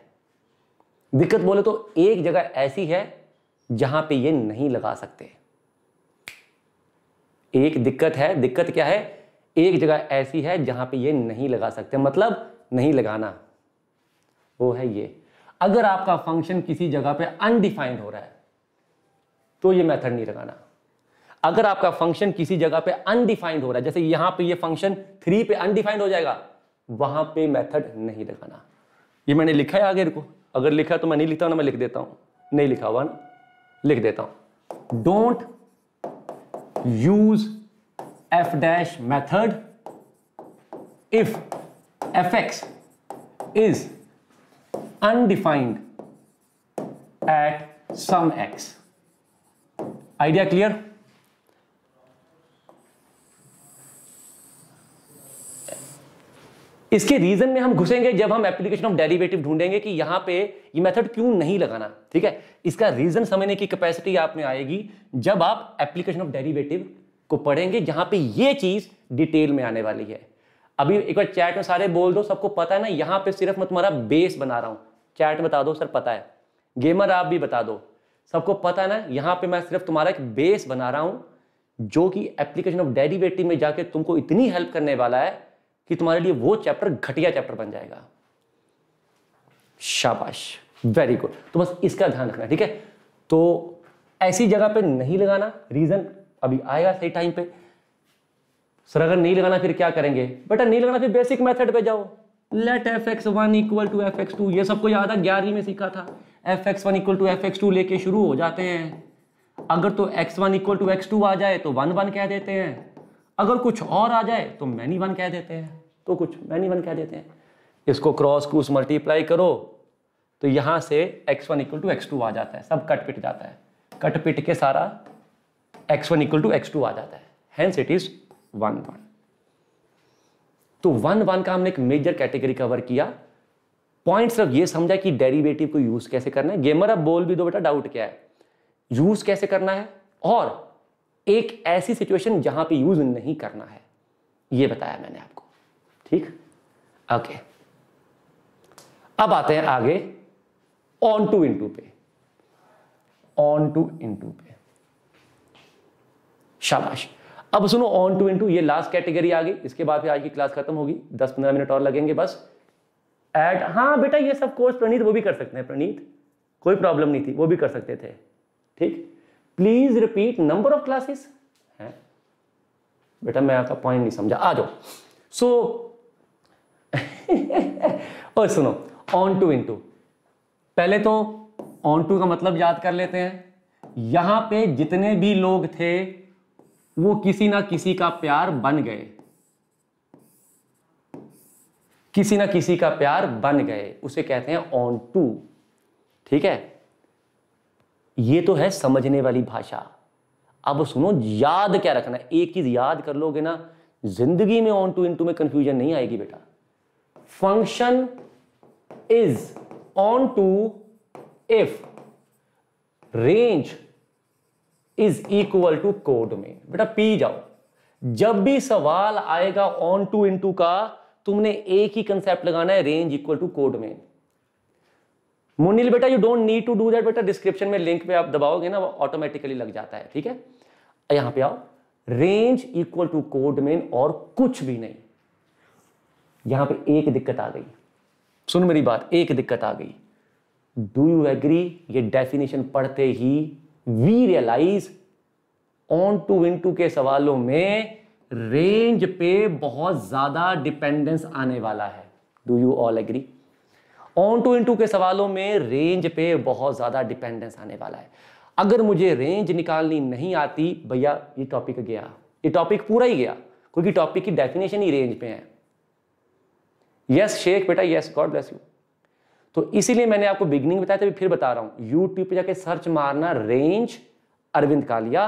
दिक्कत बोले तो एक जगह ऐसी है जहां पे ये नहीं लगा सकते एक दिक्कत है दिक्कत क्या है एक जगह ऐसी है जहां पे ये नहीं लगा सकते मतलब नहीं लगाना वो है ये अगर आपका फंक्शन किसी जगह पे अनडिफाइंड हो रहा है तो ये मेथड नहीं लगाना अगर आपका फंक्शन किसी जगह पे अनडिफाइंड हो रहा है जैसे यहां पे ये फंक्शन थ्री पे अनडिफाइंड हो जाएगा वहां पे मेथड नहीं लगाना ये मैंने लिखा है आगे को अगर लिखा तो मैं नहीं लिखता ना मैं लिख देता हूं नहीं लिखा हुआ ना लिख देता हूं don't use F dash method if F X is undefined at some X idea clear इसके रीजन में हम घुसेंगे जब हम एप्लीकेशन ऑफ डेरिवेटिव ढूंढेंगे कि यहां पे ये मेथड क्यों नहीं लगाना ठीक है इसका रीजन समझने की कैपेसिटी आप में आएगी जब आप एप्लीकेशन ऑफ डेरिवेटिव को पढ़ेंगे जहां पे ये चीज डिटेल में आने वाली है अभी एक बार चैट में सारे बोल दो सबको पता है ना यहां पर सिर्फ मैं तुम्हारा बेस बना रहा हूं चैट बता दो सर पता है गेमर आप भी बता दो सबको पता है ना यहां पर मैं सिर्फ तुम्हारा एक बेस बना रहा हूं जो कि एप्लीकेशन ऑफ डेरिवेटिव में जाके तुमको इतनी हेल्प करने वाला है कि तुम्हारे लिए वो चैप्टर घटिया चैप्टर बन जाएगा शाबाश वेरी गुड तो बस इसका ध्यान रखना ठीक है तो ऐसी जगह पे नहीं लगाना रीजन अभी आएगा सही टाइम पे सर अगर नहीं लगाना फिर क्या करेंगे बेटा नहीं लगाना फिर बेसिक मेथड पे जाओ let f x one equal to F x two ये सबको याद है ग्यारहवीं में सीखा था F x one equal to F x two लेके शुरू हो जाते हैं अगर तो x one equal to x two आ जाए तो वन वन कह देते हैं अगर कुछ और आ जाए तो मैनी वन कह देते हैं तो कुछ मैनी वन कह देते हैं इसको क्रॉस क्रूस मल्टीप्लाई करो तो यहां से x1 one equal to x आ जाता है सब कट पिट जाता है कट पिट के सारा x1 one equal to x आ जाता है hence it is one one तो वन वन का हमने एक मेजर कैटेगरी कवर किया पॉइंट सिर्फ ये समझा कि डेरिवेटिव को यूज कैसे करना है गेमर अब बोल भी दो बेटा डाउट क्या है यूज कैसे करना है और एक ऐसी सिचुएशन जहां पे यूज नहीं करना है ये बताया मैंने आपको ठीक ओके okay. अब आते हैं आगे ऑन टू इंटू पे ऑन टू इंटू पे शाबाश अब सुनो ऑन टू इंटू ये लास्ट कैटेगरी आ गई इसके बाद फिर आज की क्लास खत्म होगी दस पंद्रह मिनट और लगेंगे बस एट हाँ बेटा ये सब कोर्स प्रणीत वो भी कर सकते हैं प्रणीत कोई प्रॉब्लम नहीं थी वो भी कर सकते थे ठीक please repeat number of classes है बेटा मैं आपका पॉइंट नहीं समझा आ जाओ सो और सुनो ऑन टू इनटू पहले तो ऑन टू का मतलब याद कर लेते हैं यहां पे जितने भी लोग थे वो किसी ना किसी का प्यार बन गए किसी ना किसी का प्यार बन गए उसे कहते हैं ऑन टू ठीक है ये तो है समझने वाली भाषा अब सुनो याद क्या रखना एक चीज याद कर लोगे ना जिंदगी में ऑन टू इन टू में कंफ्यूजन नहीं आएगी बेटा function is onto if range is equal to codomain बेटा पी जाओ जब भी सवाल आएगा ऑन टू इंटू का तुमने एक ही कंसेप्ट लगाना है range equal to codomain Munil बेटा you don't need to do that बेटा डिस्क्रिप्शन में लिंक पे आप दबाओगे ना वो ऑटोमेटिकली लग जाता है ठीक है यहां पे आओ range equal to codomain और कुछ भी नहीं यहां पे एक दिक्कत आ गई सुन मेरी बात एक दिक्कत आ गई डू यू एग्री ये डेफिनेशन पढ़ते ही we realise onto into के सवालों में रेंज पे बहुत ज्यादा डिपेंडेंस आने वाला है do you all agree onto into के सवालों में रेंज पे बहुत ज़्यादा डिपेंडेंस आने वाला है अगर मुझे रेंज निकालनी नहीं आती भैया ये टॉपिक गया ये टॉपिक पूरा ही गया क्योंकि टॉपिक की डेफिनेशन ही रेंज पे है यस शेख बेटा यस गॉड ब्लेस यू तो इसीलिए मैंने आपको बिगनिंग बताया था फिर बता रहा हूँ यूट्यूब पर जाके सर्च मारना रेंज अरविंद कालिया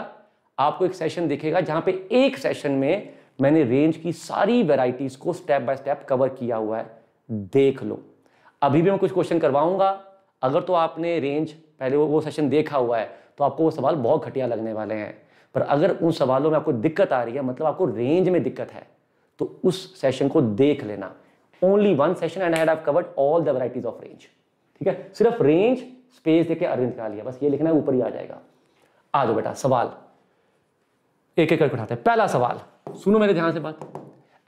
आपको एक सेशन दिखेगा जहाँ पे एक सेशन में मैंने रेंज की सारी वेराइटीज़ को स्टेप बाय स्टेप कवर किया हुआ है देख लो अभी भी मैं कुछ क्वेश्चन करवाऊंगा अगर तो आपने रेंज पहले वो, वो सेशन देखा हुआ है तो आपको वो सवाल बहुत घटिया लगने वाले हैं पर अगर उन सवालों में आपको दिक्कत आ रही है मतलब आपको रेंज में दिक्कत है तो उस सेशन को देख लेना only one session and had covered all the varieties of range ठीक है सिर्फ रेंज स्पेस देके अरविंद करा लिया बस ये लिखना है ऊपर ही आ जाएगा आ जाओ बेटा सवाल एक एक करके उठाते हैं पहला सवाल सुनो मेरे ध्यान से बात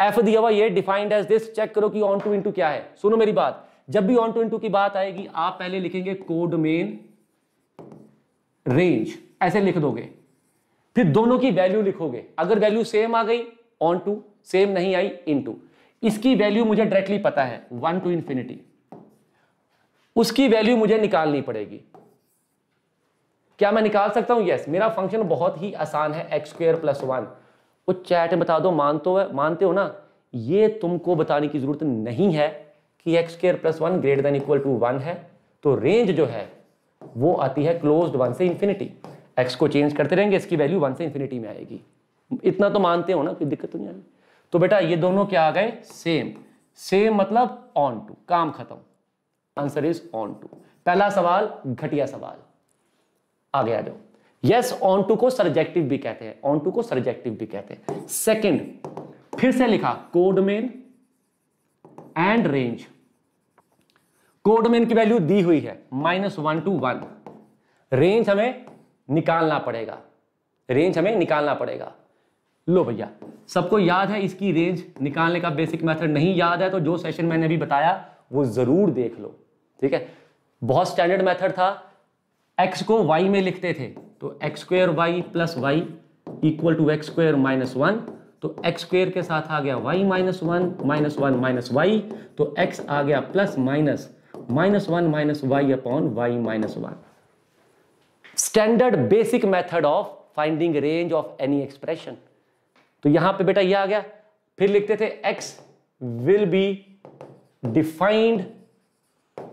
एफ दिया हुआ ये डिफाइंड एज दिस चेक करो कि ऑन टू इन क्या है सुनो मेरी बात जब भी ऑन टू की बात आएगी आप पहले लिखेंगे कोड मेन रेंज ऐसे लिख दोगे फिर दोनों की वैल्यू लिखोगे अगर वैल्यू सेम आ गई ऑन टू सेम नहीं आई इन टू इसकी वैल्यू मुझे डायरेक्टली पता है वन टू इंफिनिटी उसकी वैल्यू मुझे निकालनी पड़ेगी क्या मैं निकाल सकता हूं यस yes, मेरा फंक्शन बहुत ही आसान है एक्स स्क्र प्लस वन वो चैट बता दो मानते हो मानते हो ना ये तुमको बताने की जरूरत नहीं है कि x square plus one greater than equal to one है तो रेंज जो है वो आती है क्लोज वन से इन्फिनिटी एक्स को चेंज करते रहेंगे इसकी वैल्यू वन से इन्फिनिटी में आएगी इतना तो मानते हो ना कोई दिक्कत तो नहीं आएगी तो बेटा ये दोनों क्या आ गए सेम सेम मतलब ऑन टू काम खत्म आंसर इज ऑन टू पहला सवाल घटिया सवाल आ गया जो यस ऑन टू को सर्जेक्टिव भी कहते हैं ऑन टू को सर्जेक्टिव भी कहते हैं सेकंड फिर से लिखा कोडमेन एंड रेंज कोड में इनकी वैल्यू दी हुई है minus one to one range हमें निकालना पड़ेगा रेंज हमें निकालना पड़ेगा लो भैया सबको याद है इसकी रेंज निकालने का बेसिक मेथड नहीं याद है तो जो सेशन मैंने अभी बताया वो जरूर देख लो ठीक है बहुत स्टैंडर्ड मेथड था एक्स को वाई में लिखते थे तो x square y plus y equal to x square minus one तो एक्स स्क्वेयर के साथ आ गया y minus one minus one minus y तो एक्स आ गया plus minus minus one minus y upon y minus one standard basic method of finding range of any expression तो यहां पे बेटा ये आ गया फिर लिखते थे x will be defined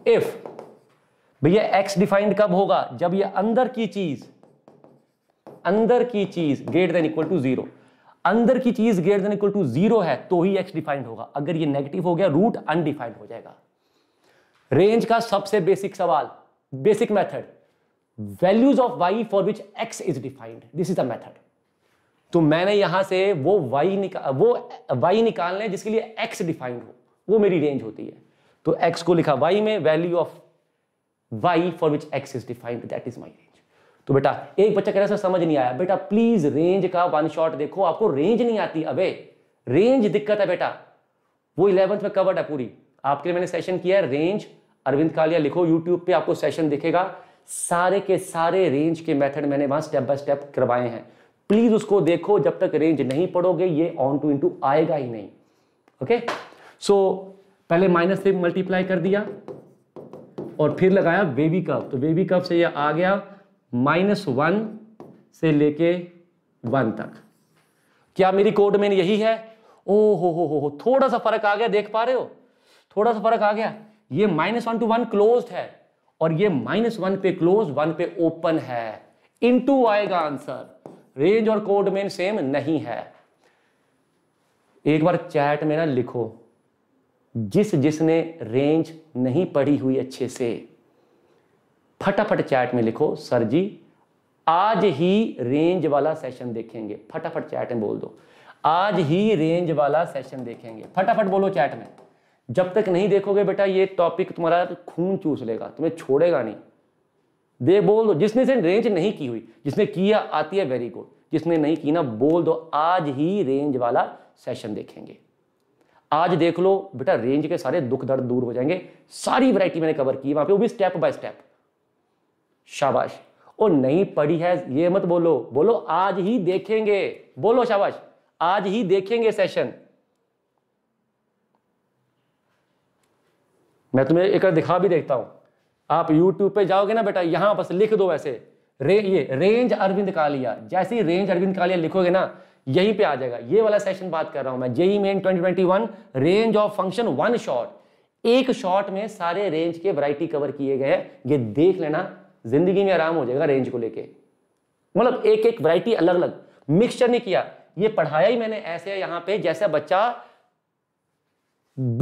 if भैया एक्स डिफाइंड कब होगा जब ये अंदर की चीज अंदर की चीज greater than equal to zero अंदर की चीज greater than equal to zero है तो ही एक्स डिफाइंड होगा अगर ये नेगेटिव हो गया रूट अनडिफाइंड हो जाएगा रेंज का सबसे बेसिक सवाल basic method values of y for which x is defined this is the method तो मैंने यहां से वो वाई निकाल वो वाई निकालने जिसके लिए एक्स डिफाइंड हो वो मेरी रेंज होती है तो एक्स को लिखा वाई में value of y for which x is defined that is my range तो बेटा एक बच्चा कह रहा है समझ नहीं आया बेटा प्लीज रेंज का वन शॉट देखो आपको रेंज नहीं आती अबे रेंज दिक्कत है बेटा वो इलेवंथ में कवर्ड है पूरी आपके लिए मैंने सेशन किया है रेंज अरविंद कालिया लिखो यूट्यूब पे आपको सेशन दिखेगा सारे के सारे रेंज के मेथड मैंने वहां स्टेप बाय स्टेप करवाए हैं प्लीज उसको देखो जब तक रेंज नहीं पढ़ोगे ये ऑन टू इंटू आएगा ही नहीं ओके सो so, पहले माइनस से मल्टीप्लाई कर दिया और फिर लगाया बेबी कप तो बेबी कप से यह आ गया माइनस वन से लेके वन तक क्या मेरी कोड में यही है ओ हो हो हो थोड़ा सा फर्क आ गया देख पा रहे हो थोड़ा सा फर्क आ गया ये minus one to one close है और ये माइनस वन पे क्लोज वन पे ओपन है इनटू आएगा आंसर रेंज और कोड में सेम नहीं है एक बार चैट में ना लिखो जिस जिसने रेंज नहीं पढ़ी हुई अच्छे से फटाफट चैट में लिखो सर जी आज ही रेंज वाला सेशन देखेंगे फटाफट चैट में बोल दो आज ही रेंज वाला सेशन देखेंगे फटाफट बोलो चैट में जब तक नहीं देखोगे बेटा ये टॉपिक तुम्हारा खून चूस लेगा तुम्हें छोड़ेगा नहीं दे बोल दो जिसने से रेंज नहीं की हुई जिसने किया आती है वेरी गुड जिसने नहीं की ना बोल दो आज ही रेंज वाला सेशन देखेंगे आज देख लो बेटा रेंज के सारे दुख दर्द दूर हो जाएंगे सारी वैरायटी मैंने कवर की वहां पे वो भी स्टेप बाय स्टेप शाबाश ओ नहीं पढ़ी है ये मत बोलो बोलो आज ही देखेंगे बोलो शाबाश आज ही देखेंगे सेशन मैं तुम्हें एक दिखा भी देखता हूं आप YouTube पे जाओगे ना बेटा यहां बस लिख दो वैसे रे ये रेंज अरविंद कालिया जैसे ही रेंज अरविंद कालिया लिखोगे ना यहीं पे आ जाएगा ये वाला सेशन बात कर रहा हूं मैं JEE Main 2021 range of function one shot एक शॉट में सारे रेंज के वैरायटी कवर किए गए हैं ये देख लेना ज़िंदगी में आराम हो जाएगा रेंज को लेके मतलब एक एक वैरायटी अलग अलग मिक्सचर नहीं किया ये पढ़ाया ही मैंने ऐसे यहां पे जैसा बच्चा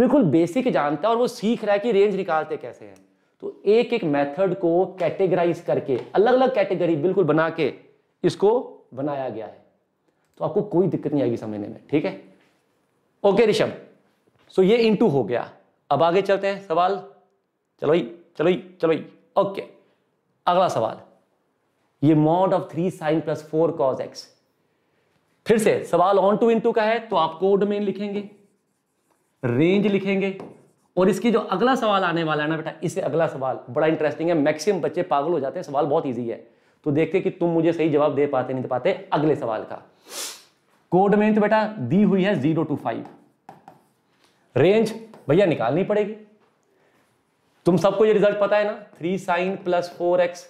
बिल्कुल बेसिक जानता है और वो सीख रहा है कि रेंज निकालते कैसे हैं तो एक एक मेथड को कैटेगराइज करके अलग अलग कैटेगरी बिल्कुल बना के इसको बनाया गया है तो आपको कोई दिक्कत नहीं आएगी समझने में ठीक है ओके ऋषभ सो ये इनटू हो गया अब आगे चलते हैं सवाल चलो ही चलो ही चलो ही ओके अगला सवाल ये mod of three sine plus four cos x फिर से सवाल ऑन टू इंटू का है तो आप कोड में लिखेंगे रेंज लिखेंगे और इसकी जो अगला सवाल आने वाला है ना बेटा इससे अगला सवाल बड़ा इंटरेस्टिंग है मैक्सिमम बच्चे पागल हो जाते हैं सवाल बहुत ईजी है तो देखते कि तुम मुझे सही जवाब दे पाते नहीं दे पाते अगले सवाल का कोड में तो बेटा दी हुई है जीरो टू फाइव रेंज भैया निकालनी पड़ेगी तुम सबको ये रिजल्ट पता है ना three sine plus four x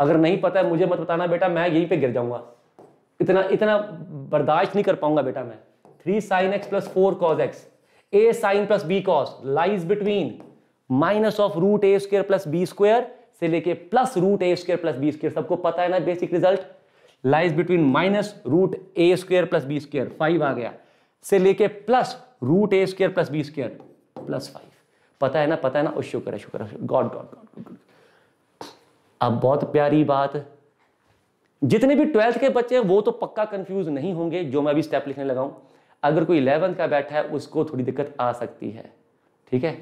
अगर नहीं पता है मुझे मत बताना बेटा मैं यहीं पे गिर जाऊंगा इतना इतना बर्दाश्त नहीं कर पाऊंगा बेटा मैं three sine x plus four cos x a sine plus b cos lies between minus of root a square plus b square से लेके plus root a square plus b square सबको पता है ना basic result lies between minus root a square plus b square five आ गया से लेके plus root a square plus b square plus five पता है ना पता है ना शुक्र है शुक्र गॉड गॉड गॉड अब बहुत प्यारी बात जितने भी ट्वेल्थ के बच्चे हैं वो तो पक्का कंफ्यूज नहीं होंगे जो मैं अभी स्टेप लिखने लगाऊं अगर कोई इलेवंथ का बैठा है उसको थोड़ी दिक्कत आ सकती है ठीक है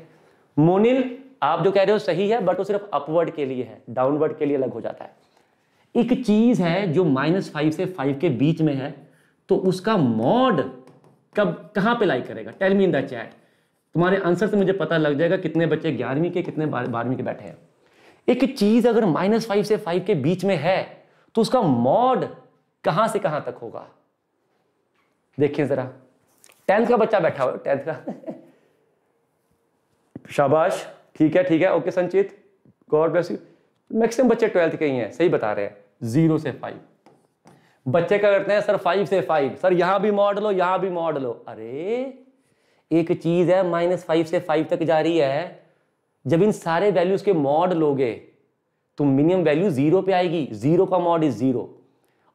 मोनिल आप जो कह रहे हो सही है बट वो सिर्फ अपवर्ड के लिए है डाउनवर्ड के लिए अलग हो जाता है एक चीज है जो माइनस फाइव से फाइव के बीच में है तो उसका मॉड कब कहां पे लाइक करेगा tell me in the chat तुम्हारे आंसर से मुझे पता लग जाएगा कितने बच्चे ग्यारहवीं के कितने बारहवीं के बैठे हैं एक चीज अगर माइनस फाइव से फाइव के बीच में है तो उसका मॉड कहां से कहां तक होगा देखिए जरा टेंथ का बच्चा बैठा हुआ टेंथ का शाबाश ठीक है ठीक है okay Sanchit god bless you maximum बच्चे ट्वेल्थ के ही हैं सही बता रहे हैं जीरो से फाइव बच्चे क्या करते हैं सर फाइव से फाइव सर यहां भी मॉड लो यहां भी मॉड लो अरे एक चीज़ है माइनस फाइव से फाइव तक जा रही है जब इन सारे वैल्यूज़ के मॉड लोगे तो मिनिमम वैल्यू जीरो पे आएगी जीरो का मॉड इज जीरो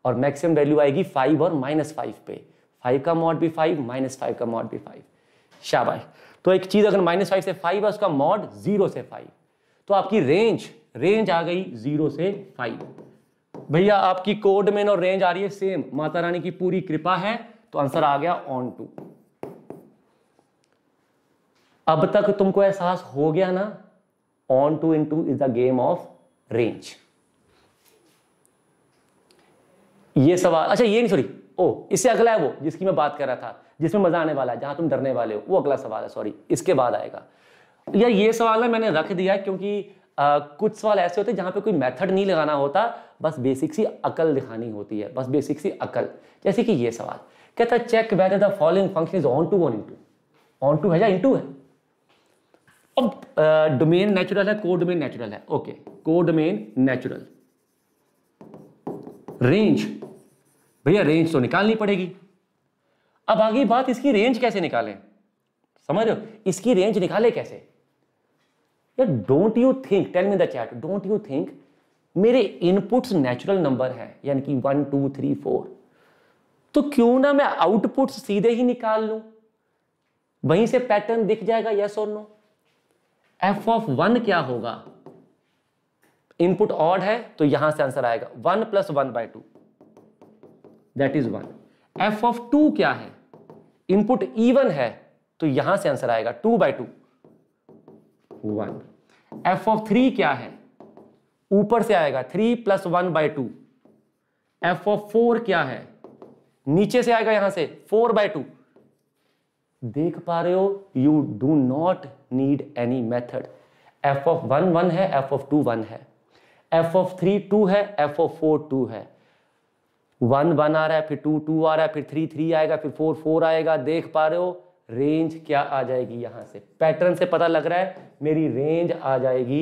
और मैक्सिमम वैल्यू आएगी फाइव और माइनस फाइव पे फाइव का मॉड भी फाइव माइनस फाइव का मॉड भी फाइव शाबाश तो एक चीज़ अगर माइनस फाइव से फाइव है उसका मॉड जीरो से फाइव तो आपकी रेंज रेंज आ गई जीरो से फाइव भैया आपकी कोड में और रेंज आ रही है सेम माता रानी की पूरी कृपा है तो आंसर आ गया ऑन टू अब तक तुमको एहसास हो गया ना onto into is the game of range ये सवाल अच्छा ये नहीं सॉरी ओ oh, इससे अगला है वो जिसकी मैं बात कर रहा था जिसमें मजा आने वाला है जहां तुम डरने वाले हो वो अगला सवाल है सॉरी इसके बाद आएगा यार ये सवाल ना मैंने रख दिया क्योंकि आ, कुछ सवाल ऐसे होते हैं जहां पे कोई मेथड नहीं लगाना होता बस बेसिक सी अकल दिखानी होती है बस बेसिक सी अकल जैसे कि ये सवाल कहता check whether the following function is onto onto into to onto या इंटू है अब डोमेन uh, नेचुरल है को डोमेन नेचुरल है okay codomain natural range भैया रेंज तो निकालनी पड़ेगी अब आगे बात इसकी रेंज कैसे निकालें समझ रहे हो इसकी रेंज निकाले कैसे यार don't you think tell me the chat don't you think मेरे इनपुट्स नेचुरल नंबर हैं यानी कि वन टू थ्री फोर तो क्यों ना मैं आउटपुट सीधे ही निकाल लूं वहीं से पैटर्न दिख जाएगा यस और नो एफ ऑफ वन क्या होगा इनपुट ऑड है तो यहां से आंसर आएगा one plus one by two that is one f of two क्या है इनपुट इवन है तो यहां से आंसर आएगा two by two one f of three क्या है ऊपर से आएगा three plus one by two f of four क्या है नीचे से आएगा यहां से फोर बाय टू देख पा रहे हो you do not need any method f of one one है एफ ऑफ टू वन है एफ ऑफ थ्री टू है एफ ऑफ फोर टू है वन वन आ रहा है फिर टू टू आ रहा है फिर थ्री थ्री आएगा फिर फोर फोर आएगा देख पा रहे हो रेंज क्या आ जाएगी यहां से पैटर्न से पता लग रहा है मेरी रेंज आ जाएगी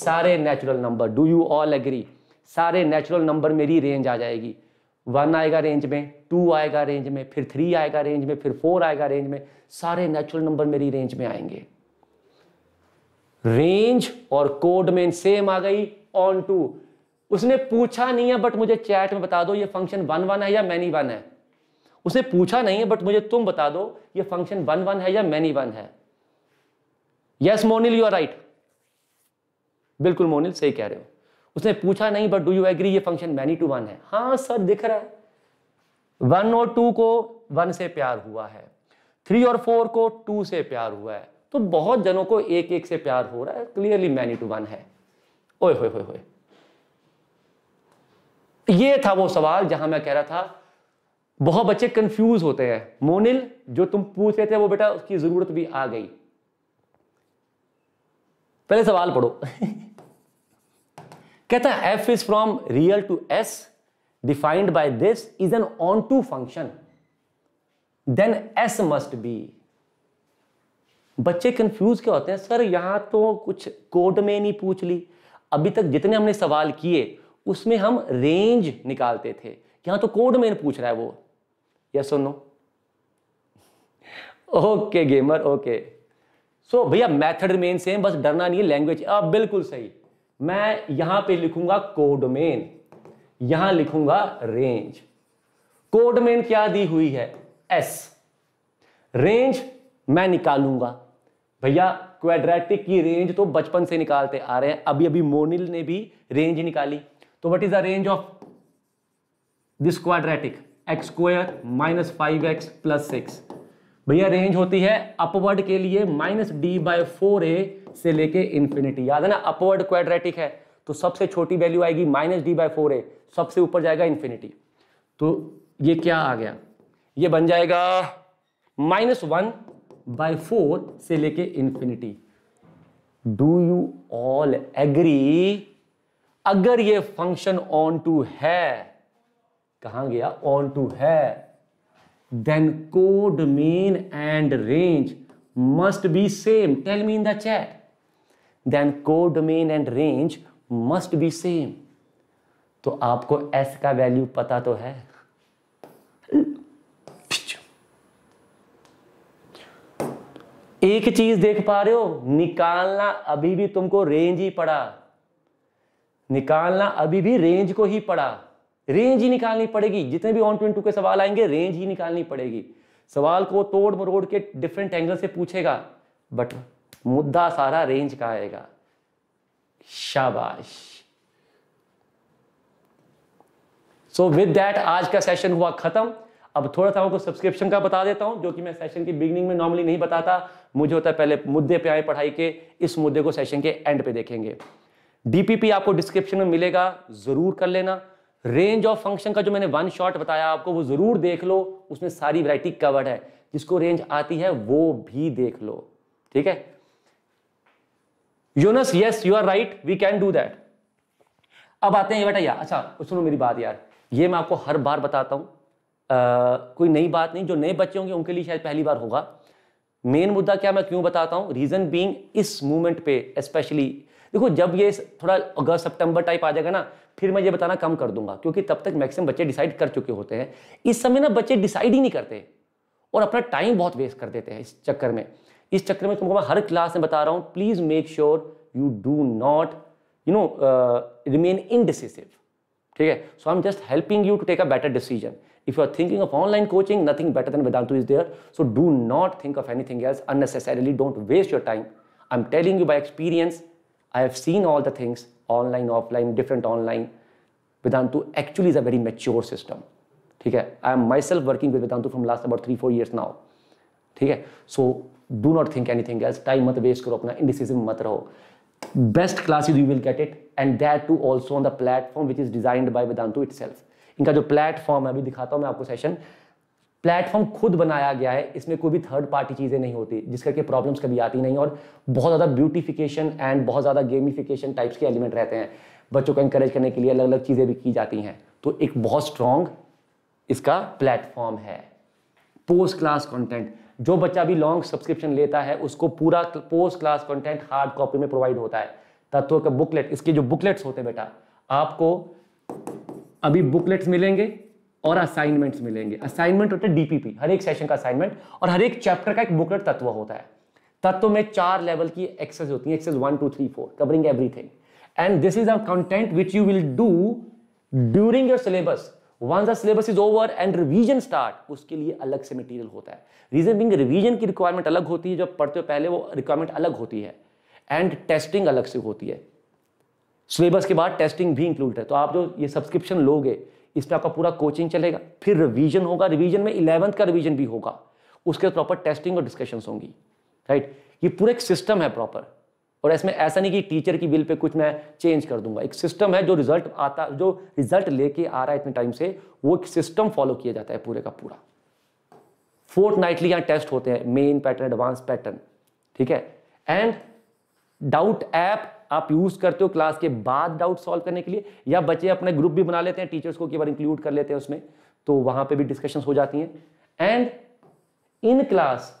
सारे natural number do you all agree सारे नेचुरल नंबर मेरी रेंज आ जाएगी वन आएगा रेंज में टू आएगा रेंज में फिर थ्री आएगा रेंज में फिर फोर आएगा रेंज में सारे नेचुरल नंबर मेरी रेंज में आएंगे रेंज और कोड में सेम आ गई ऑन टू उसने पूछा नहीं है बट मुझे चैट में बता दो ये फंक्शन वन वन है या मैनी वन है उसने पूछा नहीं है बट मुझे तुम बता दो ये फंक्शन वन वन है या मैनी वन है yes Monil you are right बिल्कुल मोनिल सही कह रहे हो उसने पूछा नहीं बट डू यू एग्री ये फंक्शन मैनी टू वन है हाँ सर दिख रहा है वन और टू को वन से प्यार हुआ है थ्री और फोर को टू से प्यार हुआ है तो बहुत जनों को एक एक से प्यार हो रहा है क्लियरली मैनी टू वन है ओए होए होए होए ये था वो सवाल जहां मैं कह रहा था बहुत बच्चे कंफ्यूज होते हैं मोनिल जो तुम पूछ रहे थे वो बेटा उसकी जरूरत भी आ गई पहले सवाल पढ़ो कहता है f is from real to S defined by this is an onto function then s must be बच्चे कंफ्यूज क्या होते हैं सर यहां तो कुछ कोड में नहीं पूछ ली अभी तक जितने हमने सवाल किए उसमें हम रेंज निकालते थे यहां तो कोड में पूछ रहा है वो यस सुनो ओके गेमर ओके सो भैया मेथड मेन सेम बस डरना नहीं है लैंग्वेज अब हाँ, बिल्कुल सही मैं यहां पे लिखूंगा कोडमेन यहां लिखूंगा रेंज कोडमेन क्या दी हुई है एस रेंज मैं निकालूंगा भैया क्वेड्रेटिक की रेंज तो बचपन से निकालते आ रहे हैं अभी अभी मोनिल ने भी रेंज निकाली तो what is the range of this quadratic x square minus five x plus six भैया रेंज होती है अपवर्ड के लिए minus d by four a से लेके इन्फिनिटी याद है ना अपवर्ड क्वाड्रेटिक है तो सबसे छोटी वैल्यू आएगी minus d by four a सबसे ऊपर जाएगा इन्फिनिटी तो ये क्या आ गया ये बन जाएगा माइनस वन बाई फोर से लेके infinity do you all agree अगर ये फंक्शन ऑन टू है कहा गया ऑन टू है then codomain and range must be same tell me in the chat then Then code and range must be same तो आपको एस का वैल्यू पता तो है एक चीज देख पा रहे हो निकालना अभी भी तुमको रेंज ही पड़ा निकालना अभी भी रेंज को ही पड़ा रेंज ही निकालनी पड़ेगी जितने भी ऑन ट्वेंटी के सवाल आएंगे रेंज ही निकालनी पड़ेगी सवाल को तोड़ मरोड़ के डिफरेंट एंगल से पूछेगा बट मुद्दा सारा रेंज का आएगा शाबाश सो विद डैट आज का सेशन हुआ खत्म अब थोड़ा सा आपको सब्सक्रिप्शन का बता देता हूं जो कि मैं सेशन की बिगनिंग में नॉर्मली नहीं बताता मुझे होता है पहले मुद्दे पे आए पढ़ाई के इस मुद्दे को सेशन के एंड पे देखेंगे डीपीपी आपको डिस्क्रिप्शन में मिलेगा जरूर कर लेना रेंज ऑफ फंक्शन का जो मैंने वन शॉट बताया आपको वो जरूर देख लो उसमें सारी वरायटी कवर्ड है जिसको रेंज आती है वो भी देख लो ठीक है Yunus yes you are right we can do that अब आते हैं बेटा यार अच्छा सुनो मेरी बात यार ये मैं आपको हर बार बताता हूँ कोई नई बात नहीं जो नए बच्चे होंगे उनके लिए शायद पहली बार होगा मेन मुद्दा क्या मैं क्यों बताता हूँ रीज़न बीइंग इस मूवमेंट पे स्पेशली देखो जब ये थोड़ा अगस्त सितंबर टाइप आ जाएगा ना फिर मैं ये बताना कम कर दूंगा क्योंकि तब तक मैक्सिमम बच्चे डिसाइड कर चुके होते हैं इस समय ना बच्चे डिसाइड ही नहीं करते और अपना टाइम बहुत वेस्ट कर देते हैं इस चक्कर में इस चक्कर में तुमको मैं हर क्लास में बता रहा हूँ please make sure you do not you know remain indecisive ठीक है so I am just helping you to take a better decision if you are thinking of online coaching nothing better than Vedantu is there so do not think of anything else unnecessarily don't waste your time I am telling you by experience I have seen all the things online offline different online वेदांतु actually is a very mature system ठीक है I am myself working with Vedantu from last about three four years now ठीक है so do not think anything else time मत वेस्ट करो अपना इंडिसिजम मत रहो best is you will get it and that too also on the platform which is designed by Vedantu it इनका जो प्लेटफॉर्म है अभी दिखाता हूँ मैं आपको सेशन प्लेटफॉर्म खुद बनाया गया है इसमें कोई भी थर्ड पार्टी चीज़ें नहीं होती जिस करके प्रॉब्लम्स कभी आती नहीं और बहुत ज़्यादा ब्यूटिफिकेशन एंड बहुत ज़्यादा गेमिफिकेशन टाइप्स के एलिमेंट रहते हैं बच्चों को इंकरेज करने के लिए अलग अलग चीज़ें भी की जाती हैं तो एक बहुत स्ट्रॉन्ग इसका प्लेटफॉर्म है पोस्ट क्लास कॉन्टेंट जो बच्चा भी लॉन्ग सब्सक्रिप्शन लेता है उसको पूरा post class content hard copy में प्रोवाइड होता है तत्वों का बुकलेट इसके जो बुकलेट्स होते हैं बेटा आपको अभी बुकलेट्स मिलेंगे और असाइनमेंट्स मिलेंगे असाइनमेंट होते हैं डीपीपी हर एक सेशन का असाइनमेंट और हर एक चैप्टर का एक बुकलेट तत्व होता है तत्व में चार लेवल की एक्सेस होती है access one two three four covering everything and this is a content which you will do during your syllabus once the syllabus is over and revision start उसके लिए अलग से मटेरियल होता है रीजन बिंग रिवीजन की रिक्वायरमेंट अलग होती है जब पढ़ते हो पहले वो रिक्वायरमेंट अलग होती है एंड टेस्टिंग अलग से होती है सिलेबस के बाद टेस्टिंग भी इंक्लूड है तो आप जो ये सब्सक्रिप्शन लोगे इस पर आपका पूरा कोचिंग चलेगा फिर रिवीजन होगा रिवीजन में इलेवंथ का रिवीजन भी होगा उसके प्रॉपर टेस्टिंग और डिस्कशंस होंगी राइट ये पूरा एक सिस्टम है प्रॉपर और इसमें ऐसा नहीं कि टीचर की बिल पे कुछ मैं चेंज कर दूंगा एक सिस्टम है जो रिजल्ट आता जो रिजल्ट लेके आ रहा है इतने टाइम से वो एक सिस्टम फॉलो किया जाता है पूरे का पूरा फोर्थ नाइटली यहाँ टेस्ट होते हैं मेन पैटर्न एडवांस पैटर्न ठीक है एंड डाउट ऐप आप यूज करते हो क्लास के बाद डाउट सॉल्व करने के लिए या बच्चे अपने ग्रुप भी बना लेते हैं टीचर्स को कई बार इंक्लूड कर लेते हैं उसमें तो वहां पे भी डिस्कशंस हो जाती हैं एंड इन क्लास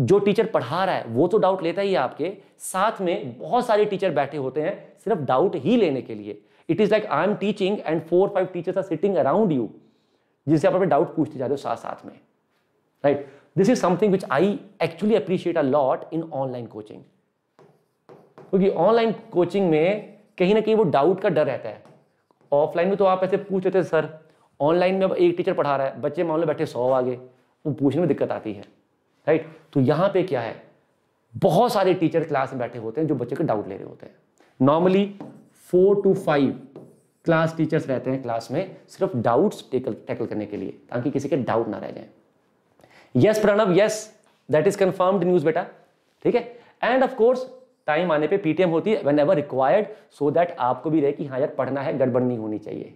जो टीचर पढ़ा रहा है वो तो डाउट लेता ही है आपके साथ में बहुत सारे टीचर बैठे होते हैं सिर्फ डाउट ही लेने के लिए it is like I am teaching and four five teachers are sitting around you जिससे आप अपने डाउट पूछते जा रहे हो साथ साथ में right this is something which I actually appreciate a lot in online coaching क्योंकि ऑनलाइन कोचिंग में कहीं ना कहीं वो डाउट का डर रहता है ऑफलाइन में तो आप ऐसे पूछ लेते हैं सर ऑनलाइन में अब एक टीचर पढ़ा रहा है बच्चे मामले बैठे सौ आगे वो पूछने में दिक्कत आती है राइट तो यहाँ पे क्या है बहुत सारे टीचर क्लास में बैठे होते हैं जो बच्चे के डाउट ले रहे होते हैं normally four to five class teachers रहते हैं क्लास में सिर्फ डाउट्स टेकल टैकल करने के लिए ताकि किसी के डाउट ना रह जाए yes Pranav yes that is confirmed news बेटा ठीक है एंड ऑफ कोर्स टाइम आने पे पीटीएम होती है whenever required so that आपको भी रहे कि हाँ यार पढ़ना है गड़बड़ नहीं होनी चाहिए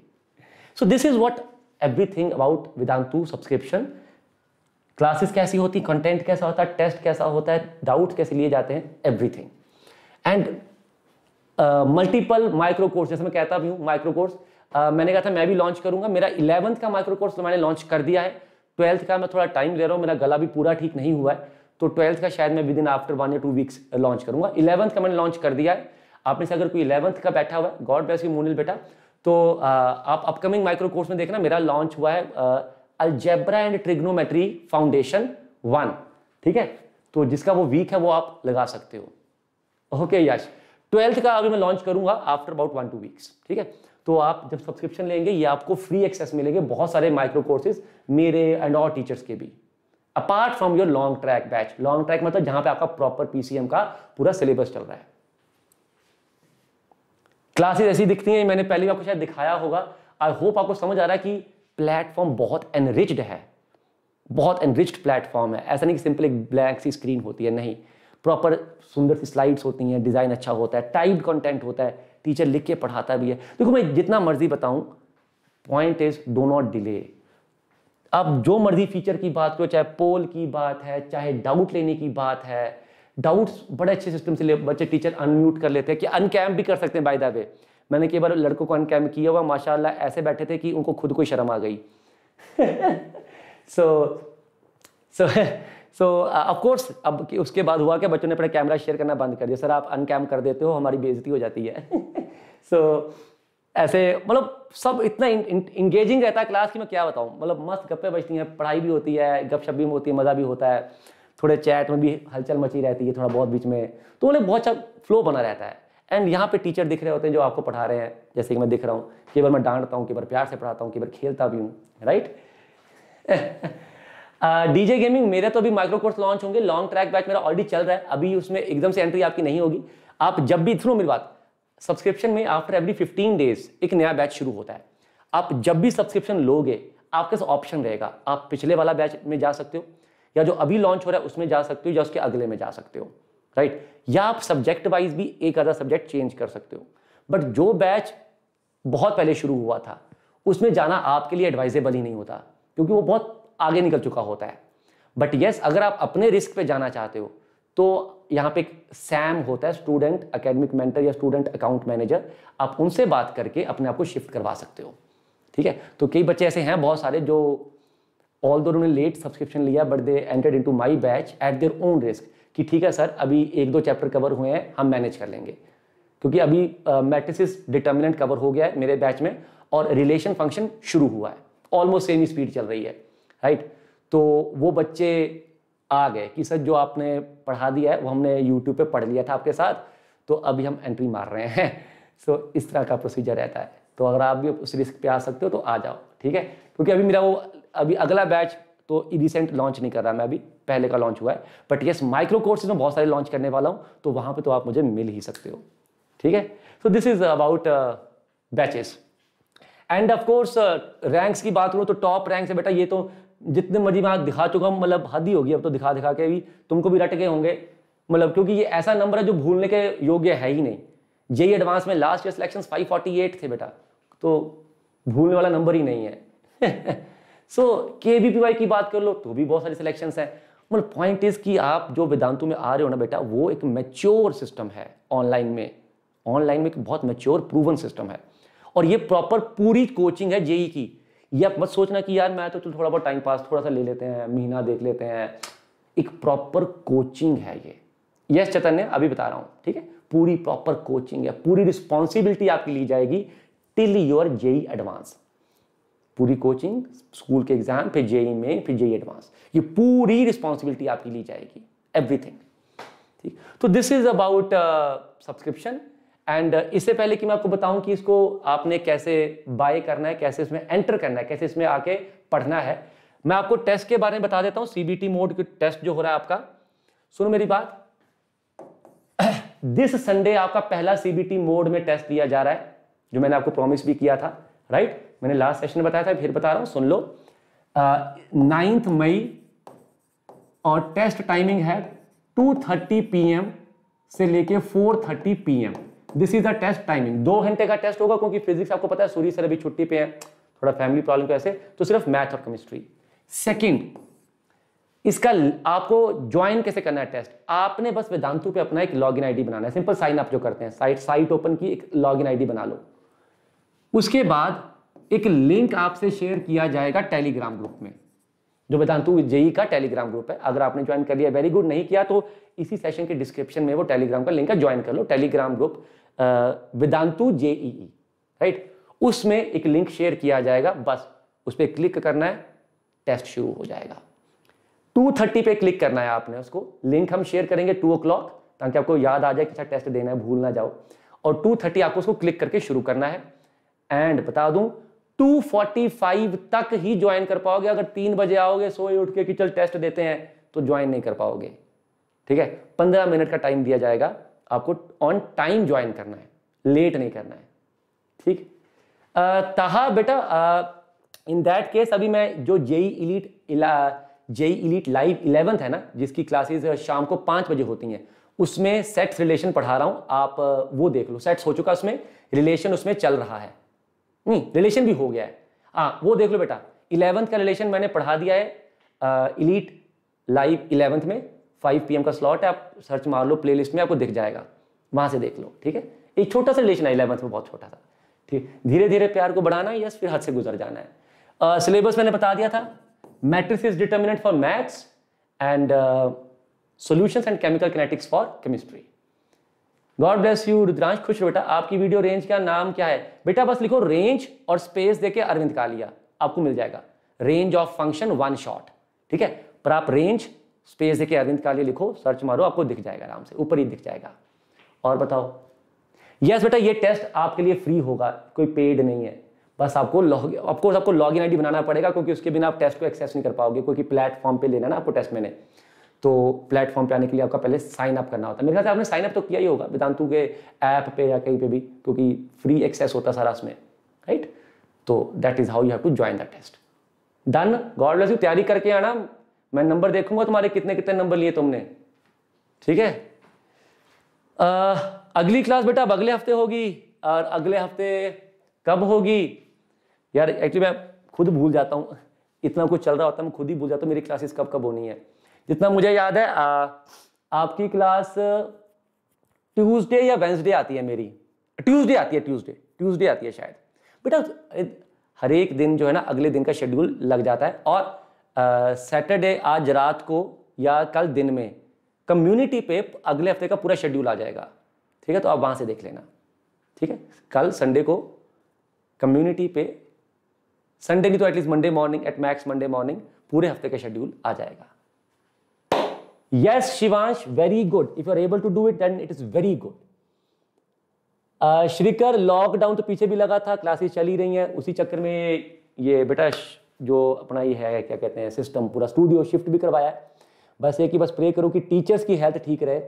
so this is what everything about Vedantu subscription classes कैसी होती कंटेंट कैसा होता है टेस्ट कैसा होता है डाउट कैसे लिए जाते हैं everything and multiple micro course जैसे मैं कहता भी हूँ माइक्रो कोर्स uh, मैंने कहा था मैं भी लॉन्च करूंगा मेरा इलेवंथ का माइक्रो कोर्स तो मैंने लॉन्च कर दिया है ट्वेल्थ का मैं थोड़ा टाइम ले रहा हूँ मेरा गला भी पूरा ठीक नहीं हुआ है तो ट्वेल्थ का शायद मैं विद इन आफ्टर वन या टू वीक्स लॉन्च करूंगा इलेवंथ का मैंने लॉन्च कर दिया है आपने से अगर कोई इलेवंथ का बैठा हुआ है गॉड ब्लेस यू मोनिल बेटा तो uh, आप अपकमिंग माइक्रो कोर्स में देखना मेरा लॉन्च हुआ है uh, algebra and trigonometry foundation one ठीक है तो जिसका वो वीक है वो आप लगा सकते हो ओके यश ट्वेल्थ का अभी मैं लॉन्च करूंगा after about one two weeks ठीक है तो आप जब सब्सक्रिप्शन लेंगे ये आपको फ्री एक्सेस मिलेंगे बहुत सारे माइक्रो कोर्सेज मेरे एंड और टीचर्स के भी apart from your long track batch long track मतलब जहां पे आपका प्रॉपर पीसीएम का पूरा सिलेबस चल रहा है क्लासेस ऐसी दिखती हैं मैंने पहले भी आपको शायद दिखाया होगा आई होप आपको समझ आ रहा है कि प्लेटफॉर्म बहुत एनरिच्ड है बहुत एनरिच्ड प्लेटफॉर्म है ऐसा नहीं कि सिंपल एक ब्लैंक सी स्क्रीन होती है नहीं प्रॉपर सुंदर सी स्लाइड्स होती हैं डिज़ाइन अच्छा होता है टाइप कंटेंट होता है टीचर लिख के पढ़ाता भी है देखो मैं जितना मर्जी बताऊं point is do not delay अब जो मर्जी फीचर की बात करो चाहे पोल की बात है चाहे डाउट लेने की बात है डाउट्स बड़े अच्छे सिस्टम से ले बच्चे टीचर अनम्यूट कर लेते हैं कि अनकैम्प भी कर सकते हैं बाय द वे मैंने कई बार लड़कों को अनकैम किया हुआ माशाल्लाह ऐसे बैठे थे कि उनको खुद को शर्म आ गई सो सो सो ऑफ कोर्स अब उसके बाद हुआ कि बच्चों ने अपना कैमरा शेयर करना बंद कर दिया सर आप अनकैम कर देते हो हमारी बेइज्जती हो जाती है सो so, ऐसे मतलब सब इतना इंगेजिंग रहता है क्लास की मैं क्या बताऊँ मतलब मस्त गप्पे बजती हैं पढ़ाई भी होती है गपशप भी होती है मज़ा भी होता है थोड़े चैट में भी हलचल मची रहती है थोड़ा बहुत बीच में तो मतलब बहुत अच्छा फ्लो बना रहता है एंड यहाँ पे टीचर दिख रहे होते हैं जो आपको पढ़ा रहे हैं जैसे कि मैं दिख रहा हूँ कई बार मैं डांटता हूँ कई बार प्यार से पढ़ाता हूँ कई बार खेलता भी हूँ राइट डीजे गेमिंग मेरे तो अभी माइक्रो कोर्स लॉन्च होंगे लॉन्ग ट्रैक बैच मेरा ऑलरेडी चल रहा है अभी उसमें एकदम से एंट्री आपकी नहीं होगी आप जब भी थ्रू मेरी बात सब्सक्रिप्शन में आफ्टर एवरी फिफ्टीन डेज एक नया बैच शुरू होता है आप जब भी सब्सक्रिप्शन लोगे आपके पास ऑप्शन रहेगा आप पिछले वाला बैच में जा सकते हो या जो अभी लॉन्च हो रहा है उसमें जा सकते हो या उसके अगले में जा सकते हो राइट या आप सब्जेक्ट वाइज भी एक आधा सब्जेक्ट चेंज कर सकते हो बट जो बैच बहुत पहले शुरू हुआ था उसमें जाना आपके लिए एडवाइजेबल ही नहीं होता क्योंकि वो बहुत आगे निकल चुका होता है बट यस yes, अगर आप अपने रिस्क पे जाना चाहते हो तो यहाँ पे एक सैम होता है स्टूडेंट अकेडमिक मेंटर या स्टूडेंट अकाउंट मैनेजर आप उनसे बात करके अपने आप को शिफ्ट करवा सकते हो ठीक है तो कई बच्चे ऐसे हैं बहुत सारे जो ऑल दो उन्होंने लेट सब्सक्रिप्शन लिया but they entered in my batch at their own risk कि ठीक है सर अभी एक दो चैप्टर कवर हुए हैं हम मैनेज कर लेंगे क्योंकि अभी मैट्रिसिस डिटर्मिनेंट कवर हो गया है मेरे बैच में और रिलेशन फंक्शन शुरू हुआ है ऑलमोस्ट सेम स्पीड चल रही है राइट तो वो बच्चे आ गए कि सर जो आपने पढ़ा दिया है वो हमने यूट्यूब पे पढ़ लिया था आपके साथ तो अभी हम एंट्री मार रहे हैं सो so, इस तरह का प्रोसीजर रहता है तो अगर आप भी उस रिस्क पे आ सकते हो तो आ जाओ ठीक है क्योंकि अभी मेरा वो अभी अगला बैच तो रिसेंट लॉन्च नहीं कर रहा मैं अभी पहले का लॉन्च हुआ है बट येस माइक्रो कोर्सेज में बहुत सारे लॉन्च करने वाला हूँ तो वहाँ पर तो आप मुझे मिल ही सकते हो ठीक है so this is about batches and of course ranks की बात करूँ तो टॉप रैंक से बेटा ये तो जितने मर्जी मैं दिखा चुका हूँ मतलब हद ही होगी अब तो दिखा दिखा के भी तुमको भी रट गए होंगे मतलब क्योंकि ये ऐसा नंबर है जो भूलने के योग्य है ही नहीं जेई एडवांस में लास्ट ईयर सिलेक्शन 548 थे बेटा तो भूलने वाला नंबर ही नहीं है सो के बी पी की बात कर लो तो भी बहुत सारी सिलेक्शन है मतलब पॉइंट इज कि आप जो वेदांतु में आ रहे हो ना बेटा वो एक मेच्योर सिस्टम है ऑनलाइन में ऑनलाइन में एक बहुत मेच्योर प्रूवन सिस्टम है और ये प्रॉपर पूरी कोचिंग है जेई e की ये आप मत सोचना कि यार मैं तो थोड़ा बहुत टाइम पास थोड़ा सा ले लेते हैं महीना देख लेते हैं एक प्रॉपर कोचिंग है ये यस चैतन्य अभी बता रहा हूं ठीक है पूरी प्रॉपर कोचिंग है पूरी रिस्पॉन्सिबिलिटी आपकी ली जाएगी टिल योर जेई एडवांस पूरी कोचिंग स्कूल के एग्जाम फिर जेई में फिर जेई एडवांस ये पूरी रिस्पॉन्सिबिलिटी आपकी ली जाएगी एवरीथिंग ठीक तो this is about subscription and इससे पहले कि मैं आपको बताऊं कि इसको आपने कैसे बाय करना है कैसे इसमें एंटर करना है कैसे इसमें आके पढ़ना है मैं आपको टेस्ट के बारे में बता देता हूं सीबीटी मोड के टेस्ट जो हो रहा है आपका सुनो मेरी बात दिस संडे आपका पहला सीबीटी मोड में टेस्ट दिया जा रहा है जो मैंने आपको प्रॉमिस भी किया था राइट right? मैंने लास्ट सेशन बताया था फिर बता रहा हूं सुन लो नाइन्थ मई और टेस्ट टाइमिंग है 2:30 पीएम से लेके 4:30 PM this is the test timing दो घंटे का टेस्ट होगा क्योंकि फिजिक्स आपको पता है सूर्य सर अभी छुट्टी पे है थोड़ा फैमिली प्रॉब्लम कैसे तो सिर्फ मैथ और केमिस्ट्री सेकेंड इसका आपको ज्वाइन कैसे करना है टेस्ट आपने बस वेदांतु पे अपना एक लॉग इन आई बनाना है सिंपल साइन अप जो करते हैं साइट साइट ओपन की एक इन आई बना लो उसके बाद एक लिंक आपसे शेयर किया जाएगा टेलीग्राम ग्रुप में जो तू जेई का टेलीग्राम ग्रुप है अगर आपने ज्वाइन कर लिया वेरी गुड नहीं किया तो इसी सेशन के डिस्क्रिप्शन में वो टेलीग्राम का लिंक है ज्वाइन कर लो Telegram group Vedantu JEE right उसमें एक लिंक शेयर किया जाएगा बस उस पर क्लिक करना है टेस्ट शुरू हो जाएगा 2:30 पे क्लिक करना है आपने उसको लिंक हम शेयर करेंगे टू ओ ताकि आपको याद आ जाए कि टेस्ट अच्छा देना है भूल ना जाओ और 2:30 आपको उसको क्लिक करके शुरू करना है एंड बता दूं 245 तक ही ज्वाइन कर पाओगे अगर तीन बजे आओगे सोए उठ के कि चल टेस्ट देते हैं तो ज्वाइन नहीं कर पाओगे ठीक है पंद्रह मिनट का टाइम दिया जाएगा आपको ऑन टाइम ज्वाइन करना है लेट नहीं करना है ठीक तहा बेटा इन दैट केस अभी मैं जो JEE elite JEE elite live eleventh है ना जिसकी क्लासेस शाम को पांच बजे होती हैं उसमें सेट्स रिलेशन पढ़ा रहा हूं आप वो देख लो सेट्स हो चुका उसमें रिलेशन उसमें चल रहा है रिलेशन भी हो गया है हाँ वो देख लो बेटा इलेवंथ का रिलेशन मैंने पढ़ा दिया है इलीट लाइव इलेवंथ में 5 पीएम का स्लॉट है आप सर्च मार लो प्लेलिस्ट में आपको दिख जाएगा वहां से देख लो ठीक है एक छोटा सा रिलेशन है इलेवंथ में बहुत छोटा सा ठीक धीरे धीरे प्यार को बढ़ाना है यस फिर हद से गुजर जाना है सिलेबस uh, मैंने बता दिया था matrix is determinant for maths and solutions and chemical kinetics for chemistry God bless you Rudransh खुश बेटा आपकी वीडियो रेंज का नाम क्या है बेटा बस लिखो रेंज और स्पेस देके अरविंद कालिया आपको मिल जाएगा range of function one shot ठीक है पर आप रेंज स्पेस देके अरविंद कालिया लिखो सर्च मारो आपको दिख जाएगा आराम से ऊपर ही दिख जाएगा और बताओ यस बेटा ये टेस्ट आपके लिए फ्री होगा कोई पेड नहीं है बस आपको लॉग ऑफकोर्स आपको लॉग इन आई बनाना पड़ेगा क्योंकि उसके बिना आप टेस्ट को एक्सेस नहीं कर पाओगे क्योंकि प्लेटफॉर्म पे लेना ना आपको टेस्ट मैंने तो प्लेटफॉर्म पे आने के लिए आपका पहले साइन अप करना होता है मेरे ख्याल से आपने साइन अप तो किया ही होगा वेदांतु के ऐप पे या कहीं पे भी क्योंकि फ्री एक्सेस होता सारा उसमें राइट तो that is how you have to join the test done God bless you तैयारी करके आना मैं नंबर देखूंगा तुम्हारे कितने कितने नंबर लिए तुमने ठीक है अगली क्लास बेटा अब अगले हफ्ते होगी और अगले हफ्ते कब होगी यार एक्चुअली मैं खुद भूल जाता हूँ इतना कुछ चल रहा होता है मैं खुद ही भूल जाता हूँ मेरी क्लासेस कब कब होनी है जितना मुझे याद है आ, आपकी क्लास ट्यूसडे या वेंसडे आती है मेरी ट्यूसडे आती है ट्यूसडे ट्यूसडे आती है शायद बेटा हर एक दिन जो है ना अगले दिन का शेड्यूल लग जाता है और सैटरडे आज रात को या कल दिन में कम्युनिटी पे अगले हफ्ते का पूरा शेड्यूल आ जाएगा ठीक है तो आप वहाँ से देख लेना ठीक है कल संडे को कम्युनिटी पे संडे की तो at least Monday morning at max Monday morning पूरे हफ्ते का शेड्यूल आ जाएगा Yes, Shivansh, very good. If you are able to do it, then it is very good. Shrikar uh, lockdown तो पीछे भी लगा था क्लासेस चली रही हैं उसी चक्कर में ये बेटा जो अपना ये है क्या कहते हैं सिस्टम पूरा स्टूडियो शिफ्ट भी करवाया है बस एक ही बस प्रे करो कि टीचर्स की हेल्थ ठीक रहे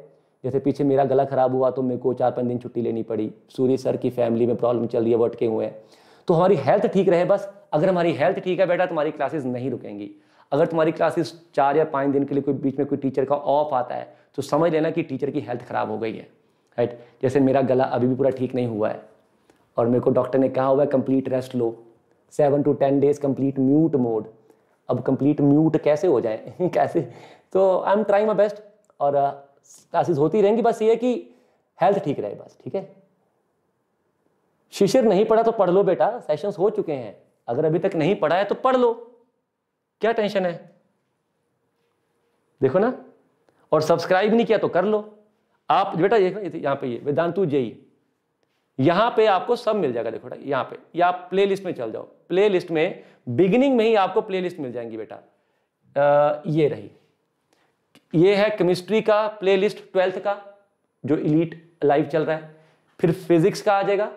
जैसे पीछे मेरा गला ख़राब हुआ तो मेरे को चार पाँच दिन छुट्टी लेनी पड़ी सूर्य सर की फैमिली में प्रॉब्लम चल रही है वटके हुए हैं तो हमारी हेल्थ ठीक रहे बस अगर हमारी हेल्थ ठीक है बेटा तुम्हारी तो क्लासेज नहीं रुकेंगी अगर तुम्हारी क्लासेस चार या पाँच दिन के लिए कोई बीच में कोई टीचर का ऑफ आता है तो समझ लेना कि टीचर की हेल्थ ख़राब हो गई है राइट जैसे मेरा गला अभी भी पूरा ठीक नहीं हुआ है और मेरे को डॉक्टर ने कहा हुआ है कंप्लीट रेस्ट लो seven to ten days complete mute mode अब कंप्लीट म्यूट कैसे हो जाए कैसे तो I am trying my best और क्लासेस uh, होती रहेंगी बस ये कि हेल्थ ठीक रहे बस ठीक है शिशिर नहीं पढ़ा तो पढ़ लो बेटा सेशंस हो चुके हैं अगर अभी तक नहीं पढ़ा है तो पढ़ लो क्या टेंशन है देखो ना और सब्सक्राइब नहीं किया तो कर लो आप बेटा यहाँ पे ये वेदांतु जेई यहाँ पे आपको सब मिल जाएगा देखो बेटा यहाँ पे या आप प्ले लिस्ट में चल जाओ प्ले लिस्ट में बिगिनिंग में ही आपको प्ले लिस्ट मिल जाएंगी बेटा आ, ये रही ये है केमिस्ट्री का प्ले लिस्ट ट्वेल्थ का जो इलीट लाइव चल रहा है फिर फिजिक्स का आ जाएगा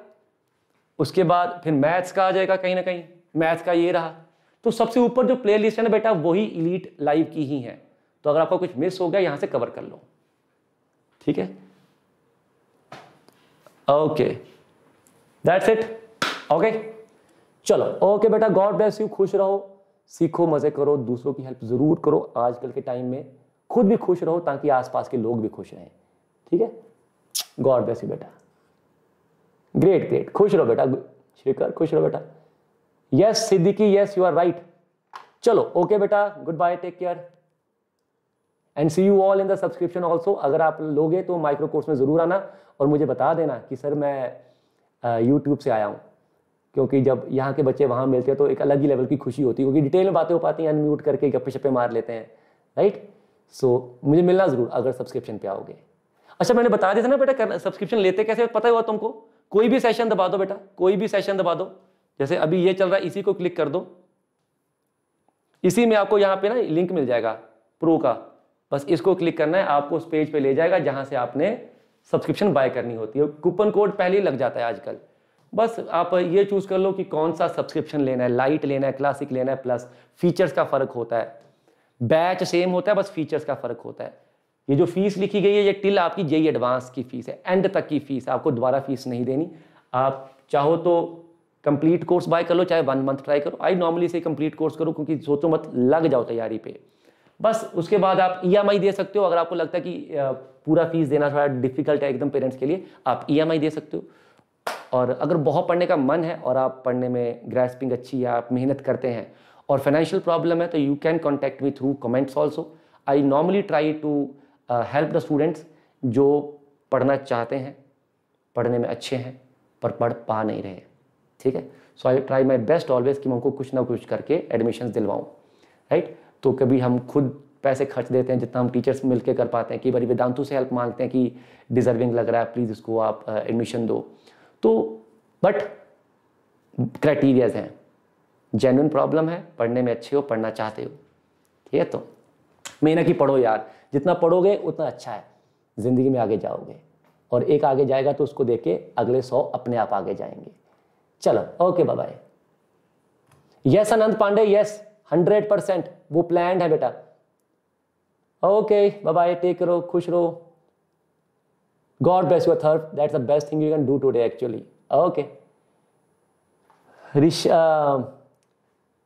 उसके बाद फिर मैथ्स का आ जाएगा कहीं ना कहीं मैथ्स का ये रहा तो सबसे ऊपर जो प्ले लिस्ट है ना बेटा वही इलीट लाइव की ही है तो अगर आपका कुछ मिस हो गया यहां से कवर कर लो ठीक है ओके दैट्स इट ओके चलो ओके बेटा गॉड ब्लेस यू खुश रहो सीखो मजे करो दूसरों की हेल्प जरूर करो आजकल के टाइम में खुद भी खुश रहो ताकि आसपास के लोग भी खुश रहें ठीक है गॉड ब्लेस यू बेटा ग्रेट ग्रेट खुश रहो बेटा श्रीकर खुश रहो बेटा yes Siddiqui yes you are right चलो ओके बेटा good bye take care and see you all in the subscription also अगर आप लोगे तो माइक्रो कोर्स में ज़रूर आना और मुझे बता देना कि सर मैं यूट्यूब से आया हूँ क्योंकि जब यहाँ के बच्चे वहाँ मिलते हैं तो एक अलग ही लेवल की खुशी होती है क्योंकि डिटेल में बातें हो पाती हैं अनम्यूट करके गप्पे शप्पे मार लेते हैं राइट सो so, मुझे मिलना ज़रूर अगर सब्सक्रिप्शन पे आओगे अच्छा मैंने बता दिया था ना बेटा सब्सक्रिप्शन लेते कैसे पता हुआ तुमको कोई भी सेशन दबा दो बेटा कोई भी सेशन दबा दो जैसे अभी ये चल रहा है इसी को क्लिक कर दो इसी में आपको यहाँ पे ना लिंक मिल जाएगा प्रो का बस इसको क्लिक करना है आपको उस पेज पे ले जाएगा जहाँ से आपने सब्सक्रिप्शन बाय करनी होती है कूपन कोड पहले ही लग जाता है आजकल बस आप ये चूज़ कर लो कि कौन सा सब्सक्रिप्शन लेना है लाइट लेना है क्लासिक लेना है प्लस फीचर्स का फ़र्क होता है बैच सेम होता है बस फीचर्स का फ़र्क होता है ये जो फीस लिखी गई है ये टिल आपकी जेई एडवांस की फीस है एंड तक की फीस आपको दोबारा फीस नहीं देनी आप चाहो तो कंप्लीट कोर्स बाय कर लो चाहे वन मंथ ट्राई करो आई नॉर्मली से कंप्लीट कोर्स करो क्योंकि सोचो मत लग जाओ तैयारी पे बस उसके बाद आप ई e दे सकते हो अगर आपको लगता है कि पूरा फीस देना थोड़ा डिफिकल्ट है एकदम पेरेंट्स के लिए आप ई e दे सकते हो और अगर बहुत पढ़ने का मन है और आप पढ़ने में ग्रेस्पिंग अच्छी है आप मेहनत करते हैं और फाइनेंशियल प्रॉब्लम है तो you can contact me through comments also I normally try to help the students जो पढ़ना चाहते हैं पढ़ने में अच्छे हैं पर पढ़ पा नहीं रहे ठीक है so I try my best always कि मैं उनको कुछ ना कुछ करके एडमिशन दिलवाऊँ राइट तो कभी हम खुद पैसे खर्च देते हैं जितना हम टीचर्स मिलके कर पाते हैं कई बार वेदांतु से हेल्प मांगते हैं कि डिजर्विंग लग रहा है प्लीज़ इसको आप एडमिशन uh, दो तो बट क्राइटीरियाज हैं जेन्यून प्रॉब्लम है पढ़ने में अच्छे हो पढ़ना चाहते हो ठीक है तो मेहनत ही पढ़ो यार जितना पढ़ोगे उतना अच्छा है ज़िंदगी में आगे जाओगे और एक आगे जाएगा तो उसको देख के अगले सौ अपने आप आगे जाएंगे चलो okay bye yes Anant Pandey yes hundred percent वो प्लान है बेटा ओके बाय टेक करो खुश रहो God bless you third that's the best thing you can do today actually okay ऋषा